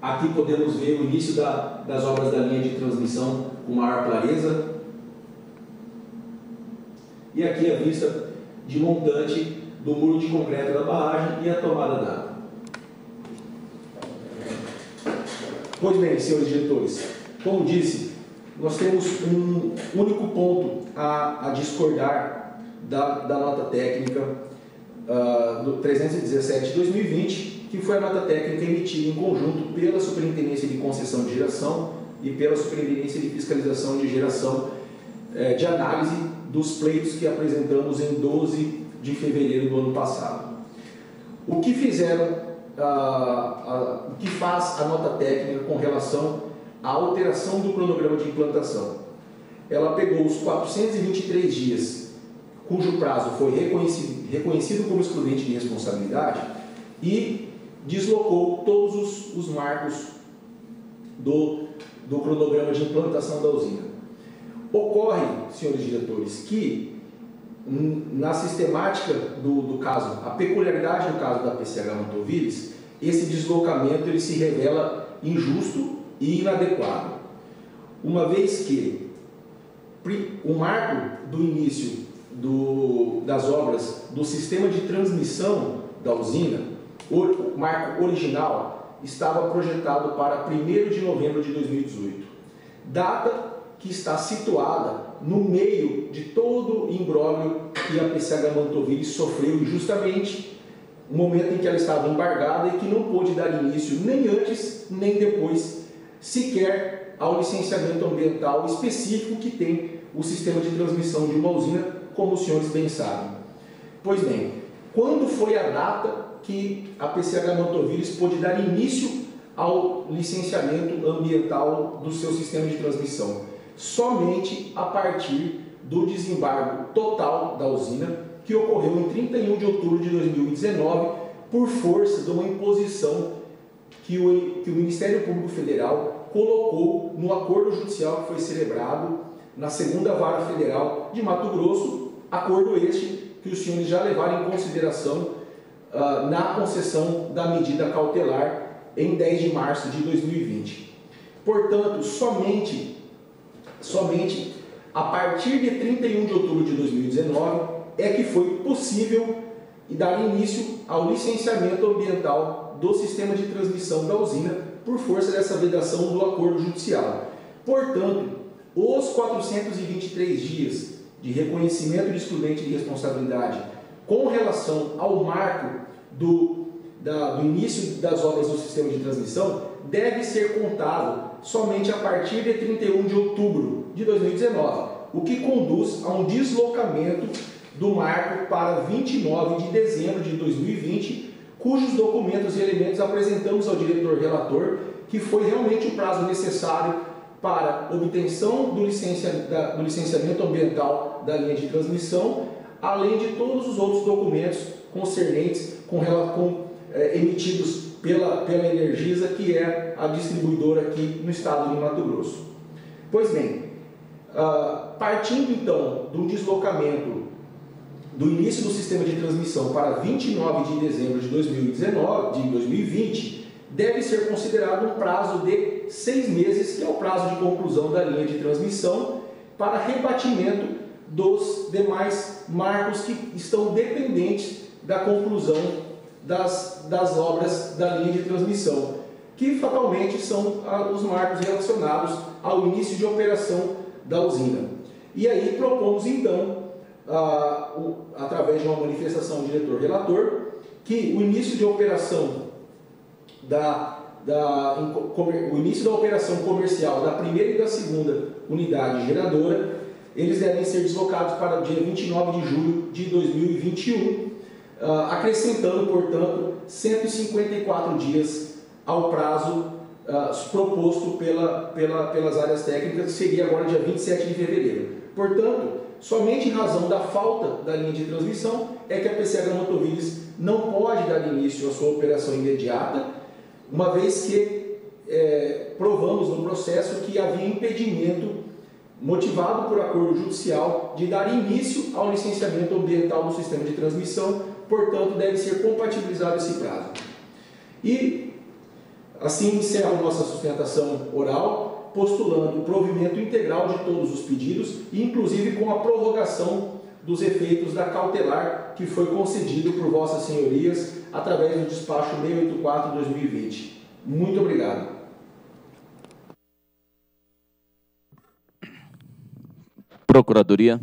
Aqui podemos ver o início da, das obras da linha de transmissão com maior clareza. E aqui a vista de montante do muro de concreto da barragem e a tomada d'água. Pois bem, senhores diretores, como disse, nós temos um único ponto a, a discordar da, da, nota técnica uh, do 317 2020, que foi a nota técnica emitida em conjunto pela Superintendência de Concessão de Geração e pela Superintendência de Fiscalização de Geração eh, de Análise dos pleitos que apresentamos em 12 de fevereiro do ano passado. O que fizeram, a, ah, a, ah, o que faz a nota técnica com relação à alteração do cronograma de implantação? Ela pegou os 423 dias cujo prazo foi reconhecido, reconhecido como excludente de responsabilidade e deslocou todos os, os marcos do, do cronograma de implantação da usina. Ocorre, senhores diretores, que na sistemática do, do caso, a peculiaridade do caso da PCH Montovires, esse deslocamento ele se revela injusto e inadequado, uma vez que o marco do início do, das obras do sistema de transmissão da usina o marco original estava projetado para 1 de novembro de 2018, data que está situada no meio de todo o imbróglio que a PCH Mantovini sofreu justamente no momento em que ela estava embargada e que não pôde dar início nem antes nem depois sequer ao licenciamento ambiental específico que tem o sistema de transmissão de uma usina, como os senhores bem sabem. Pois bem, quando foi a data que a PCH Motovírus pôde dar início ao licenciamento ambiental do seu sistema de transmissão, somente a partir do desembargo total da usina, que ocorreu em 31 de outubro de 2019, por força de uma imposição que o, que o Ministério Público Federal colocou no acordo judicial que foi celebrado na segunda vara federal de Mato Grosso, acordo este que os senhores já levaram em consideração uh, na concessão da medida cautelar em 10 de março de 2020. Portanto, somente, somente a partir de 31 de outubro de 2019 é que foi possível dar início ao licenciamento ambiental do sistema de transmissão da usina por força dessa vedação do acordo judicial. Portanto, os 423 dias de reconhecimento de excludente de responsabilidade com relação ao marco do, da, do início das obras do sistema de transmissão deve ser contado somente a partir de 31 de outubro de 2019, o que conduz a um deslocamento do marco para 29 de dezembro de 2020, cujos documentos e elementos apresentamos ao diretor relator, que foi realmente o prazo necessário para obtenção do, licencia, da, do licenciamento ambiental da linha de transmissão, além de todos os outros documentos concernentes com, com, é, emitidos pela, pela Energisa, que é a distribuidora aqui no estado de Mato Grosso. Pois bem, ah, partindo então do deslocamento do início do sistema de transmissão para 29 de dezembro de 2019, de 2020, deve ser considerado um prazo de seis meses, que é o prazo de conclusão da linha de transmissão, para rebatimento dos demais marcos que estão dependentes da conclusão das, das obras da linha de transmissão, que fatalmente são ah, os marcos relacionados ao início de operação da usina. E aí propomos então, a, ah, o, através de uma manifestação diretor-relator, que o início de operação da, da, o início da operação comercial da primeira e da segunda unidade geradora, eles devem ser deslocados para o dia 29 de julho de 2021 uh, acrescentando, portanto, 154 dias ao prazo uh, proposto pela, pela, pelas áreas técnicas, que seria agora dia 27 de fevereiro. Portanto, somente em razão da falta da linha de transmissão é que a PCH Motovides não pode dar início à sua operação imediata, uma vez que é, provamos no processo que havia impedimento motivado por acordo judicial de dar início ao licenciamento ambiental do sistema de transmissão portanto, deve ser compatibilizado esse prazo. E assim encerro nossa sustentação oral, postulando o provimento integral de todos os pedidos, inclusive com a prorrogação dos efeitos da cautelar que foi concedido por vossas senhorias através do despacho 684-2020. Muito obrigado. Procuradoria.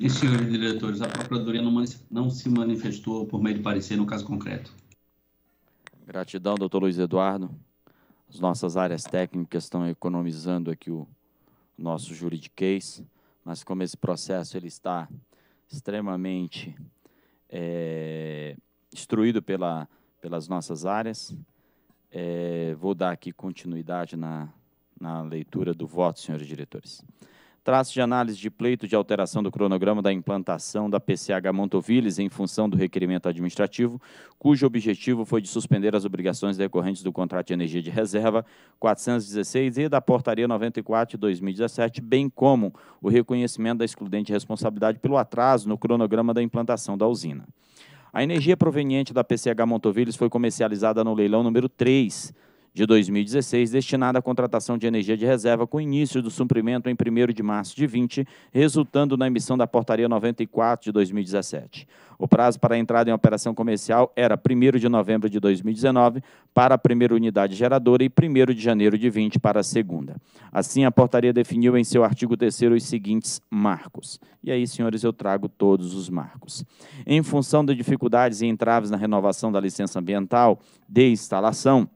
E, senhores diretores, a Procuradoria não, não se manifestou por meio de parecer no caso concreto. Gratidão, doutor Luiz Eduardo. As nossas áreas técnicas estão economizando aqui o nosso juridiquês, mas como esse processo ele está extremamente é, instruído pela, pelas nossas áreas, é, vou dar aqui continuidade na, na leitura do voto, senhores diretores. Traço de análise de pleito de alteração do cronograma da implantação da PCH Montoviles em função do requerimento administrativo, cujo objetivo foi de suspender as obrigações decorrentes do contrato de energia de reserva 416 e da portaria 94 de 2017, bem como o reconhecimento da excludente responsabilidade pelo atraso no cronograma da implantação da usina. A energia proveniente da PCH Montoviles foi comercializada no leilão número 3 de 2016, destinada à contratação de energia de reserva com início do suprimento em 1 de março de 20, resultando na emissão da Portaria 94 de 2017. O prazo para a entrada em operação comercial era 1 de novembro de 2019 para a primeira unidade geradora e 1 de janeiro de 20 para a segunda. Assim, a portaria definiu em seu artigo 3 os seguintes marcos. E aí, senhores, eu trago todos os marcos. Em função de dificuldades e entraves na renovação da licença ambiental de instalação,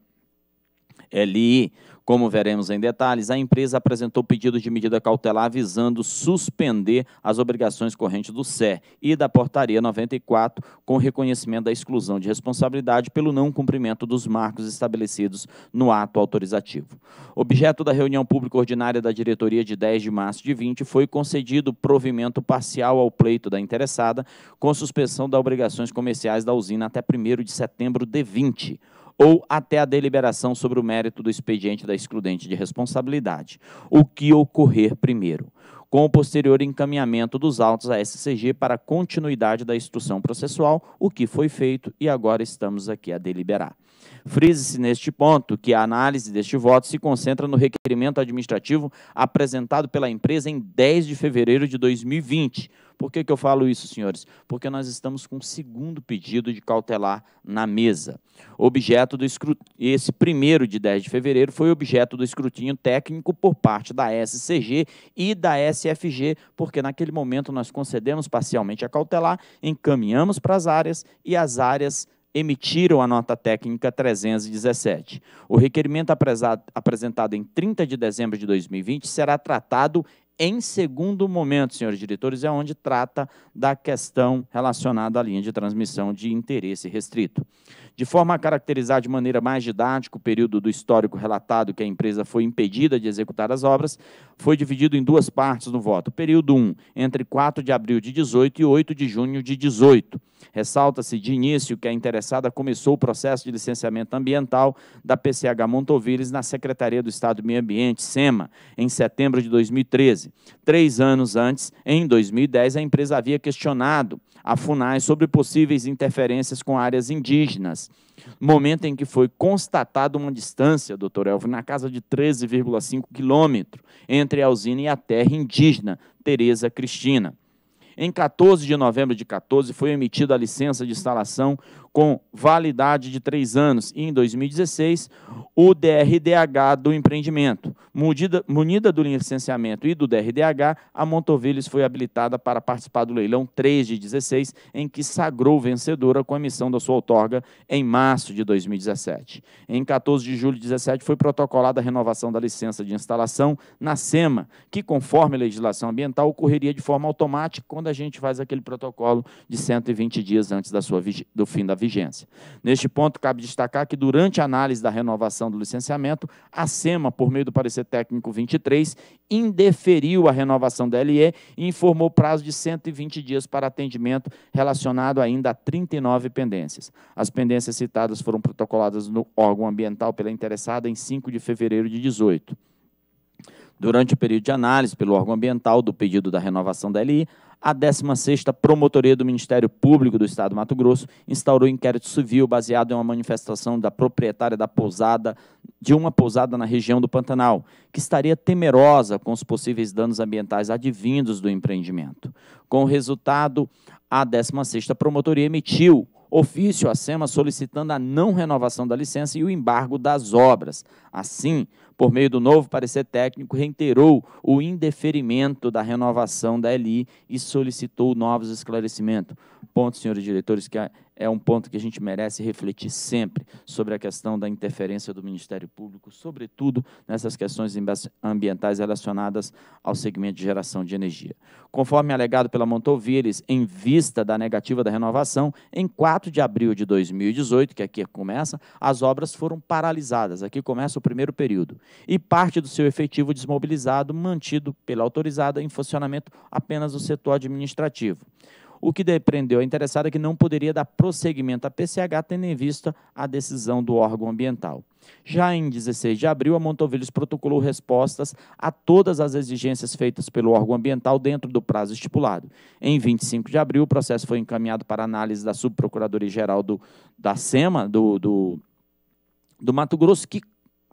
LI. Como veremos em detalhes, a empresa apresentou pedido de medida cautelar visando suspender as obrigações correntes do SER e da Portaria 94, com reconhecimento da exclusão de responsabilidade pelo não cumprimento dos marcos estabelecidos no ato autorizativo. Objeto da reunião pública ordinária da diretoria de 10 de março de 20, foi concedido provimento parcial ao pleito da interessada, com suspensão das obrigações comerciais da usina até 1 de setembro de 20 ou até a deliberação sobre o mérito do expediente da excludente de responsabilidade, o que ocorrer primeiro, com o posterior encaminhamento dos autos à SCG para continuidade da instrução processual, o que foi feito e agora estamos aqui a deliberar. Frisa-se neste ponto que a análise deste voto se concentra no requerimento administrativo apresentado pela empresa em 10 de fevereiro de 2020. Por que, que eu falo isso, senhores? Porque nós estamos com o um segundo pedido de cautelar na mesa. Objeto do escrut... Esse primeiro de 10 de fevereiro foi objeto do escrutínio técnico por parte da SCG e da SFG, porque naquele momento nós concedemos parcialmente a cautelar, encaminhamos para as áreas e as áreas emitiram a nota técnica 317. O requerimento apresentado em 30 de dezembro de 2020 será tratado em segundo momento, senhores diretores, é onde trata da questão relacionada à linha de transmissão de interesse restrito de forma a caracterizar de maneira mais didática o período do histórico relatado que a empresa foi impedida de executar as obras, foi dividido em duas partes no voto. Período 1, entre 4 de abril de 18 e 8 de junho de 18. Ressalta-se de início que a interessada começou o processo de licenciamento ambiental da PCH Montovires na Secretaria do Estado do Meio Ambiente, SEMA, em setembro de 2013. Três anos antes, em 2010, a empresa havia questionado a FUNAI sobre possíveis interferências com áreas indígenas. Momento em que foi constatada uma distância, doutor Elvio, na casa de 13,5 quilômetros entre a usina e a terra indígena, Tereza Cristina. Em 14 de novembro de 14 foi emitida a licença de instalação com validade de três anos e, em 2016, o DRDH do empreendimento. Mudida, munida do licenciamento e do DRDH, a Montovilhos foi habilitada para participar do leilão 3 de 16, em que sagrou vencedora com a emissão da sua outorga em março de 2017. Em 14 de julho de 17 foi protocolada a renovação da licença de instalação na SEMA, que conforme a legislação ambiental ocorreria de forma automática quando a gente faz aquele protocolo de 120 dias antes da sua, do fim da vigência vigência. Neste ponto, cabe destacar que, durante a análise da renovação do licenciamento, a SEMA, por meio do parecer técnico 23, indeferiu a renovação da LE e informou prazo de 120 dias para atendimento, relacionado ainda a 39 pendências. As pendências citadas foram protocoladas no órgão ambiental pela interessada em 5 de fevereiro de 18. Durante o período de análise pelo órgão ambiental do pedido da renovação da LI, a 16ª Promotoria do Ministério Público do Estado do Mato Grosso instaurou inquérito civil baseado em uma manifestação da proprietária da pousada, de uma pousada na região do Pantanal, que estaria temerosa com os possíveis danos ambientais advindos do empreendimento. Com o resultado, a 16ª Promotoria emitiu ofício à SEMA solicitando a não renovação da licença e o embargo das obras. Assim, por meio do novo parecer técnico, reiterou o indeferimento da renovação da LI e solicitou novos esclarecimentos. Ponto, senhores diretores, que é um ponto que a gente merece refletir sempre sobre a questão da interferência do Ministério Público, sobretudo nessas questões ambientais relacionadas ao segmento de geração de energia. Conforme alegado pela Montovires, em vista da negativa da renovação, em 4 de abril de 2018, que é aqui começa, as obras foram paralisadas. Aqui começa o primeiro período. E parte do seu efetivo desmobilizado, mantido pela autorizada em funcionamento apenas no setor administrativo o que depreendeu a interessada é que não poderia dar prosseguimento à PCH, tendo em vista a decisão do órgão ambiental. Já em 16 de abril, a Montovilhos protocolou respostas a todas as exigências feitas pelo órgão ambiental dentro do prazo estipulado. Em 25 de abril, o processo foi encaminhado para análise da Subprocuradoria-Geral da SEMA, do, do, do Mato Grosso, que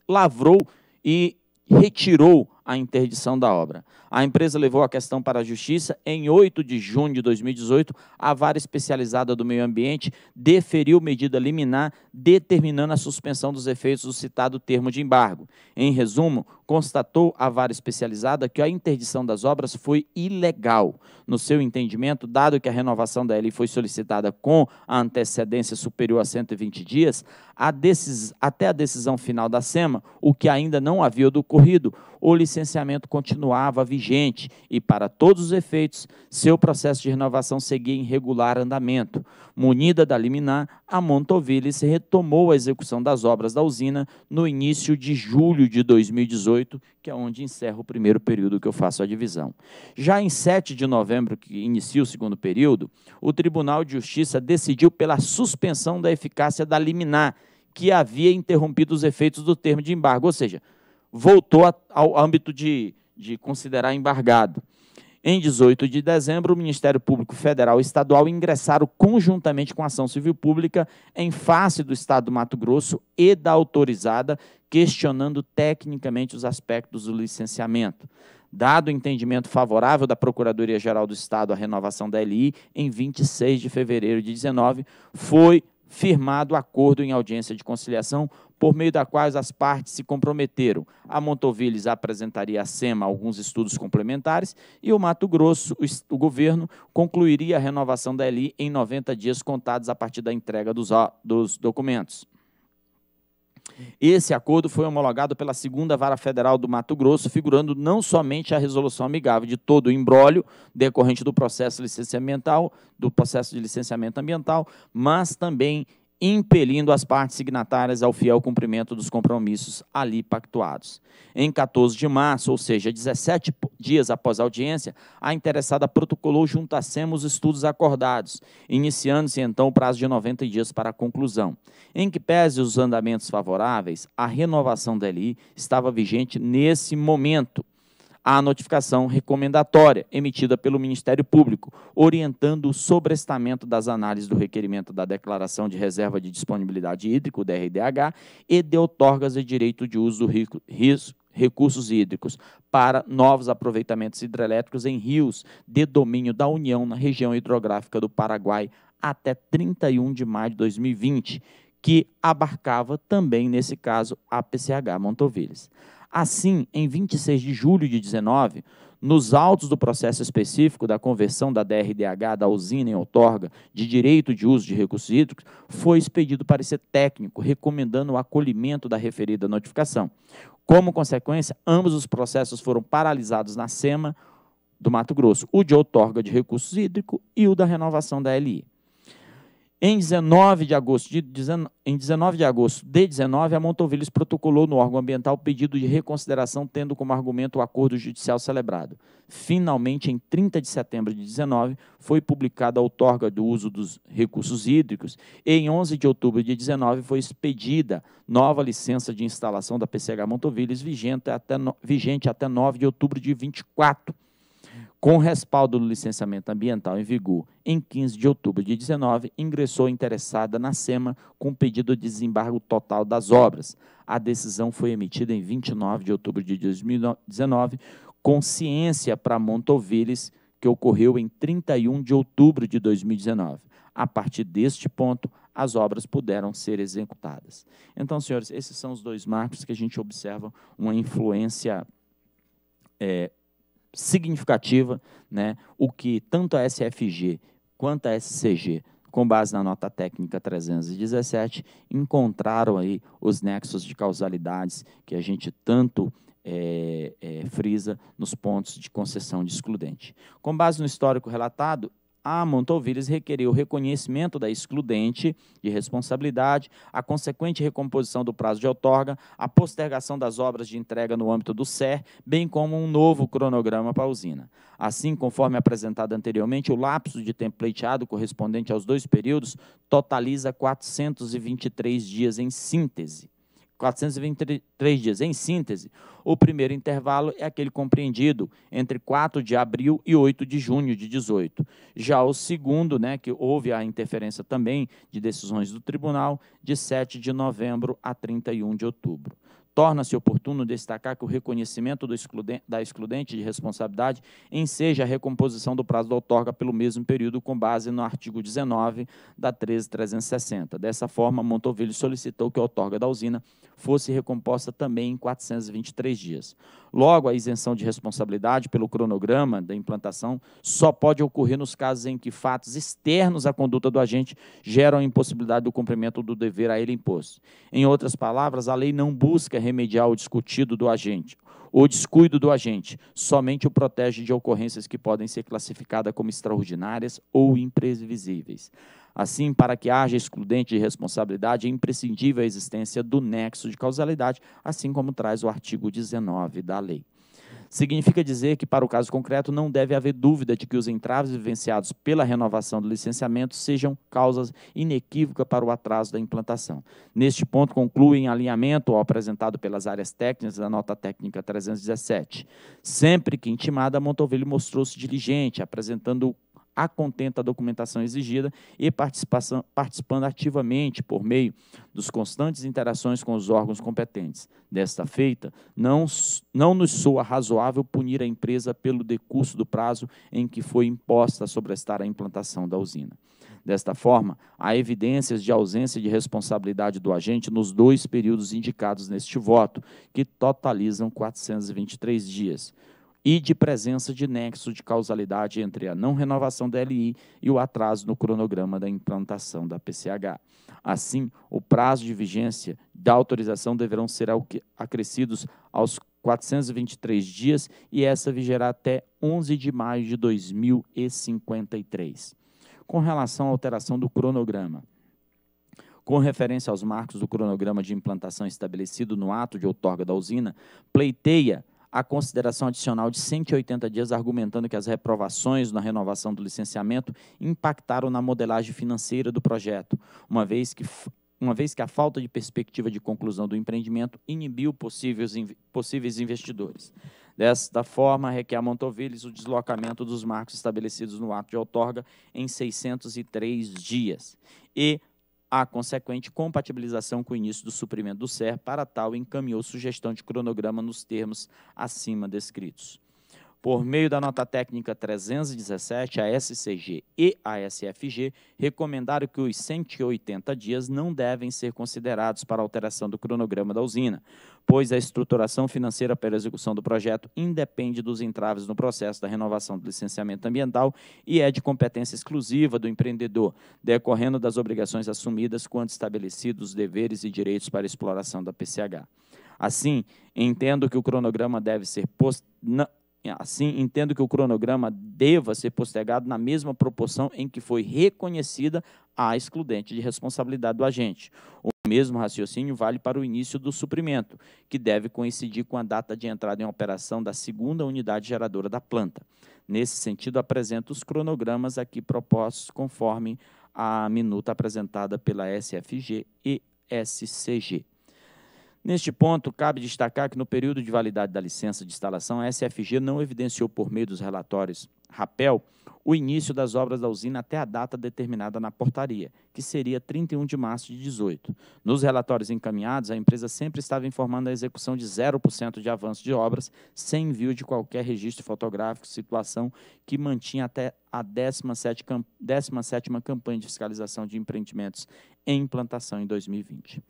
lavrou e retirou a interdição da obra. A empresa levou a questão para a Justiça. Em 8 de junho de 2018, a Vara Especializada do Meio Ambiente deferiu medida liminar determinando a suspensão dos efeitos do citado termo de embargo. Em resumo, constatou a Vara Especializada que a interdição das obras foi ilegal. No seu entendimento, dado que a renovação da LI foi solicitada com a antecedência superior a 120 dias, a decis, até a decisão final da SEMA, o que ainda não havia ocorrido, o licenciamento continuava vigente e, para todos os efeitos, seu processo de renovação seguia em regular andamento. Munida da liminar, a Montovilles retomou a execução das obras da usina no início de julho de 2018, que é onde encerra o primeiro período que eu faço a divisão. Já em 7 de novembro, que inicia o segundo período, o Tribunal de Justiça decidiu pela suspensão da eficácia da liminar, que havia interrompido os efeitos do termo de embargo, ou seja, voltou ao âmbito de, de considerar embargado. Em 18 de dezembro, o Ministério Público Federal e Estadual ingressaram conjuntamente com a Ação Civil Pública em face do Estado do Mato Grosso e da autorizada, questionando tecnicamente os aspectos do licenciamento. Dado o entendimento favorável da Procuradoria-Geral do Estado à renovação da LI, em 26 de fevereiro de 19, foi firmado acordo em audiência de conciliação por meio da qual as partes se comprometeram. A Montovilles apresentaria à SEMA alguns estudos complementares e o Mato Grosso, o, o governo, concluiria a renovação da ELI em 90 dias contados a partir da entrega dos, dos documentos. Esse acordo foi homologado pela segunda vara federal do Mato Grosso, figurando não somente a resolução amigável de todo o embrólio decorrente do processo licenciamental, do processo de licenciamento ambiental, mas também impelindo as partes signatárias ao fiel cumprimento dos compromissos ali pactuados. Em 14 de março, ou seja, 17 dias após a audiência, a interessada protocolou junto a SEMA os estudos acordados, iniciando-se então o prazo de 90 dias para a conclusão. Em que pese os andamentos favoráveis, a renovação da LI estava vigente nesse momento, à notificação recomendatória emitida pelo Ministério Público, orientando o sobrestamento das análises do requerimento da Declaração de Reserva de Disponibilidade Hídrica, DRDH, e de outorgas de direito de uso dos recursos hídricos para novos aproveitamentos hidrelétricos em rios de domínio da União na região hidrográfica do Paraguai até 31 de maio de 2020, que abarcava também, nesse caso, a PCH Montovilhas. Assim, em 26 de julho de 19, nos autos do processo específico da conversão da DRDH da usina em outorga de direito de uso de recursos hídricos, foi expedido parecer técnico recomendando o acolhimento da referida notificação. Como consequência, ambos os processos foram paralisados na SEMA do Mato Grosso, o de outorga de recursos hídricos e o da renovação da LI. Em 19 de agosto de, 19, em 19 de, agosto de 19, a Montovilhos protocolou no órgão ambiental o pedido de reconsideração, tendo como argumento o acordo judicial celebrado. Finalmente, em 30 de setembro de 19, foi publicada a outorga do uso dos recursos hídricos e em 11 de outubro de 19 foi expedida nova licença de instalação da PCH Montovilhos, vigente até, no, vigente até 9 de outubro de 24 com respaldo do licenciamento ambiental em vigor em 15 de outubro de 19, ingressou interessada na SEMA com pedido de desembargo total das obras. A decisão foi emitida em 29 de outubro de 2019, com ciência para Montovilles, que ocorreu em 31 de outubro de 2019. A partir deste ponto, as obras puderam ser executadas. Então, senhores, esses são os dois marcos que a gente observa uma influência é, significativa né, o que tanto a SFG quanto a SCG, com base na nota técnica 317, encontraram aí os nexos de causalidades que a gente tanto é, é, frisa nos pontos de concessão de excludente. Com base no histórico relatado, a Montalvires requeriu o reconhecimento da excludente de responsabilidade, a consequente recomposição do prazo de outorga, a postergação das obras de entrega no âmbito do SER, bem como um novo cronograma para a usina. Assim, conforme apresentado anteriormente, o lapso de tempo pleiteado correspondente aos dois períodos totaliza 423 dias em síntese. 423 dias. Em síntese, o primeiro intervalo é aquele compreendido entre 4 de abril e 8 de junho de 18. Já o segundo, né, que houve a interferência também de decisões do tribunal, de 7 de novembro a 31 de outubro. Torna-se oportuno destacar que o reconhecimento excludente, da excludente de responsabilidade enseja a recomposição do prazo da outorga pelo mesmo período com base no artigo 19 da 13360. Dessa forma, Montovilho solicitou que a outorga da usina fosse recomposta também em 423 dias. Logo, a isenção de responsabilidade pelo cronograma da implantação só pode ocorrer nos casos em que fatos externos à conduta do agente geram a impossibilidade do cumprimento do dever a ele imposto. Em outras palavras, a lei não busca remediar o discutido do agente, o descuido do agente, somente o protege de ocorrências que podem ser classificadas como extraordinárias ou imprevisíveis. Assim, para que haja excludente de responsabilidade, é imprescindível a existência do nexo de causalidade, assim como traz o artigo 19 da lei. Significa dizer que, para o caso concreto, não deve haver dúvida de que os entraves vivenciados pela renovação do licenciamento sejam causas inequívocas para o atraso da implantação. Neste ponto, conclui em alinhamento ao apresentado pelas áreas técnicas da nota técnica 317. Sempre que intimada, a Montovelo mostrou-se diligente, apresentando acontenta a documentação exigida e participando ativamente por meio dos constantes interações com os órgãos competentes. Desta feita, não, não nos soa razoável punir a empresa pelo decurso do prazo em que foi imposta a sobrestar a implantação da usina. Desta forma, há evidências de ausência de responsabilidade do agente nos dois períodos indicados neste voto, que totalizam 423 dias e de presença de nexo de causalidade entre a não renovação da LI e o atraso no cronograma da implantação da PCH. Assim, o prazo de vigência da autorização deverão ser acrescidos aos 423 dias e essa vigerá até 11 de maio de 2053. Com relação à alteração do cronograma, com referência aos marcos do cronograma de implantação estabelecido no ato de outorga da usina, pleiteia a consideração adicional de 180 dias, argumentando que as reprovações na renovação do licenciamento impactaram na modelagem financeira do projeto, uma vez que uma vez que a falta de perspectiva de conclusão do empreendimento inibiu possíveis, possíveis investidores. Desta forma, requer a Montovilles o deslocamento dos marcos estabelecidos no ato de outorga em 603 dias. E a consequente compatibilização com o início do suprimento do SER para tal encaminhou sugestão de cronograma nos termos acima descritos por meio da nota técnica 317, a SCG e a SFG recomendaram que os 180 dias não devem ser considerados para alteração do cronograma da usina, pois a estruturação financeira para a execução do projeto independe dos entraves no processo da renovação do licenciamento ambiental e é de competência exclusiva do empreendedor, decorrendo das obrigações assumidas quando estabelecidos os deveres e direitos para a exploração da PCH. Assim, entendo que o cronograma deve ser posto Assim, assim, entendo que o cronograma deva ser postergado na mesma proporção em que foi reconhecida a excludente de responsabilidade do agente. O mesmo raciocínio vale para o início do suprimento, que deve coincidir com a data de entrada em operação da segunda unidade geradora da planta. Nesse sentido, apresento os cronogramas aqui propostos conforme a minuta apresentada pela SFG e SCG. Neste ponto, cabe destacar que no período de validade da licença de instalação, a SFG não evidenciou por meio dos relatórios RAPEL o início das obras da usina até a data determinada na portaria, que seria 31 de março de 18. Nos relatórios encaminhados, a empresa sempre estava informando a execução de 0% de avanço de obras, sem envio de qualquer registro fotográfico, situação que mantinha até a 17ª, campanha de fiscalização de empreendimentos em implantação em 2020.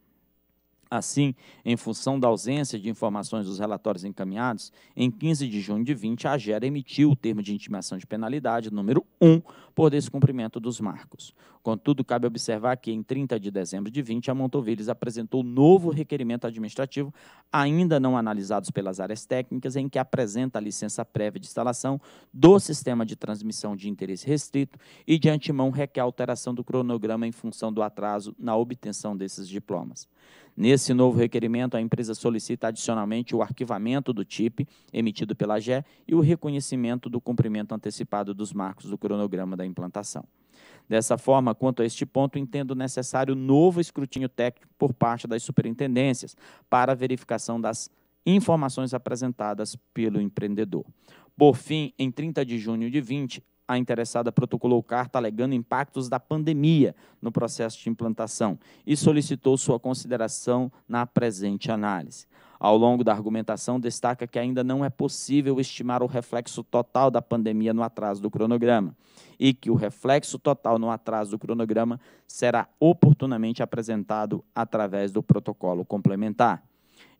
Assim, em função da ausência de informações dos relatórios encaminhados, em 15 de junho de 20, a AGERA emitiu o termo de intimação de penalidade número 1 por descumprimento dos marcos. Contudo, cabe observar que em 30 de dezembro de 20, a Montovilhos apresentou novo requerimento administrativo, ainda não analisados pelas áreas técnicas, em que apresenta a licença prévia de instalação do sistema de transmissão de interesse restrito e de antemão requer alteração do cronograma em função do atraso na obtenção desses diplomas. Nesse novo requerimento, a empresa solicita adicionalmente o arquivamento do TIP emitido pela GE e o reconhecimento do cumprimento antecipado dos marcos do cronograma da implantação. Dessa forma, quanto a este ponto, entendo necessário novo escrutínio técnico por parte das superintendências para verificação das informações apresentadas pelo empreendedor. Por fim, em 30 de junho de 20, a interessada protocolou carta alegando impactos da pandemia no processo de implantação e solicitou sua consideração na presente análise. Ao longo da argumentação, destaca que ainda não é possível estimar o reflexo total da pandemia no atraso do cronograma e que o reflexo total no atraso do cronograma será oportunamente apresentado através do protocolo complementar.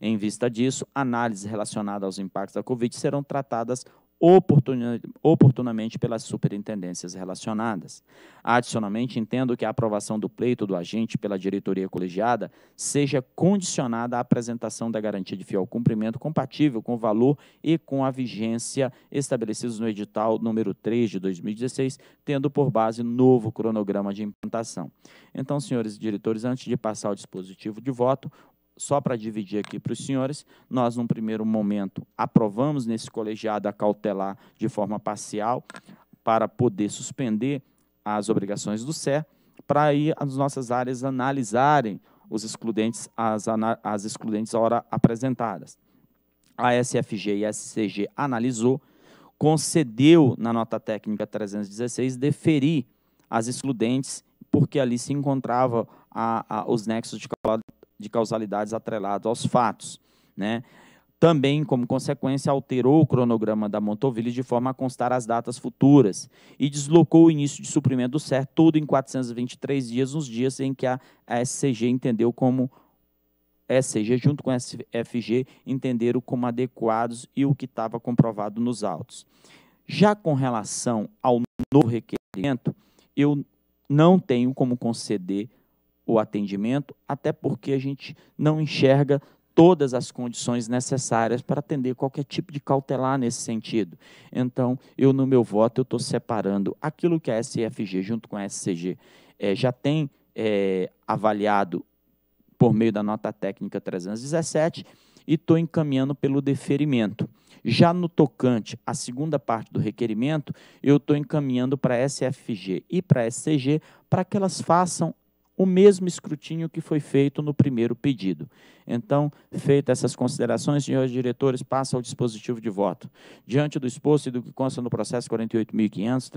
Em vista disso, análises relacionadas aos impactos da Covid serão tratadas oportunamente pelas superintendências relacionadas. Adicionalmente, entendo que a aprovação do pleito do agente pela diretoria colegiada seja condicionada à apresentação da garantia de fiel cumprimento compatível com o valor e com a vigência estabelecidos no edital número 3 de 2016, tendo por base novo cronograma de implantação. Então, senhores diretores, antes de passar ao dispositivo de voto, só para dividir aqui para os senhores, nós, num primeiro momento, aprovamos nesse colegiado a cautelar de forma parcial para poder suspender as obrigações do CER, para ir as nossas áreas analisarem os excludentes, as, as excludentes ora apresentadas. A SFG e a SCG analisou, concedeu na nota técnica 316 deferir as excludentes, porque ali se encontrava a, a, os nexos de calculado de causalidades atrelados aos fatos. Né? Também, como consequência, alterou o cronograma da Montoville de forma a constar as datas futuras e deslocou o início de suprimento do CER todo em 423 dias, nos dias em que a SCG entendeu como SCG junto com a SFG entenderam como adequados e o que estava comprovado nos autos. Já com relação ao novo requerimento, eu não tenho como conceder o atendimento, até porque a gente não enxerga todas as condições necessárias para atender qualquer tipo de cautelar nesse sentido. Então, eu no meu voto eu estou separando aquilo que a SFG junto com a SCG é, eh, já tem é, avaliado por meio da nota técnica 317 e estou encaminhando pelo deferimento. Já no tocante à segunda parte do requerimento, eu estou encaminhando para a SFG e para a SCG para que elas façam o mesmo escrutínio que foi feito no primeiro pedido. Então, feitas essas considerações, senhores diretores, passa ao dispositivo de voto. Diante do exposto e do que consta no processo 48.500,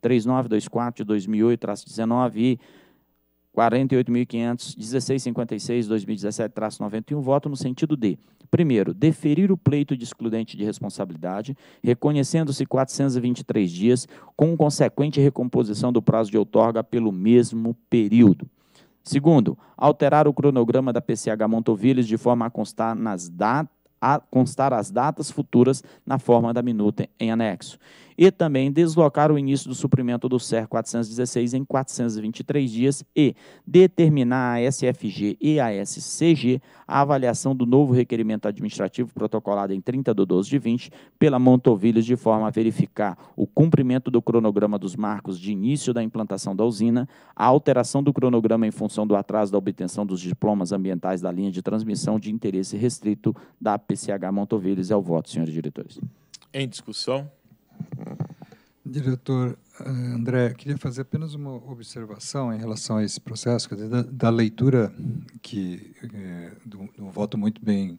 3924 de 2008, 19 e 48.500, 1656-2017-91, voto no sentido de, primeiro, deferir o pleito de excludente de responsabilidade, reconhecendo-se 423 dias, com consequente recomposição do prazo de outorga pelo mesmo período. Segundo, alterar o cronograma da PCH Montovilhos de forma a constar, nas dat a constar as datas futuras na forma da minuta em anexo e também deslocar o início do suprimento do SER 416 em 423 dias e determinar a SFG e a SCG a avaliação do novo requerimento administrativo protocolado em 30 de 12 de 20 pela Montovilhos de forma a verificar o cumprimento do cronograma dos marcos de início da implantação da usina, a alteração do cronograma em função do atraso da obtenção dos diplomas ambientais da linha de transmissão de interesse restrito da PCH Montovilhos. É o voto, senhores diretores. Em discussão. Diretor eh, André, queria fazer apenas uma observação em relação a esse processo, quer dizer, da, da leitura que é, do, do voto muito bem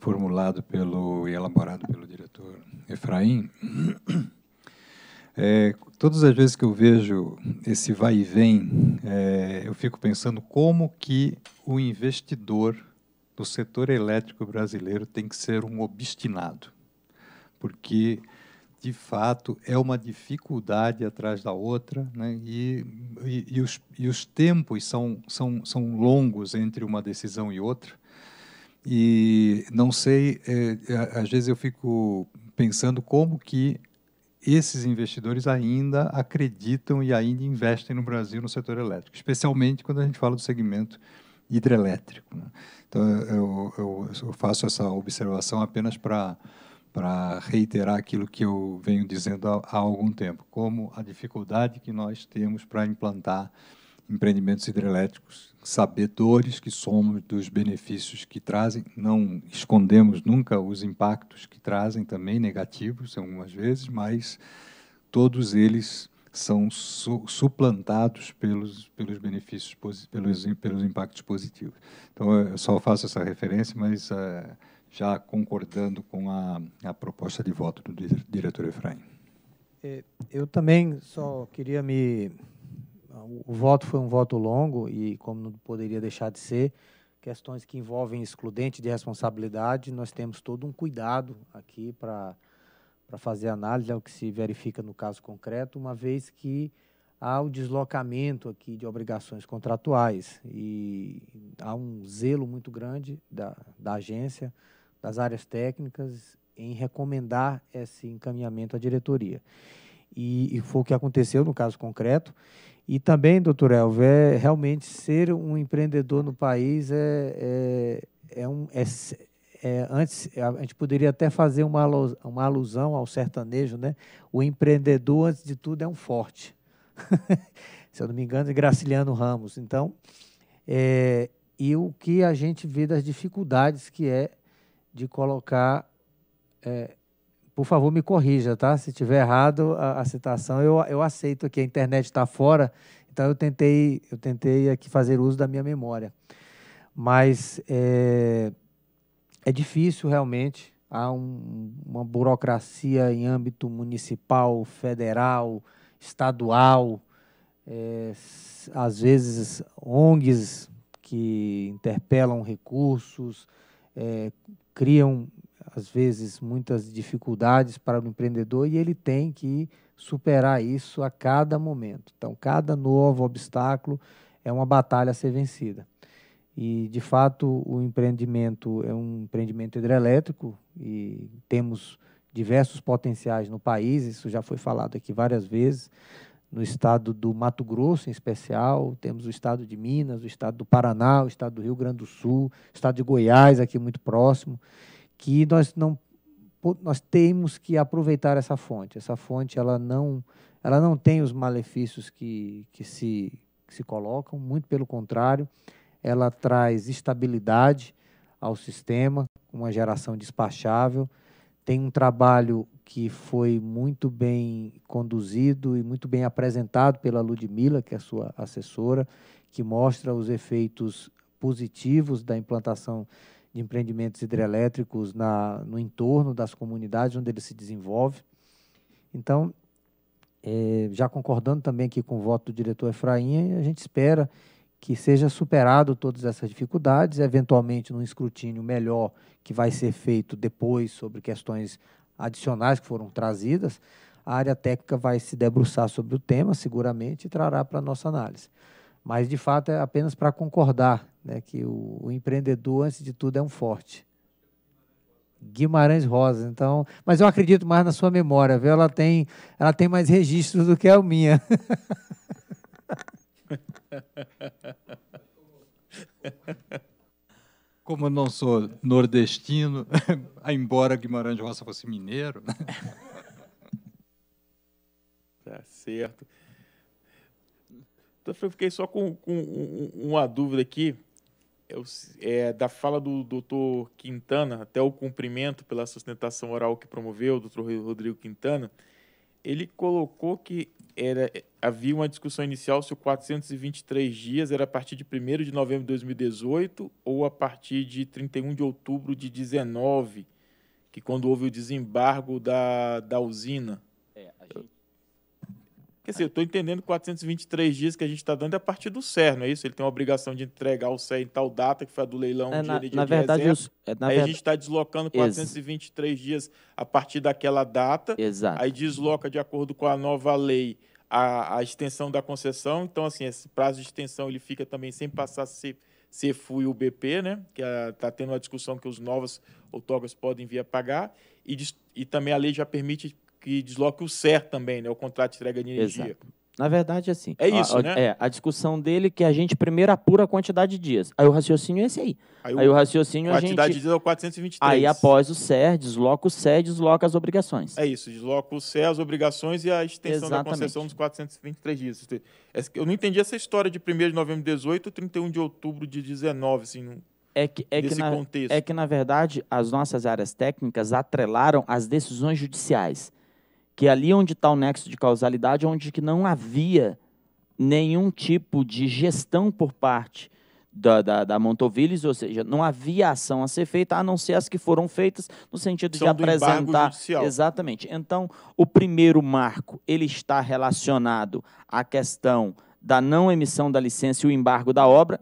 formulado pelo e elaborado pelo diretor Efraim. É, todas as vezes que eu vejo esse vai e vem, é, eu fico pensando como que o investidor do setor elétrico brasileiro tem que ser um obstinado, porque de fato, é uma dificuldade atrás da outra, né? e, e, e, os, e os tempos são, são, são longos entre uma decisão e outra. E não sei, é, é, às vezes eu fico pensando como que esses investidores ainda acreditam e ainda investem no Brasil no setor elétrico, especialmente quando a gente fala do segmento hidrelétrico. Né? Então, eu, eu, eu faço essa observação apenas para para reiterar aquilo que eu venho dizendo há, há algum tempo, como a dificuldade que nós temos para implantar empreendimentos hidrelétricos, sabedores que somos dos benefícios que trazem, não escondemos nunca os impactos que trazem também negativos algumas vezes, mas todos eles são su suplantados pelos pelos benefícios pelos pelos impactos positivos. Então eu só faço essa referência, mas uh, já concordando com a, a proposta de voto do diretor Efraim. É, eu também só queria me. O voto foi um voto longo e, como não poderia deixar de ser, questões que envolvem excludente de responsabilidade, nós temos todo um cuidado aqui para fazer análise ao é que se verifica no caso concreto, uma vez que há o deslocamento aqui de obrigações contratuais e há um zelo muito grande da, da agência das áreas técnicas em recomendar esse encaminhamento à diretoria. E, e foi o que aconteceu no caso concreto. E também, doutor Elver, é, realmente ser um empreendedor no país é, é, é um. É, é, antes a gente poderia até fazer uma, uma alusão ao sertanejo, né? O empreendedor, antes de tudo, é um forte. Se eu não me engano, é Graciliano Ramos. Então, é, e o que a gente vê das dificuldades que é de colocar. É, por favor, me corrija, tá? Se tiver errado a, a citação, eu, eu aceito que a internet está fora, então eu tentei, eu tentei aqui fazer uso da minha memória. Mas é, é difícil realmente, há um, uma burocracia em âmbito municipal, federal, estadual, é, às vezes ONGs que interpelam recursos, é, criam, às vezes, muitas dificuldades para o empreendedor e ele tem que superar isso a cada momento. Então, cada novo obstáculo é uma batalha a ser vencida. E, de fato, o empreendimento é um empreendimento hidrelétrico e temos diversos potenciais no país, isso já foi falado aqui várias vezes no estado do Mato Grosso, em especial, temos o estado de Minas, o estado do Paraná, o estado do Rio Grande do Sul, o estado de Goiás, aqui muito próximo, que nós não nós temos que aproveitar essa fonte. Essa fonte ela não ela não tem os malefícios que, que, se, que se colocam, muito pelo contrário, ela traz estabilidade ao sistema, uma geração despachável, tem um trabalho que foi muito bem conduzido e muito bem apresentado pela Ludmila, que é a sua assessora, que mostra os efeitos positivos da implantação de empreendimentos hidrelétricos na, no entorno das comunidades onde ele se desenvolve. Então, é, já concordando também aqui com o voto do diretor Efraim, a gente espera que seja superado todas essas dificuldades, eventualmente num escrutínio melhor que vai ser feito depois sobre questões adicionais que foram trazidas, a área técnica vai se debruçar sobre o tema, seguramente, e trará para a nossa análise. Mas, de fato, é apenas para concordar né, que o, o, empreendedor, antes de tudo, é um forte. Guimarães Rosa, então. Mas eu acredito mais na sua memória, viu? Ela tem, ela tem mais registros do que a minha. Como eu não sou nordestino, embora Guimarães Rosa fosse mineiro. Né? tá certo. Então, eu fiquei só com, com uma dúvida aqui. É, é, da fala do doutor Quintana, até o cumprimento pela sustentação oral que promoveu, o doutor Rodrigo Quintana, ele colocou que era, havia uma discussão inicial se o 423 dias era a partir de 1 de novembro de 2018 ou a partir de 31 de outubro de 19, que quando houve o desembargo da, da usina. É, a gente... Quer dizer, eu estou entendendo 423 dias que a gente está dando é a partir do CER, não é isso? Ele tem a obrigação de entregar o CER em tal data, que foi a do leilão é, de, na, de, na de verdade, Isso, é, na Aí verdade... a gente está deslocando 423 Ex dias a partir daquela data. Exato. Aí desloca de acordo com a nova lei a, a, extensão da concessão. Então, assim, esse prazo de extensão ele fica também sem passar a ser CFU e UBP, né? que está ah, tendo uma discussão que os novos autógrafos podem vir a pagar, e, e também a lei já permite que desloque o SER também, né? o contrato de entrega de energia. Exato. Na verdade, assim. É isso, a, né? É, a discussão dele é que a gente primeiro apura a quantidade de dias. Aí o raciocínio é esse aí. Aí o, aí o raciocínio a gente... Quantidade de dias é o 423. Aí após o SER, desloca o SER, desloca as obrigações. É isso, desloca o SER, as obrigações e a extensão Exatamente. da concessão dos 423 dias. É eu não entendi essa história de 1 de novembro de 18 31 de outubro de 19, assim, não... É que, é, que na, contexto. é que, na verdade, as nossas áreas técnicas atrelaram as decisões judiciais que ali onde está o nexo de causalidade, é onde que não havia nenhum tipo de gestão por parte da, da, da Montovilles, ou seja, não havia ação a ser feita, a não ser as que foram feitas no sentido São de apresentar. Exatamente. Então, o primeiro marco ele está relacionado à questão da não emissão da licença e o embargo da obra.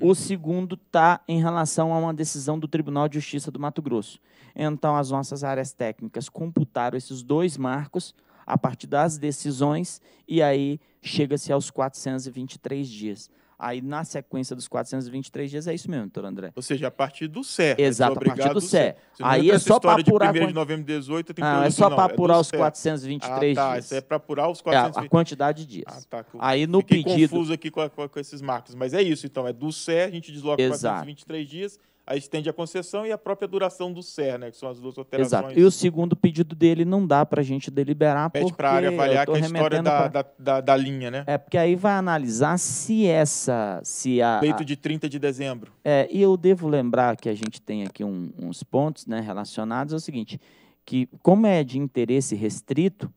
Uhum. O segundo está em relação a uma decisão do Tribunal de Justiça do Mato Grosso, então as nossas áreas técnicas computaram esses dois marcos a partir das decisões e aí chega-se aos 423 dias. Aí, na sequência dos 423 dias, é isso mesmo, doutor André. Ou seja, a partir do CER. Né? Exato, a partir do CER. Aí é só para apurar... De 1 de novembro de 18, tem não, é só para é apurar é os 423 ah, tá, dias. Isso é para apurar os 423 é, a quantidade de dias. Ah, tá. Aí, no Fiquei pedido... confuso aqui com, com, esses marcos, mas é isso, então. É do CER, a gente desloca Exato. 423 dias Aí estende a concessão e a própria duração do SER, né, que são as duas alterações. Exato. E o segundo pedido dele não dá para a gente deliberar, Pede porque... Pede para a área avaliar que é a história da, pra... da, da, da, linha, né? É, porque aí vai analisar se essa... Se a, Feito de 30 de dezembro. É, e eu devo lembrar que a gente tem aqui um, uns pontos né, relacionados, ao é seguinte, que como é de interesse restrito,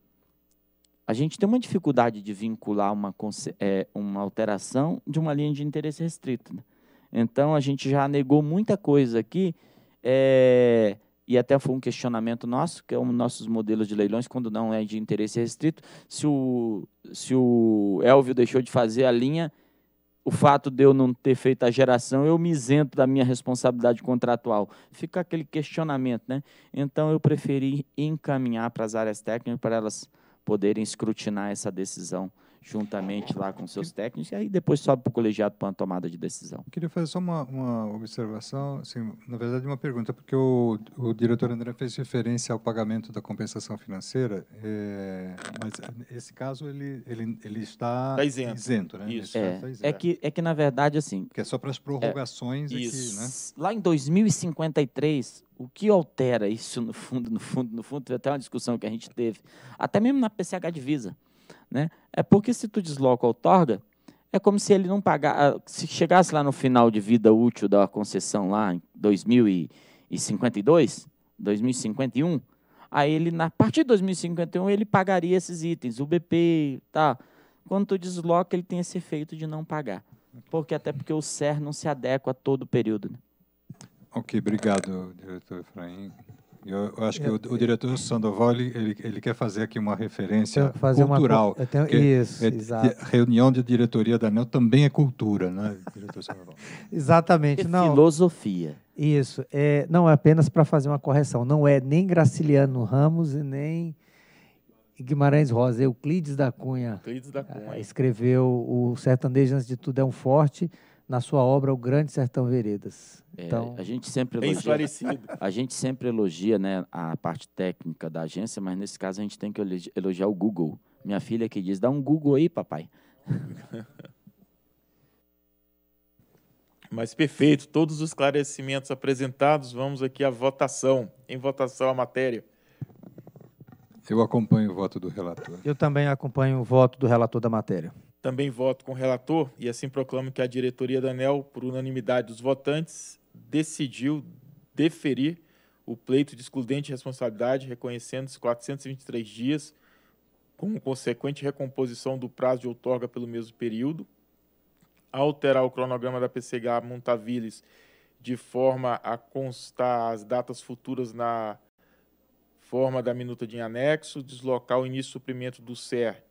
a gente tem uma dificuldade de vincular uma, é, uma alteração de uma linha de interesse restrito, né? Então a gente já negou muita coisa aqui, é, e até foi um questionamento nosso, que é um dos nossos modelos de leilões, quando não é de interesse restrito, se o, se o Elvio deixou de fazer a linha, o fato de eu não ter feito a geração, eu me isento da minha responsabilidade contratual. Fica aquele questionamento, né? Então eu preferi encaminhar para as áreas técnicas para elas poderem escrutinar essa decisão juntamente lá com seus técnicos, e aí depois sobe para o colegiado para uma tomada de decisão. Eu queria fazer só uma, uma observação, assim, na verdade uma pergunta, porque o, o diretor André fez referência ao pagamento da compensação financeira, é, mas esse caso ele, ele, ele está, tá isento. isento né? Isso. É, isento. é, que, é que, na verdade, assim... Que é só para as prorrogações é, aqui, né? Lá em 2053, o que altera isso no fundo, no fundo, no fundo, teve até uma discussão que a gente teve, até mesmo na PCH Divisa, né? É porque se tu desloca a outorga, é como se ele não pagasse, ah, se chegasse lá no final de vida útil da concessão lá em 2052, 2051, aí ele na a partir de 2051 ele pagaria esses itens, o BP, tá? Quando tu desloca, ele tem esse efeito de não pagar. Porque até porque o SER não se adequa a todo o período, né? OK, obrigado, diretor Efraim. Eu, eu acho que o, o, diretor Sandoval ele, ele, quer fazer aqui uma referência fazer cultural. Uma, tenho, isso, é, exato. Reunião de diretoria da ANEL também é cultura, né, diretor Sandoval? Exatamente. É não. Filosofia. Isso. É, não, é apenas para fazer uma correção. Não é nem Graciliano Ramos e nem Guimarães Rosa. É Euclides da Cunha, Euclides da ah, Cunha. escreveu O Sertanejo, antes de tudo, é um forte na sua obra O Grande Sertão Veredas. É, então, a gente sempre é elogia, esclarecido. A gente sempre elogia né, a parte técnica da agência, mas nesse caso a gente tem que elogiar o Google. Minha filha que diz, dá um Google aí, papai. Mas perfeito, todos os esclarecimentos apresentados, vamos aqui à votação. Em votação a matéria. Eu acompanho o voto do relator. Eu também acompanho o voto do relator da matéria. Também voto com o relator e assim proclamo que a diretoria da ANEL, por unanimidade dos votantes, decidiu deferir o pleito de excludente de responsabilidade, reconhecendo-se 423 dias, com consequente recomposição do prazo de outorga pelo mesmo período, alterar o cronograma da PCH Montaviles de forma a constar as datas futuras na forma da minuta de anexo, deslocar o início do suprimento do SER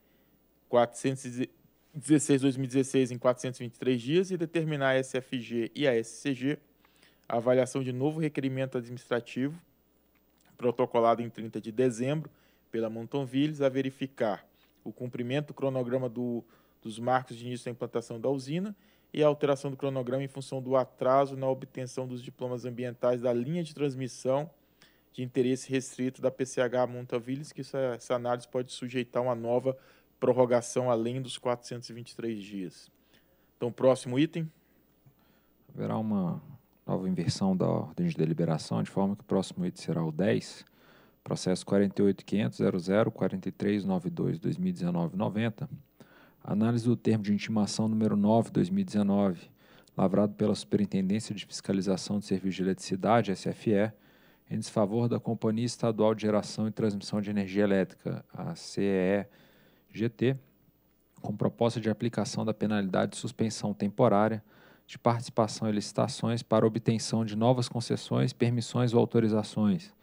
400 16 2016 em 423 dias e determinar a SFG e a SCG a avaliação de novo requerimento administrativo protocolado em 30 de dezembro pela Montonville a verificar o cumprimento do cronograma do, dos marcos de início da implantação da usina e a alteração do cronograma em função do atraso na obtenção dos diplomas ambientais da linha de transmissão de interesse restrito da PCH Montavilles, que essa, essa análise pode sujeitar uma nova prorrogação além dos 423 dias. Então, próximo item. Haverá uma nova inversão da ordem de deliberação, de forma que o próximo item será o 10, processo 48.500.00.4392.2019.90, análise do termo de intimação número 9.2019, lavrado pela Superintendência de Fiscalização de Serviços de Eletricidade, SFE, em desfavor da Companhia Estadual de Geração e Transmissão de Energia Elétrica, a CEE, GT, com proposta de aplicação da penalidade de suspensão temporária de participação em licitações para obtenção de novas concessões, permissões ou autorizações,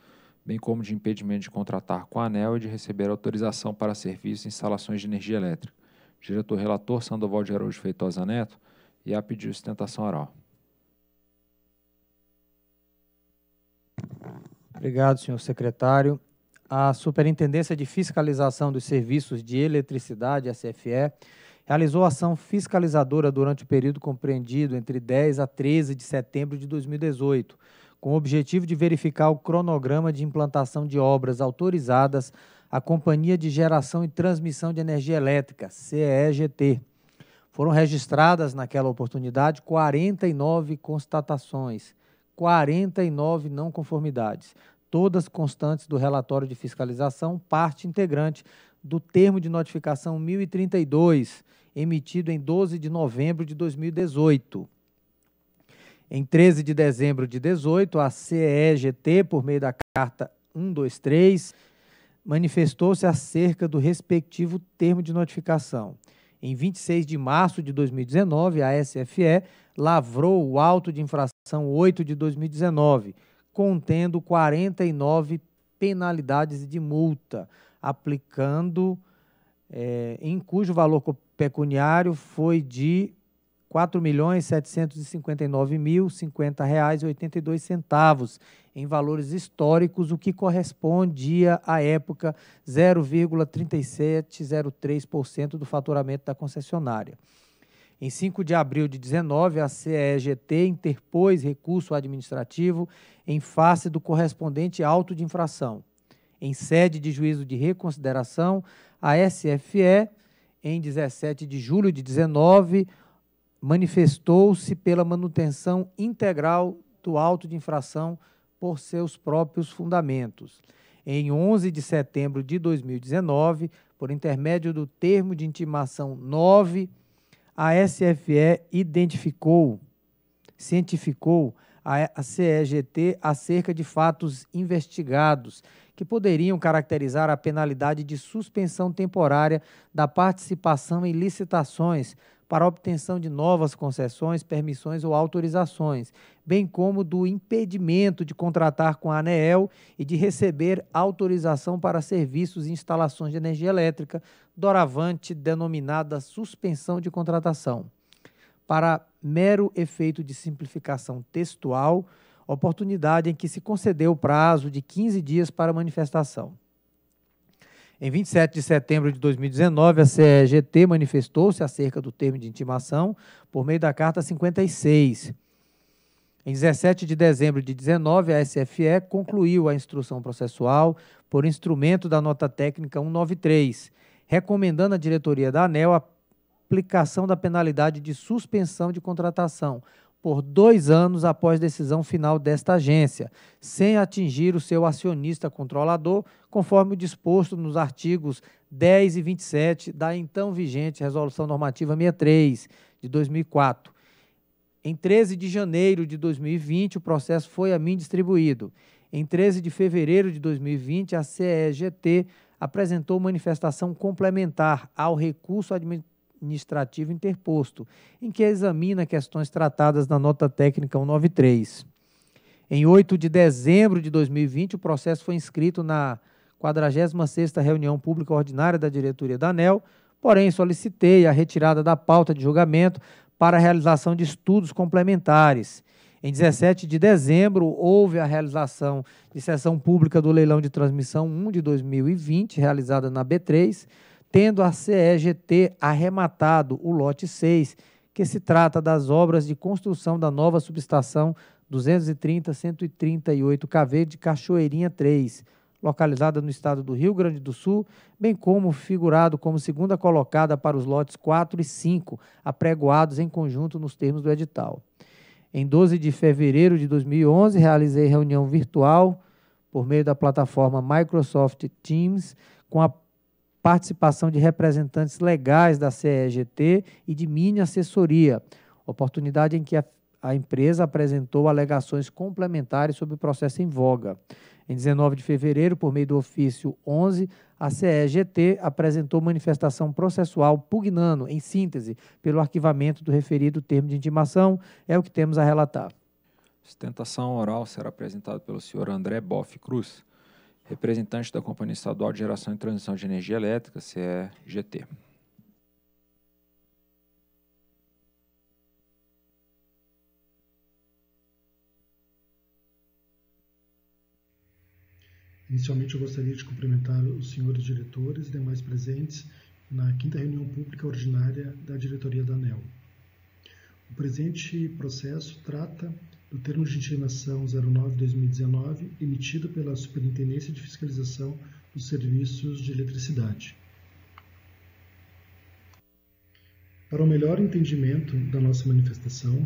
bem como de impedimento de contratar com a ANEL e de receber autorização para serviços e instalações de energia elétrica. diretor relator Sandoval de Araújo Feitosa Neto e a pedir sustentação oral. Obrigado, senhor secretário a Superintendência de Fiscalização dos Serviços de Eletricidade, SFE, realizou ação fiscalizadora durante o período compreendido entre 10 a 13 de setembro de 2018, com o objetivo de verificar o cronograma de implantação de obras autorizadas à Companhia de Geração e Transmissão de Energia Elétrica, CEGT. Foram registradas naquela oportunidade 49 constatações, 49 não conformidades todas constantes do relatório de fiscalização, parte integrante do termo de notificação 1032, emitido em 12 de novembro de 2018. Em 13 de dezembro de 18, a CEGT, por meio da carta 123, manifestou-se acerca do respectivo termo de notificação. Em 26 de março de 2019, a SFE lavrou o auto de infração 8 de 2019, contendo 49 penalidades de multa, aplicando é, em cujo valor pecuniário foi de R$ 4.759.050,82 em valores históricos, o que correspondia à época 0,3703% do faturamento da concessionária. Em 5 de abril de 19, a CEGT interpôs recurso administrativo em face do correspondente auto de infração. Em sede de juízo de reconsideração, a SFE, em 17 de julho de 19, manifestou-se pela manutenção integral do auto de infração por seus próprios fundamentos. Em 11 de setembro de 2019, por intermédio do termo de intimação 9 a SFE identificou, cientificou a CEGT acerca de fatos investigados que poderiam caracterizar a penalidade de suspensão temporária da participação em licitações para obtenção de novas concessões, permissões ou autorizações, bem como do impedimento de contratar com a ANEEL e de receber autorização para serviços e instalações de energia elétrica, doravante denominada suspensão de contratação. Para mero efeito de simplificação textual, oportunidade em que se concedeu o prazo de 15 dias para manifestação. Em 27 de setembro de 2019, a CGT manifestou-se acerca do termo de intimação por meio da Carta 56. Em 17 de dezembro de 19, a SFE concluiu a instrução processual por instrumento da nota técnica 193, recomendando à diretoria da ANEL a aplicação da penalidade de suspensão de contratação, por dois anos após decisão final desta agência, sem atingir o seu acionista controlador, conforme o disposto nos artigos 10 e 27 da então vigente Resolução Normativa 63 de 2004. Em 13 de janeiro de 2020, o processo foi a mim distribuído. Em 13 de fevereiro de 2020, a CEGT apresentou manifestação complementar ao recurso administrativo administrativo interposto, em que examina questões tratadas na nota técnica 193. Em 8 de dezembro de 2020, o processo foi inscrito na 46ª reunião pública ordinária da diretoria da ANEL, porém solicitei a retirada da pauta de julgamento para a realização de estudos complementares. Em 17 de dezembro, houve a realização de sessão pública do leilão de transmissão 1 de 2020, realizada na B3, tendo a CEGT arrematado o lote 6, que se trata das obras de construção da nova subestação 230-138 KV de Cachoeirinha 3, localizada no estado do Rio Grande do Sul, bem como figurado como segunda colocada para os lotes 4 e 5, apregoados em conjunto nos termos do edital. Em 12 de fevereiro de 2011, realizei reunião virtual por meio da plataforma Microsoft Teams com a participação de representantes legais da CEGT e de mini assessoria, oportunidade em que a, a, empresa apresentou alegações complementares sobre o processo em voga. Em 19 de fevereiro, por meio do ofício 11, a CEGT apresentou manifestação processual pugnando, em síntese, pelo arquivamento do referido termo de intimação. É o que temos a relatar. Sustentação oral será apresentada pelo senhor André Boff Cruz representante da Companhia Estadual de Geração e Transição de Energia Elétrica, CEGT. Inicialmente, eu gostaria de cumprimentar os senhores diretores e demais presentes na quinta reunião pública ordinária da diretoria da ANEL. O presente processo trata do termo de intimação 09-2019, emitido pela Superintendência de Fiscalização dos Serviços de Eletricidade. Para o um melhor entendimento da nossa manifestação,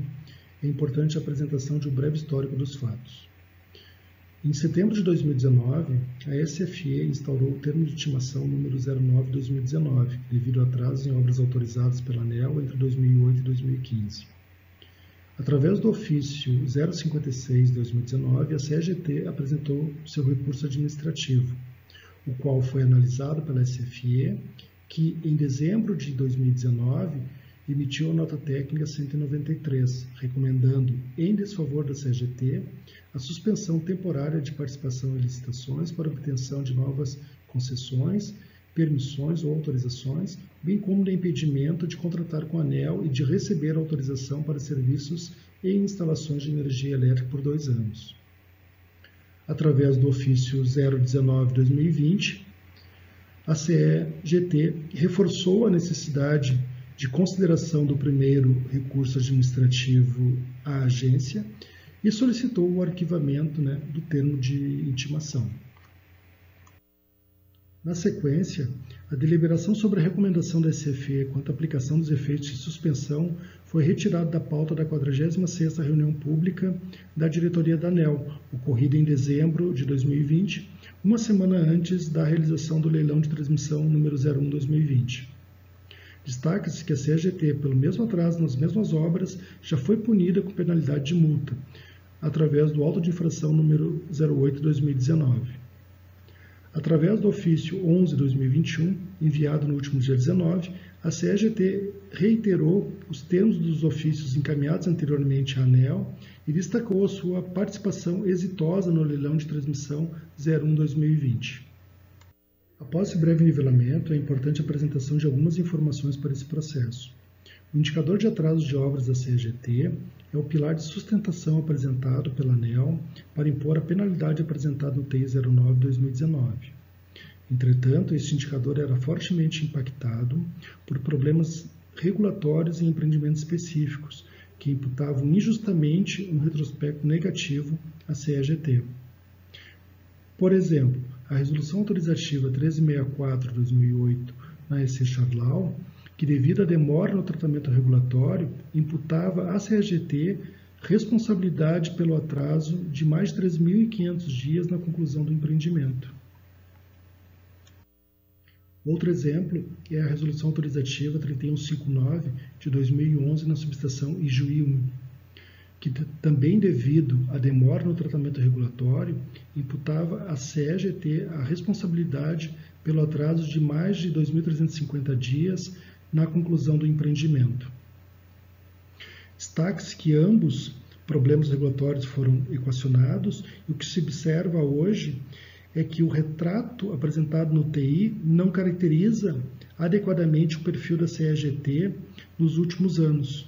é importante a apresentação de um breve histórico dos fatos. Em setembro de 2019, a SFE instaurou o termo de intimação número 09-2019, devido a atrasos em obras autorizadas pela ANEL entre 2008 e 2015. Através do ofício 056-2019, a CGT apresentou seu recurso administrativo, o qual foi analisado pela SFE, que em dezembro de 2019 emitiu a nota técnica 193, recomendando, em desfavor da CGT, a suspensão temporária de participação em licitações para obtenção de novas concessões permissões ou autorizações, bem como de impedimento de contratar com a ANEL e de receber autorização para serviços e instalações de energia elétrica por dois anos. Através do ofício 019-2020, a CEGT reforçou a necessidade de consideração do primeiro recurso administrativo à agência e solicitou o arquivamento né, do termo de intimação. Na sequência, a deliberação sobre a recomendação da SFE quanto à aplicação dos efeitos de suspensão foi retirada da pauta da 46ª reunião pública da diretoria da ANEL, ocorrida em dezembro de 2020, uma semana antes da realização do leilão de transmissão número 01/2020. Destaca-se que a CGT, pelo mesmo atraso nas mesmas obras, já foi punida com penalidade de multa, através do auto de infração número 08/2019. Através do ofício 11/2021, enviado no último dia 19, a CGT reiterou os termos dos ofícios encaminhados anteriormente à ANEL e destacou a sua participação exitosa no leilão de transmissão 01/2020. Após esse breve nivelamento, é importante a apresentação de algumas informações para esse processo. O indicador de atraso de obras da CGT é o pilar de sustentação apresentado pela ANEL para impor a penalidade apresentada no TI 09-2019. Entretanto, este indicador era fortemente impactado por problemas regulatórios em empreendimentos específicos, que imputavam injustamente um retrospecto negativo à CEGT. Por exemplo, a Resolução Autorizativa 1364-2008 na EC Charlau que, devido à demora no tratamento regulatório, imputava à CGT responsabilidade pelo atraso de mais de 3.500 dias na conclusão do empreendimento. Outro exemplo é a Resolução Autorizativa 3159 de 2011 na subestação Ijuí 1, que também devido à demora no tratamento regulatório, imputava à CEGT a responsabilidade pelo atraso de mais de 2.350 dias na conclusão do empreendimento. Destaque-se que ambos problemas regulatórios foram equacionados e o que se observa hoje é que o retrato apresentado no TI não caracteriza adequadamente o perfil da CEGT nos últimos anos.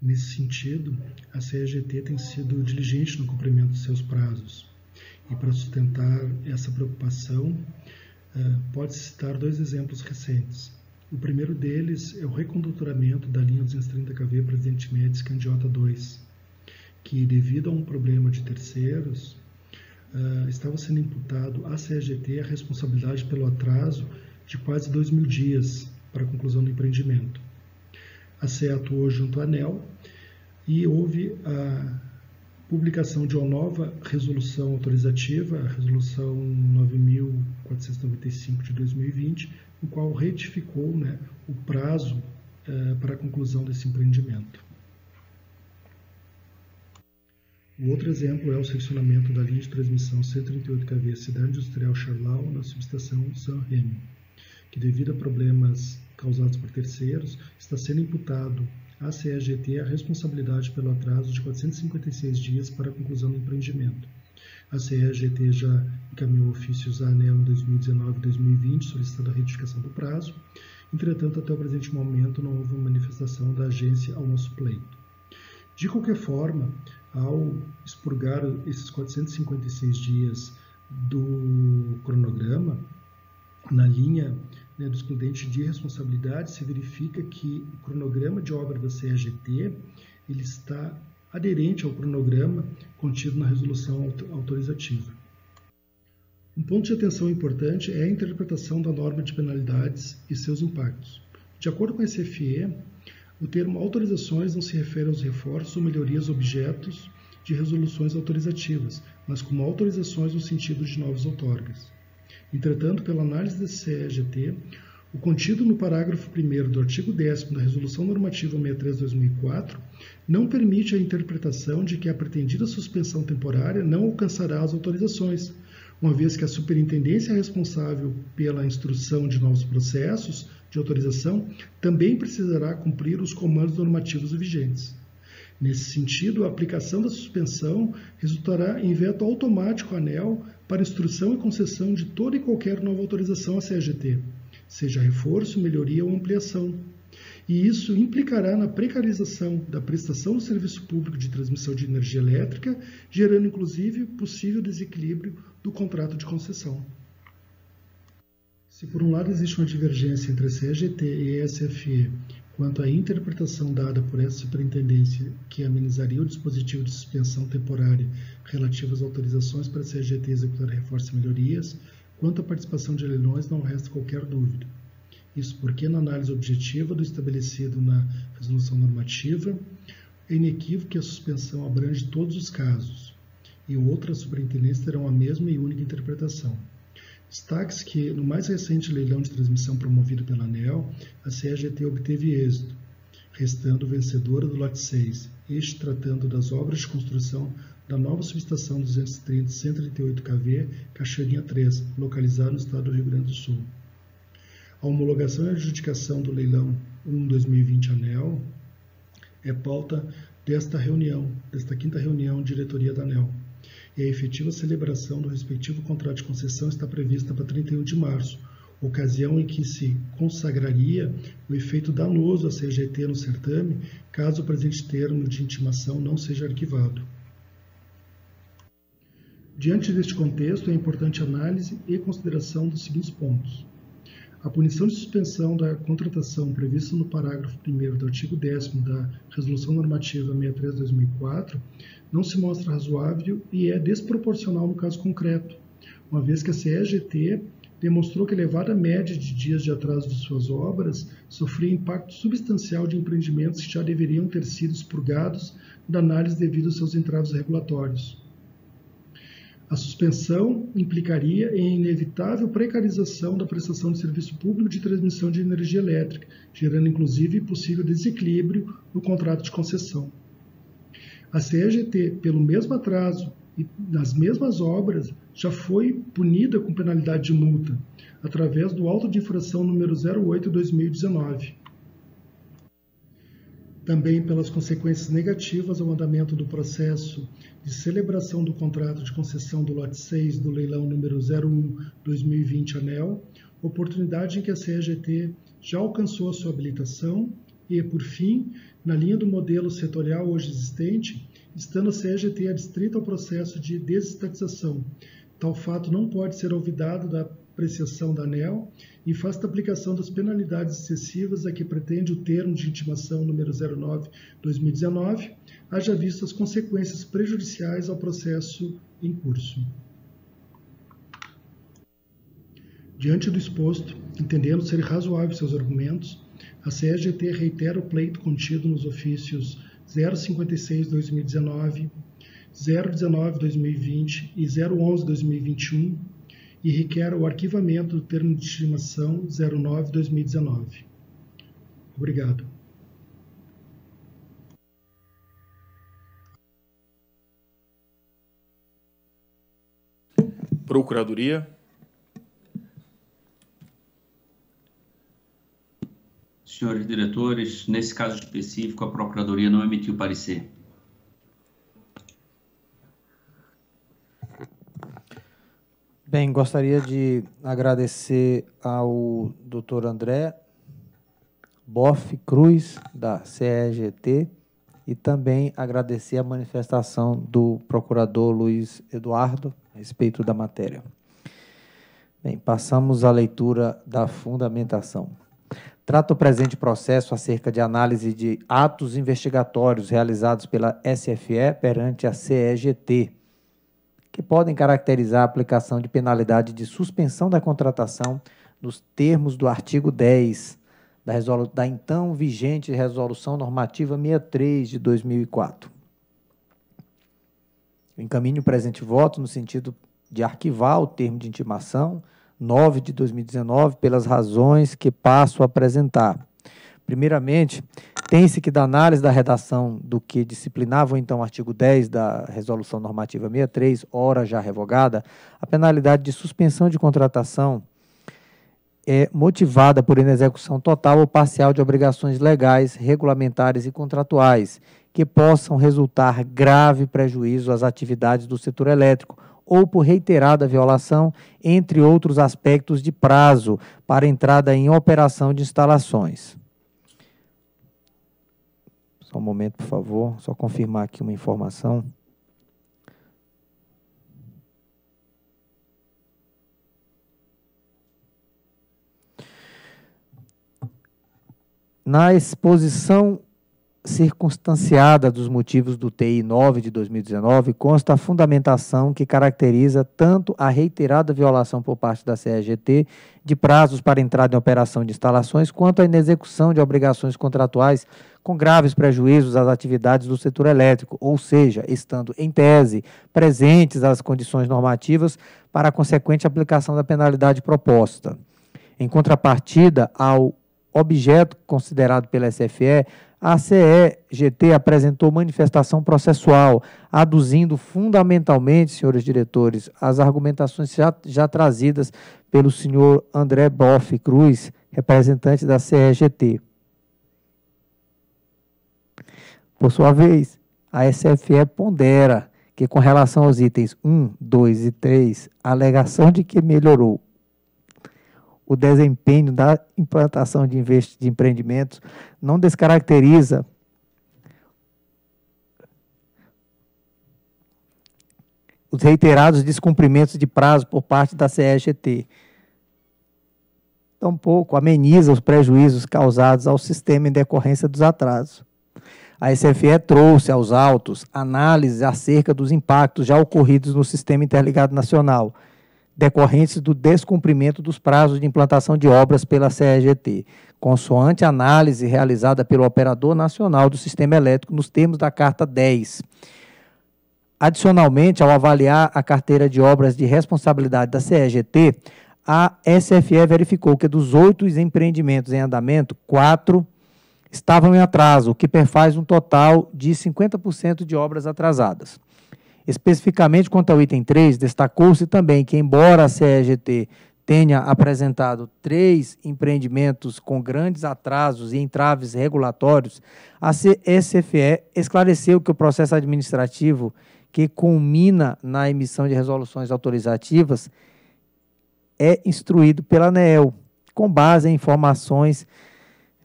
Nesse sentido, a CEGT tem sido diligente no cumprimento de seus prazos. E para sustentar essa preocupação, ah, pode citar dois exemplos recentes. O primeiro deles é o recondutoramento da linha 230kV Presidente Médici Candiota é 2, que devido a um problema de terceiros, ah, estava sendo imputado à CGT a responsabilidade pelo atraso de quase dois mil dias para a conclusão do empreendimento. A CE atuou junto à ANEL e houve a publicação de uma nova resolução autorizativa, a resolução 9000 495 de 2020, no qual retificou né, o prazo eh, para a conclusão desse empreendimento. O outro exemplo é o seccionamento da linha de transmissão 138 kV é Cidade Industrial Charlau na subestação San Remo, que devido a problemas causados por terceiros, está sendo imputado à CEGT a responsabilidade pelo atraso de 456 dias para a conclusão do empreendimento a CEGT já encaminhou ofícios à ANEL em 2019 e 2020, solicitando a retificação do prazo. Entretanto, até o presente momento, não houve manifestação da agência ao nosso pleito. De qualquer forma, ao expurgar esses 456 dias do cronograma, na linha né, do excludente de responsabilidade, se verifica que o cronograma de obra da CEGT ele está aderente ao cronograma contido na resolução autorizativa. Um ponto de atenção importante é a interpretação da norma de penalidades e seus impactos. De acordo com a SFE, o termo autorizações não se refere aos reforços ou melhorias objetos de resoluções autorizativas, mas como autorizações no sentido de novos outorgas. Entretanto, pela análise da CEGT, o contido no parágrafo 1 do artigo 10 da Resolução Normativa 63-2004 não permite a interpretação de que a pretendida suspensão temporária não alcançará as autorizações, uma vez que a superintendência responsável pela instrução de novos processos de autorização também precisará cumprir os comandos normativos vigentes. Nesse sentido, a aplicação da suspensão resultará em veto automático à ANEL para instrução e concessão de toda e qualquer nova autorização à CGT seja reforço, melhoria ou ampliação. E isso implicará na precarização da prestação do serviço público de transmissão de energia elétrica, gerando inclusive possível desequilíbrio do contrato de concessão. Se por um lado existe uma divergência entre a CGT e a SFE quanto à interpretação dada por essa superintendência que amenizaria o dispositivo de suspensão temporária relativo às autorizações para a CGT executar reforço e melhorias, Quanto à participação de leilões, não resta qualquer dúvida. Isso porque, na análise objetiva do estabelecido na resolução normativa, é inequívoco que a suspensão abrange todos os casos, e outras superintendências terão a mesma e única interpretação. Destaque-se que, no mais recente leilão de transmissão promovido pela ANEL, a CEGT obteve êxito, restando vencedora do lote 6, este tratando das obras de construção da nova subestação 230-138KV, Cachoeirinha 3, localizada no estado do Rio Grande do Sul. A homologação e adjudicação do leilão 1-2020 ANEL é pauta desta reunião, desta quinta reunião diretoria da ANEL. E a efetiva celebração do respectivo contrato de concessão está prevista para 31 de março, ocasião em que se consagraria o efeito danoso à CGT no certame, caso o presente termo de intimação não seja arquivado. Diante deste contexto, é importante análise e consideração dos seguintes pontos. A punição de suspensão da contratação prevista no parágrafo 1 do artigo 10 da Resolução Normativa 63-2004 não se mostra razoável e é desproporcional no caso concreto, uma vez que a CEGT demonstrou que a elevada média de dias de atraso de suas obras sofria impacto substancial de empreendimentos que já deveriam ter sido expurgados da análise devido aos seus entraves regulatórios. A suspensão implicaria em inevitável precarização da prestação de serviço público de transmissão de energia elétrica, gerando inclusive possível desequilíbrio no contrato de concessão. A CEGT, pelo mesmo atraso e nas mesmas obras, já foi punida com penalidade de multa, através do auto de infração número 08-2019 também pelas consequências negativas ao andamento do processo de celebração do contrato de concessão do lote 6 do leilão número 01/2020 ANEL, oportunidade em que a CEGT já alcançou a sua habilitação e, por fim, na linha do modelo setorial hoje existente, estando a CEGT adstrita ao processo de desestatização. Tal fato não pode ser olvidado da apreciação da ANEL e faça a aplicação das penalidades excessivas a que pretende o termo de intimação número 09-2019, haja visto as consequências prejudiciais ao processo em curso. Diante do exposto, entendendo ser razoável seus argumentos, a CSGT reitera o pleito contido nos ofícios 056-2019, 019-2020 e 011-2021 e requer o arquivamento do termo de estimação 09-2019. Obrigado. Procuradoria. Senhores diretores, nesse caso específico, a Procuradoria não emitiu parecer. Bem, gostaria de agradecer ao Dr. André Boff Cruz, da CEGT, e também agradecer a manifestação do procurador Luiz Eduardo a respeito da matéria. Bem, passamos à leitura da fundamentação. Trata o presente processo acerca de análise de atos investigatórios realizados pela SFE perante a CEGT que podem caracterizar a aplicação de penalidade de suspensão da contratação nos termos do artigo 10 da, da então vigente Resolução Normativa 63 de 2004. Encaminhe encaminho o presente voto no sentido de arquivar o termo de intimação 9 de 2019 pelas razões que passo a apresentar. Primeiramente, insistência que da análise da redação do que disciplinava então o artigo 10 da Resolução Normativa 63, ora já revogada, a penalidade de suspensão de contratação é motivada por inexecução total ou parcial de obrigações legais, regulamentares e contratuais, que possam resultar grave prejuízo às atividades do setor elétrico ou por reiterada violação, entre outros aspectos de prazo para entrada em operação de instalações. Só um momento, por favor. Só confirmar aqui uma informação. Na exposição circunstanciada dos motivos do TI 9 de 2019 consta a fundamentação que caracteriza tanto a reiterada violação por parte da CEGT de prazos para entrada em operação de instalações, quanto a inexecução de obrigações contratuais com graves prejuízos às atividades do setor elétrico, ou seja, estando em tese presentes as condições normativas para a consequente aplicação da penalidade proposta. Em contrapartida ao objeto considerado pela SFE, a CEGT apresentou manifestação processual, aduzindo fundamentalmente, senhores diretores, as argumentações já, já trazidas pelo senhor André Boff Cruz, representante da CEGT. Por sua vez, a SFE pondera que, com relação aos itens 1, 2 e 3, a alegação de que melhorou o desempenho da implantação de, de empreendimentos, não descaracteriza os reiterados descumprimentos de prazo por parte da CEGT. Tampouco ameniza os prejuízos causados ao sistema em decorrência dos atrasos. A SFE trouxe aos autos análises acerca dos impactos já ocorridos no Sistema Interligado Nacional, decorrentes do descumprimento dos prazos de implantação de obras pela CEGT, consoante análise realizada pelo Operador Nacional do Sistema Elétrico nos termos da Carta 10. Adicionalmente, ao avaliar a carteira de obras de responsabilidade da CEGT, a SFE verificou que dos oito empreendimentos em andamento, quatro estavam em atraso, o que perfaz um total de 50% de obras atrasadas. Especificamente quanto ao item 3, destacou-se também que, embora a CEGT tenha apresentado três empreendimentos com grandes atrasos e entraves regulatórios, a CSFE esclareceu que o processo administrativo que culmina na emissão de resoluções autorizativas é instruído pela ANEEL, com base em informações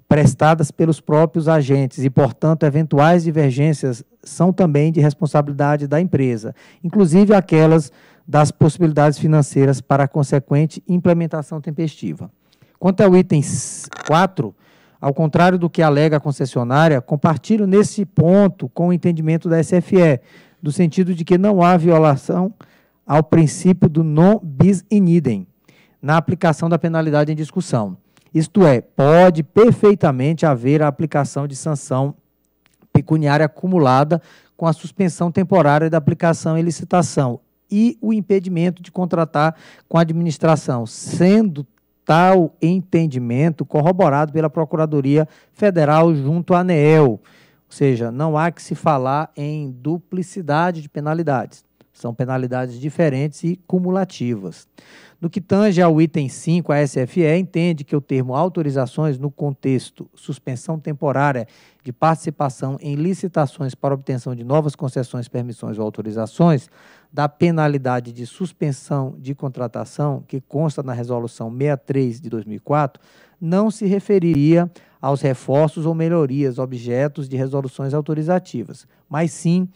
prestadas pelos próprios agentes e, portanto, eventuais divergências são também de responsabilidade da empresa, inclusive aquelas das possibilidades financeiras para a consequente implementação tempestiva. Quanto ao item 4, ao contrário do que alega a concessionária, compartilho nesse ponto com o entendimento da SFE, no sentido de que não há violação ao princípio do non bis in idem na aplicação da penalidade em discussão. Isto é, pode perfeitamente haver a aplicação de sanção pecuniária acumulada com a suspensão temporária da aplicação e licitação e o impedimento de contratar com a administração, sendo tal entendimento corroborado pela Procuradoria Federal junto à ANEEL. Ou seja, não há que se falar em duplicidade de penalidades. São penalidades diferentes e cumulativas. No que tange ao item 5, a SFE entende que o termo autorizações no contexto suspensão temporária de participação em licitações para obtenção de novas concessões, permissões ou autorizações da penalidade de suspensão de contratação que consta na resolução 63 de 2004 não se referiria aos reforços ou melhorias objetos de resoluções autorizativas, mas sim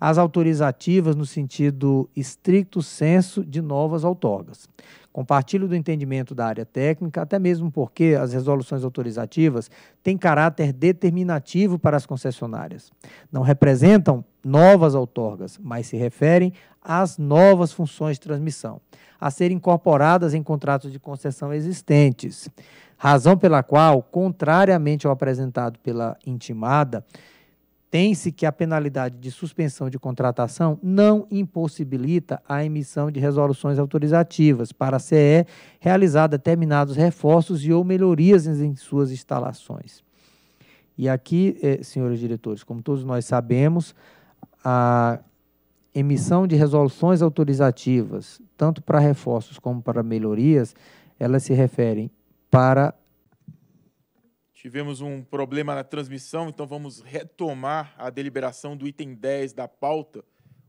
as autorizativas no sentido estricto senso de novas outorgas. Compartilho do entendimento da área técnica, até mesmo porque as resoluções autorizativas têm caráter determinativo para as concessionárias. Não representam novas outorgas, mas se referem às novas funções de transmissão, a serem incorporadas em contratos de concessão existentes. Razão pela qual, contrariamente ao apresentado pela intimada, tem-se que a penalidade de suspensão de contratação não impossibilita a emissão de resoluções autorizativas para a CE realizar determinados reforços e ou melhorias em suas instalações. E aqui, eh, senhores diretores, como todos nós sabemos, a emissão de resoluções autorizativas, tanto para reforços como para melhorias, elas se referem para Tivemos um problema na transmissão, então vamos retomar a deliberação do item 10 da pauta.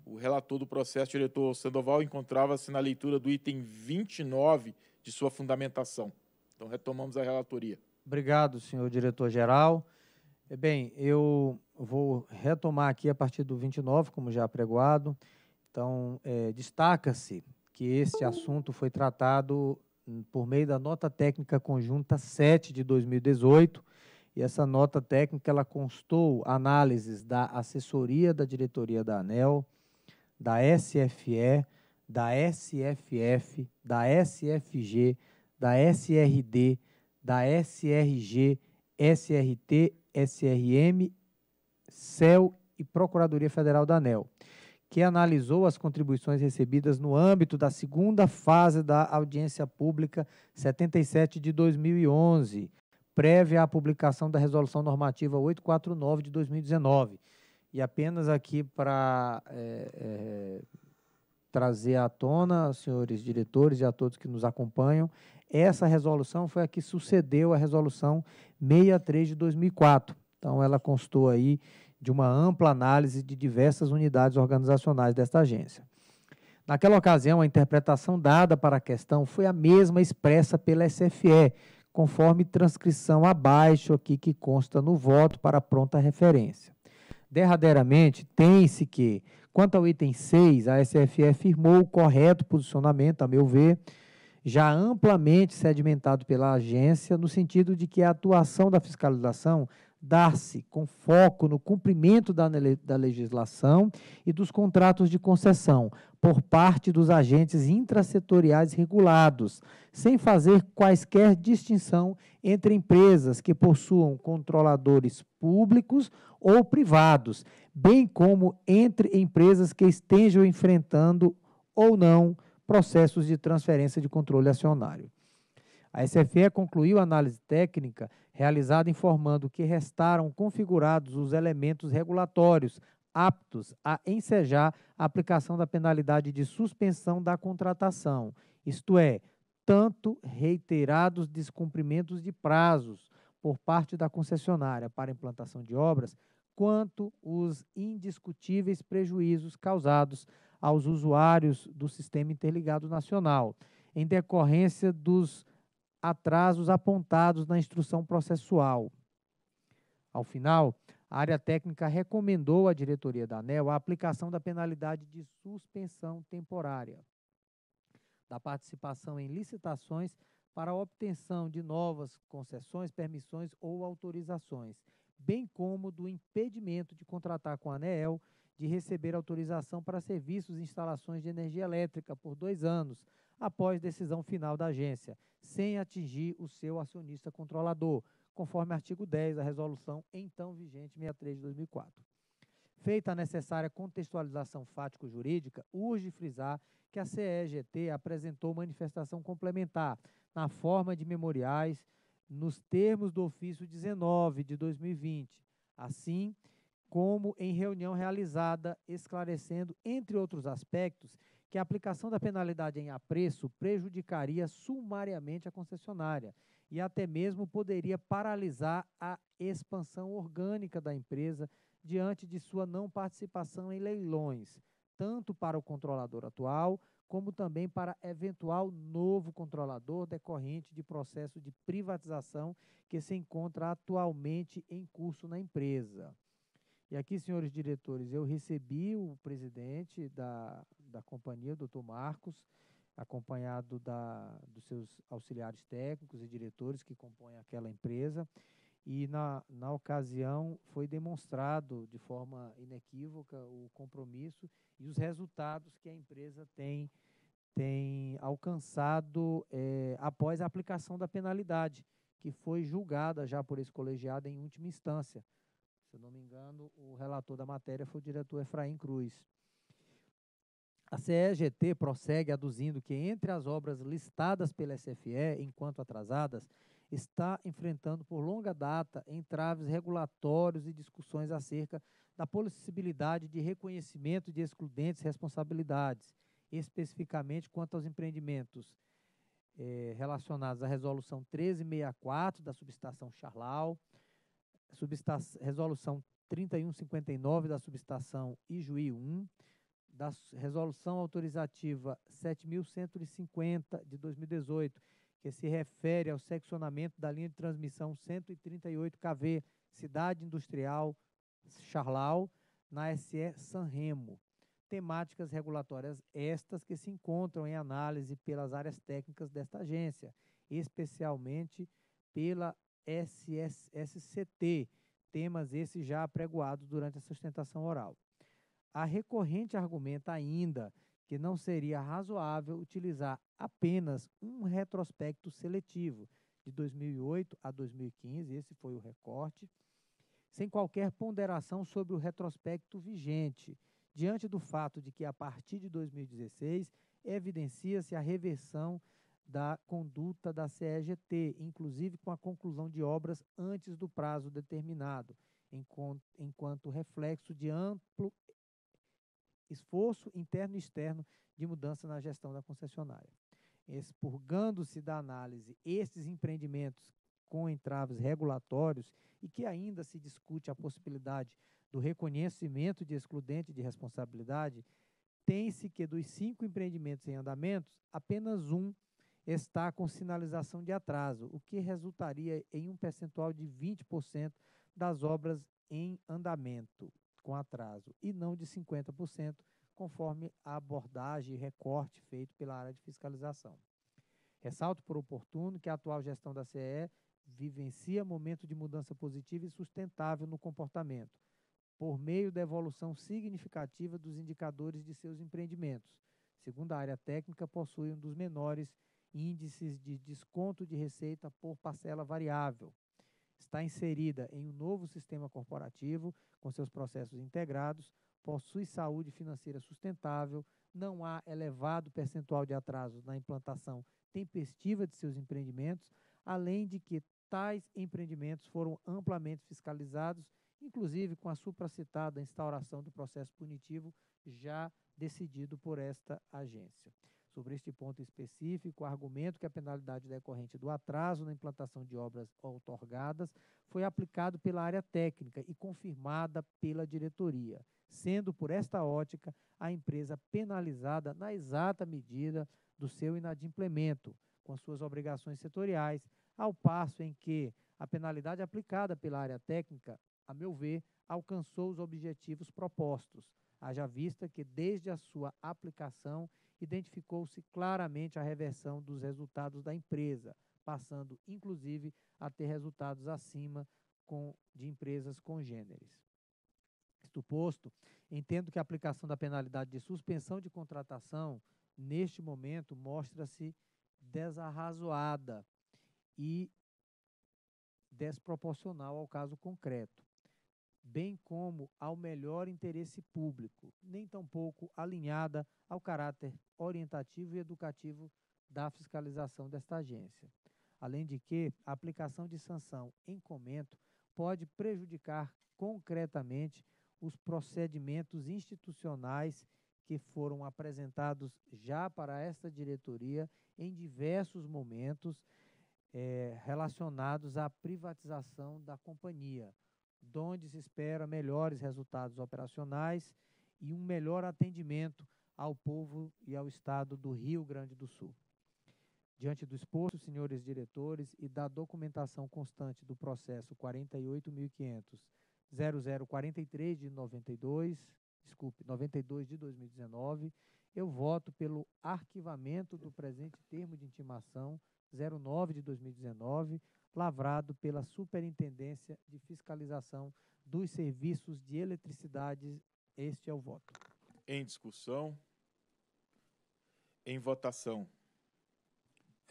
O relator do processo, diretor Sandoval, encontrava-se na leitura do item 29 de sua fundamentação. Então, retomamos a relatoria. Obrigado, senhor diretor-geral. Eh, bem, eu vou retomar aqui a partir do 29, como já apregoado. Então, é, destaca-se que esse assunto foi tratado por meio da nota técnica conjunta 7 de 2018, e essa nota técnica ela constou análises da assessoria da diretoria da ANEL, da SFE, da SFF, da SFG, da SRD, da SRG, SRT, SRM, CEL e Procuradoria Federal da ANEL que analisou as contribuições recebidas no âmbito da segunda fase da audiência pública 77 de 2011, prévia à publicação da Resolução Normativa 849 de 2019. E apenas aqui para é, eh, é, eh, trazer à tona, senhores diretores e a todos que nos acompanham, essa resolução foi a que sucedeu a Resolução 63 de 2004. Então, ela constou aí de uma ampla análise de diversas unidades organizacionais desta agência. Naquela ocasião, a interpretação dada para a questão foi a mesma expressa pela SFE, conforme transcrição abaixo aqui que consta no voto para pronta referência. Derradeiramente, tem-se que, quanto ao item 6, a SFE firmou o correto posicionamento, a meu ver, já amplamente sedimentado pela agência, no sentido de que a atuação da fiscalização dar-se com foco no cumprimento da, da legislação e dos contratos de concessão por parte dos agentes intrasetoriais regulados, sem fazer quaisquer distinção entre empresas que possuam controladores públicos ou privados, bem como entre empresas que estejam enfrentando ou não processos de transferência de controle acionário. A SFE concluiu a análise técnica realizada informando que restaram configurados os elementos regulatórios aptos a ensejar a aplicação da penalidade de suspensão da contratação, isto é, tanto reiterados descumprimentos de prazos por parte da concessionária para implantação de obras, quanto os indiscutíveis prejuízos causados aos usuários do Sistema Interligado Nacional, em decorrência dos atrasos apontados na instrução processual. Ao final, a área técnica recomendou à diretoria da ANEL a aplicação da penalidade de suspensão temporária da participação em licitações para obtenção de novas concessões, permissões ou autorizações, bem como do impedimento de contratar com a ANEEL de receber autorização para serviços e instalações de energia elétrica por dois anos, após decisão final da agência, sem atingir o seu acionista controlador, conforme artigo 10 da resolução então vigente 63 de 2004. Feita a necessária contextualização fático-jurídica, urge frisar que a CEGT apresentou manifestação complementar na forma de memoriais nos termos do ofício 19 de 2020, assim como em reunião realizada esclarecendo, entre outros aspectos, que a aplicação da penalidade em apreço prejudicaria sumariamente a concessionária e até mesmo poderia paralisar a expansão orgânica da empresa diante de sua não participação em leilões, tanto para o controlador atual como também para eventual novo controlador decorrente de processo de privatização que se encontra atualmente em curso na empresa. E aqui, senhores diretores, eu recebi o presidente da, da companhia, o doutor Marcos, acompanhado da, dos seus auxiliares técnicos e diretores que compõem aquela empresa. E na, na ocasião foi demonstrado de forma inequívoca o compromisso e os resultados que a empresa tem, tem alcançado é, após a aplicação da penalidade, que foi julgada já por esse colegiado em última instância. Se eu não me engano, o relator da matéria foi o diretor Efraim Cruz. A CEGT prossegue aduzindo que, entre as obras listadas pela SFE enquanto atrasadas, está enfrentando por longa data entraves regulatórios e discussões acerca da possibilidade de reconhecimento de excludentes responsabilidades, especificamente quanto aos empreendimentos eh, relacionados à Resolução 1364 da subestação Charlau, subestação, Resolução 3159 da subestação Ijuí 1, da Resolução Autorizativa 7.150 de 2018, que se refere ao seccionamento da linha de transmissão 138 kV Cidade Industrial Charlau, na SE Sanremo. Temáticas regulatórias estas que se encontram em análise pelas áreas técnicas desta agência, especialmente pela SSCT, temas esses já apregoados durante a sustentação oral. A recorrente argumenta ainda que não seria razoável utilizar apenas um retrospecto seletivo de 2008 a 2015, esse foi o recorte, sem qualquer ponderação sobre o retrospecto vigente, diante do fato de que a partir de 2016 evidencia-se a reversão da conduta da CEGT, inclusive com a conclusão de obras antes do prazo determinado, enquanto reflexo de amplo esforço interno e externo de mudança na gestão da concessionária. Expurgando-se da análise estes empreendimentos com entraves regulatórios e que ainda se discute a possibilidade do reconhecimento de excludente de responsabilidade, tem-se que dos cinco empreendimentos em andamento, apenas um está com sinalização de atraso, o que resultaria em um percentual de 20% das obras em andamento com atraso e não de 50%, conforme a abordagem e recorte feito pela área de fiscalização. Ressalto por oportuno que a atual gestão da CE vivencia momento de mudança positiva e sustentável no comportamento, por meio da evolução significativa dos indicadores de seus empreendimentos. Segundo a área técnica, possui um dos menores índices de desconto de receita por parcela variável, está inserida em um novo sistema corporativo, com seus processos integrados, possui saúde financeira sustentável, não há elevado percentual de atraso na implantação tempestiva de seus empreendimentos, além de que tais empreendimentos foram amplamente fiscalizados, inclusive com a supracitada instauração do processo punitivo já decidido por esta agência sobre este ponto específico, argumento que a penalidade decorrente do atraso na implantação de obras outorgadas foi aplicado pela área técnica e confirmada pela diretoria, sendo por esta ótica a empresa penalizada na exata medida do seu inadimplemento com as suas obrigações setoriais, ao passo em que a penalidade aplicada pela área técnica, a meu ver, alcançou os objetivos propostos, haja vista que desde a sua aplicação identificou-se claramente a reversão dos resultados da empresa, passando inclusive a ter resultados acima com, de empresas congêneres. Isto posto, entendo que a aplicação da penalidade de suspensão de contratação, neste momento, mostra-se desarrazoada e desproporcional ao caso concreto bem como ao melhor interesse público, nem tampouco alinhada ao caráter orientativo e educativo da fiscalização desta agência. Além de que, a aplicação de sanção em comento pode prejudicar concretamente os procedimentos institucionais que foram apresentados já para esta diretoria em diversos momentos é, relacionados à privatização da companhia, onde se espera melhores resultados operacionais e um melhor atendimento ao povo e ao Estado do Rio Grande do Sul. Diante do exposto, senhores diretores, e da documentação constante do processo 48.500.0043 de 92, desculpe, 92 de 2019, eu voto pelo arquivamento do presente termo de intimação 09 de 2019, lavrado pela Superintendência de Fiscalização dos Serviços de Eletricidade. Este é o voto. Em discussão. Em votação.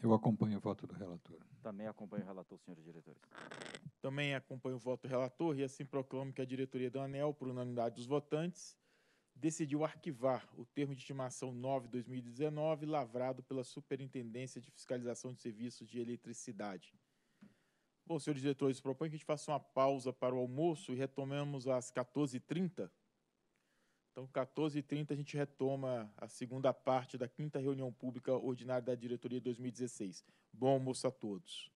Eu acompanho o voto do relator. Também acompanho o relator, senhores diretores. Também acompanho o voto do relator e assim proclamo que a diretoria do ANEL, por unanimidade dos votantes, decidiu arquivar o termo de estimação 9-2019, lavrado pela Superintendência de Fiscalização de Serviços de Eletricidade. Bom, senhor diretor, se propõe que a gente faça uma pausa para o almoço e retomemos às 14h30. Então, 14h30 a gente retoma a segunda parte da quinta reunião pública ordinária da diretoria 2016. Bom almoço a todos.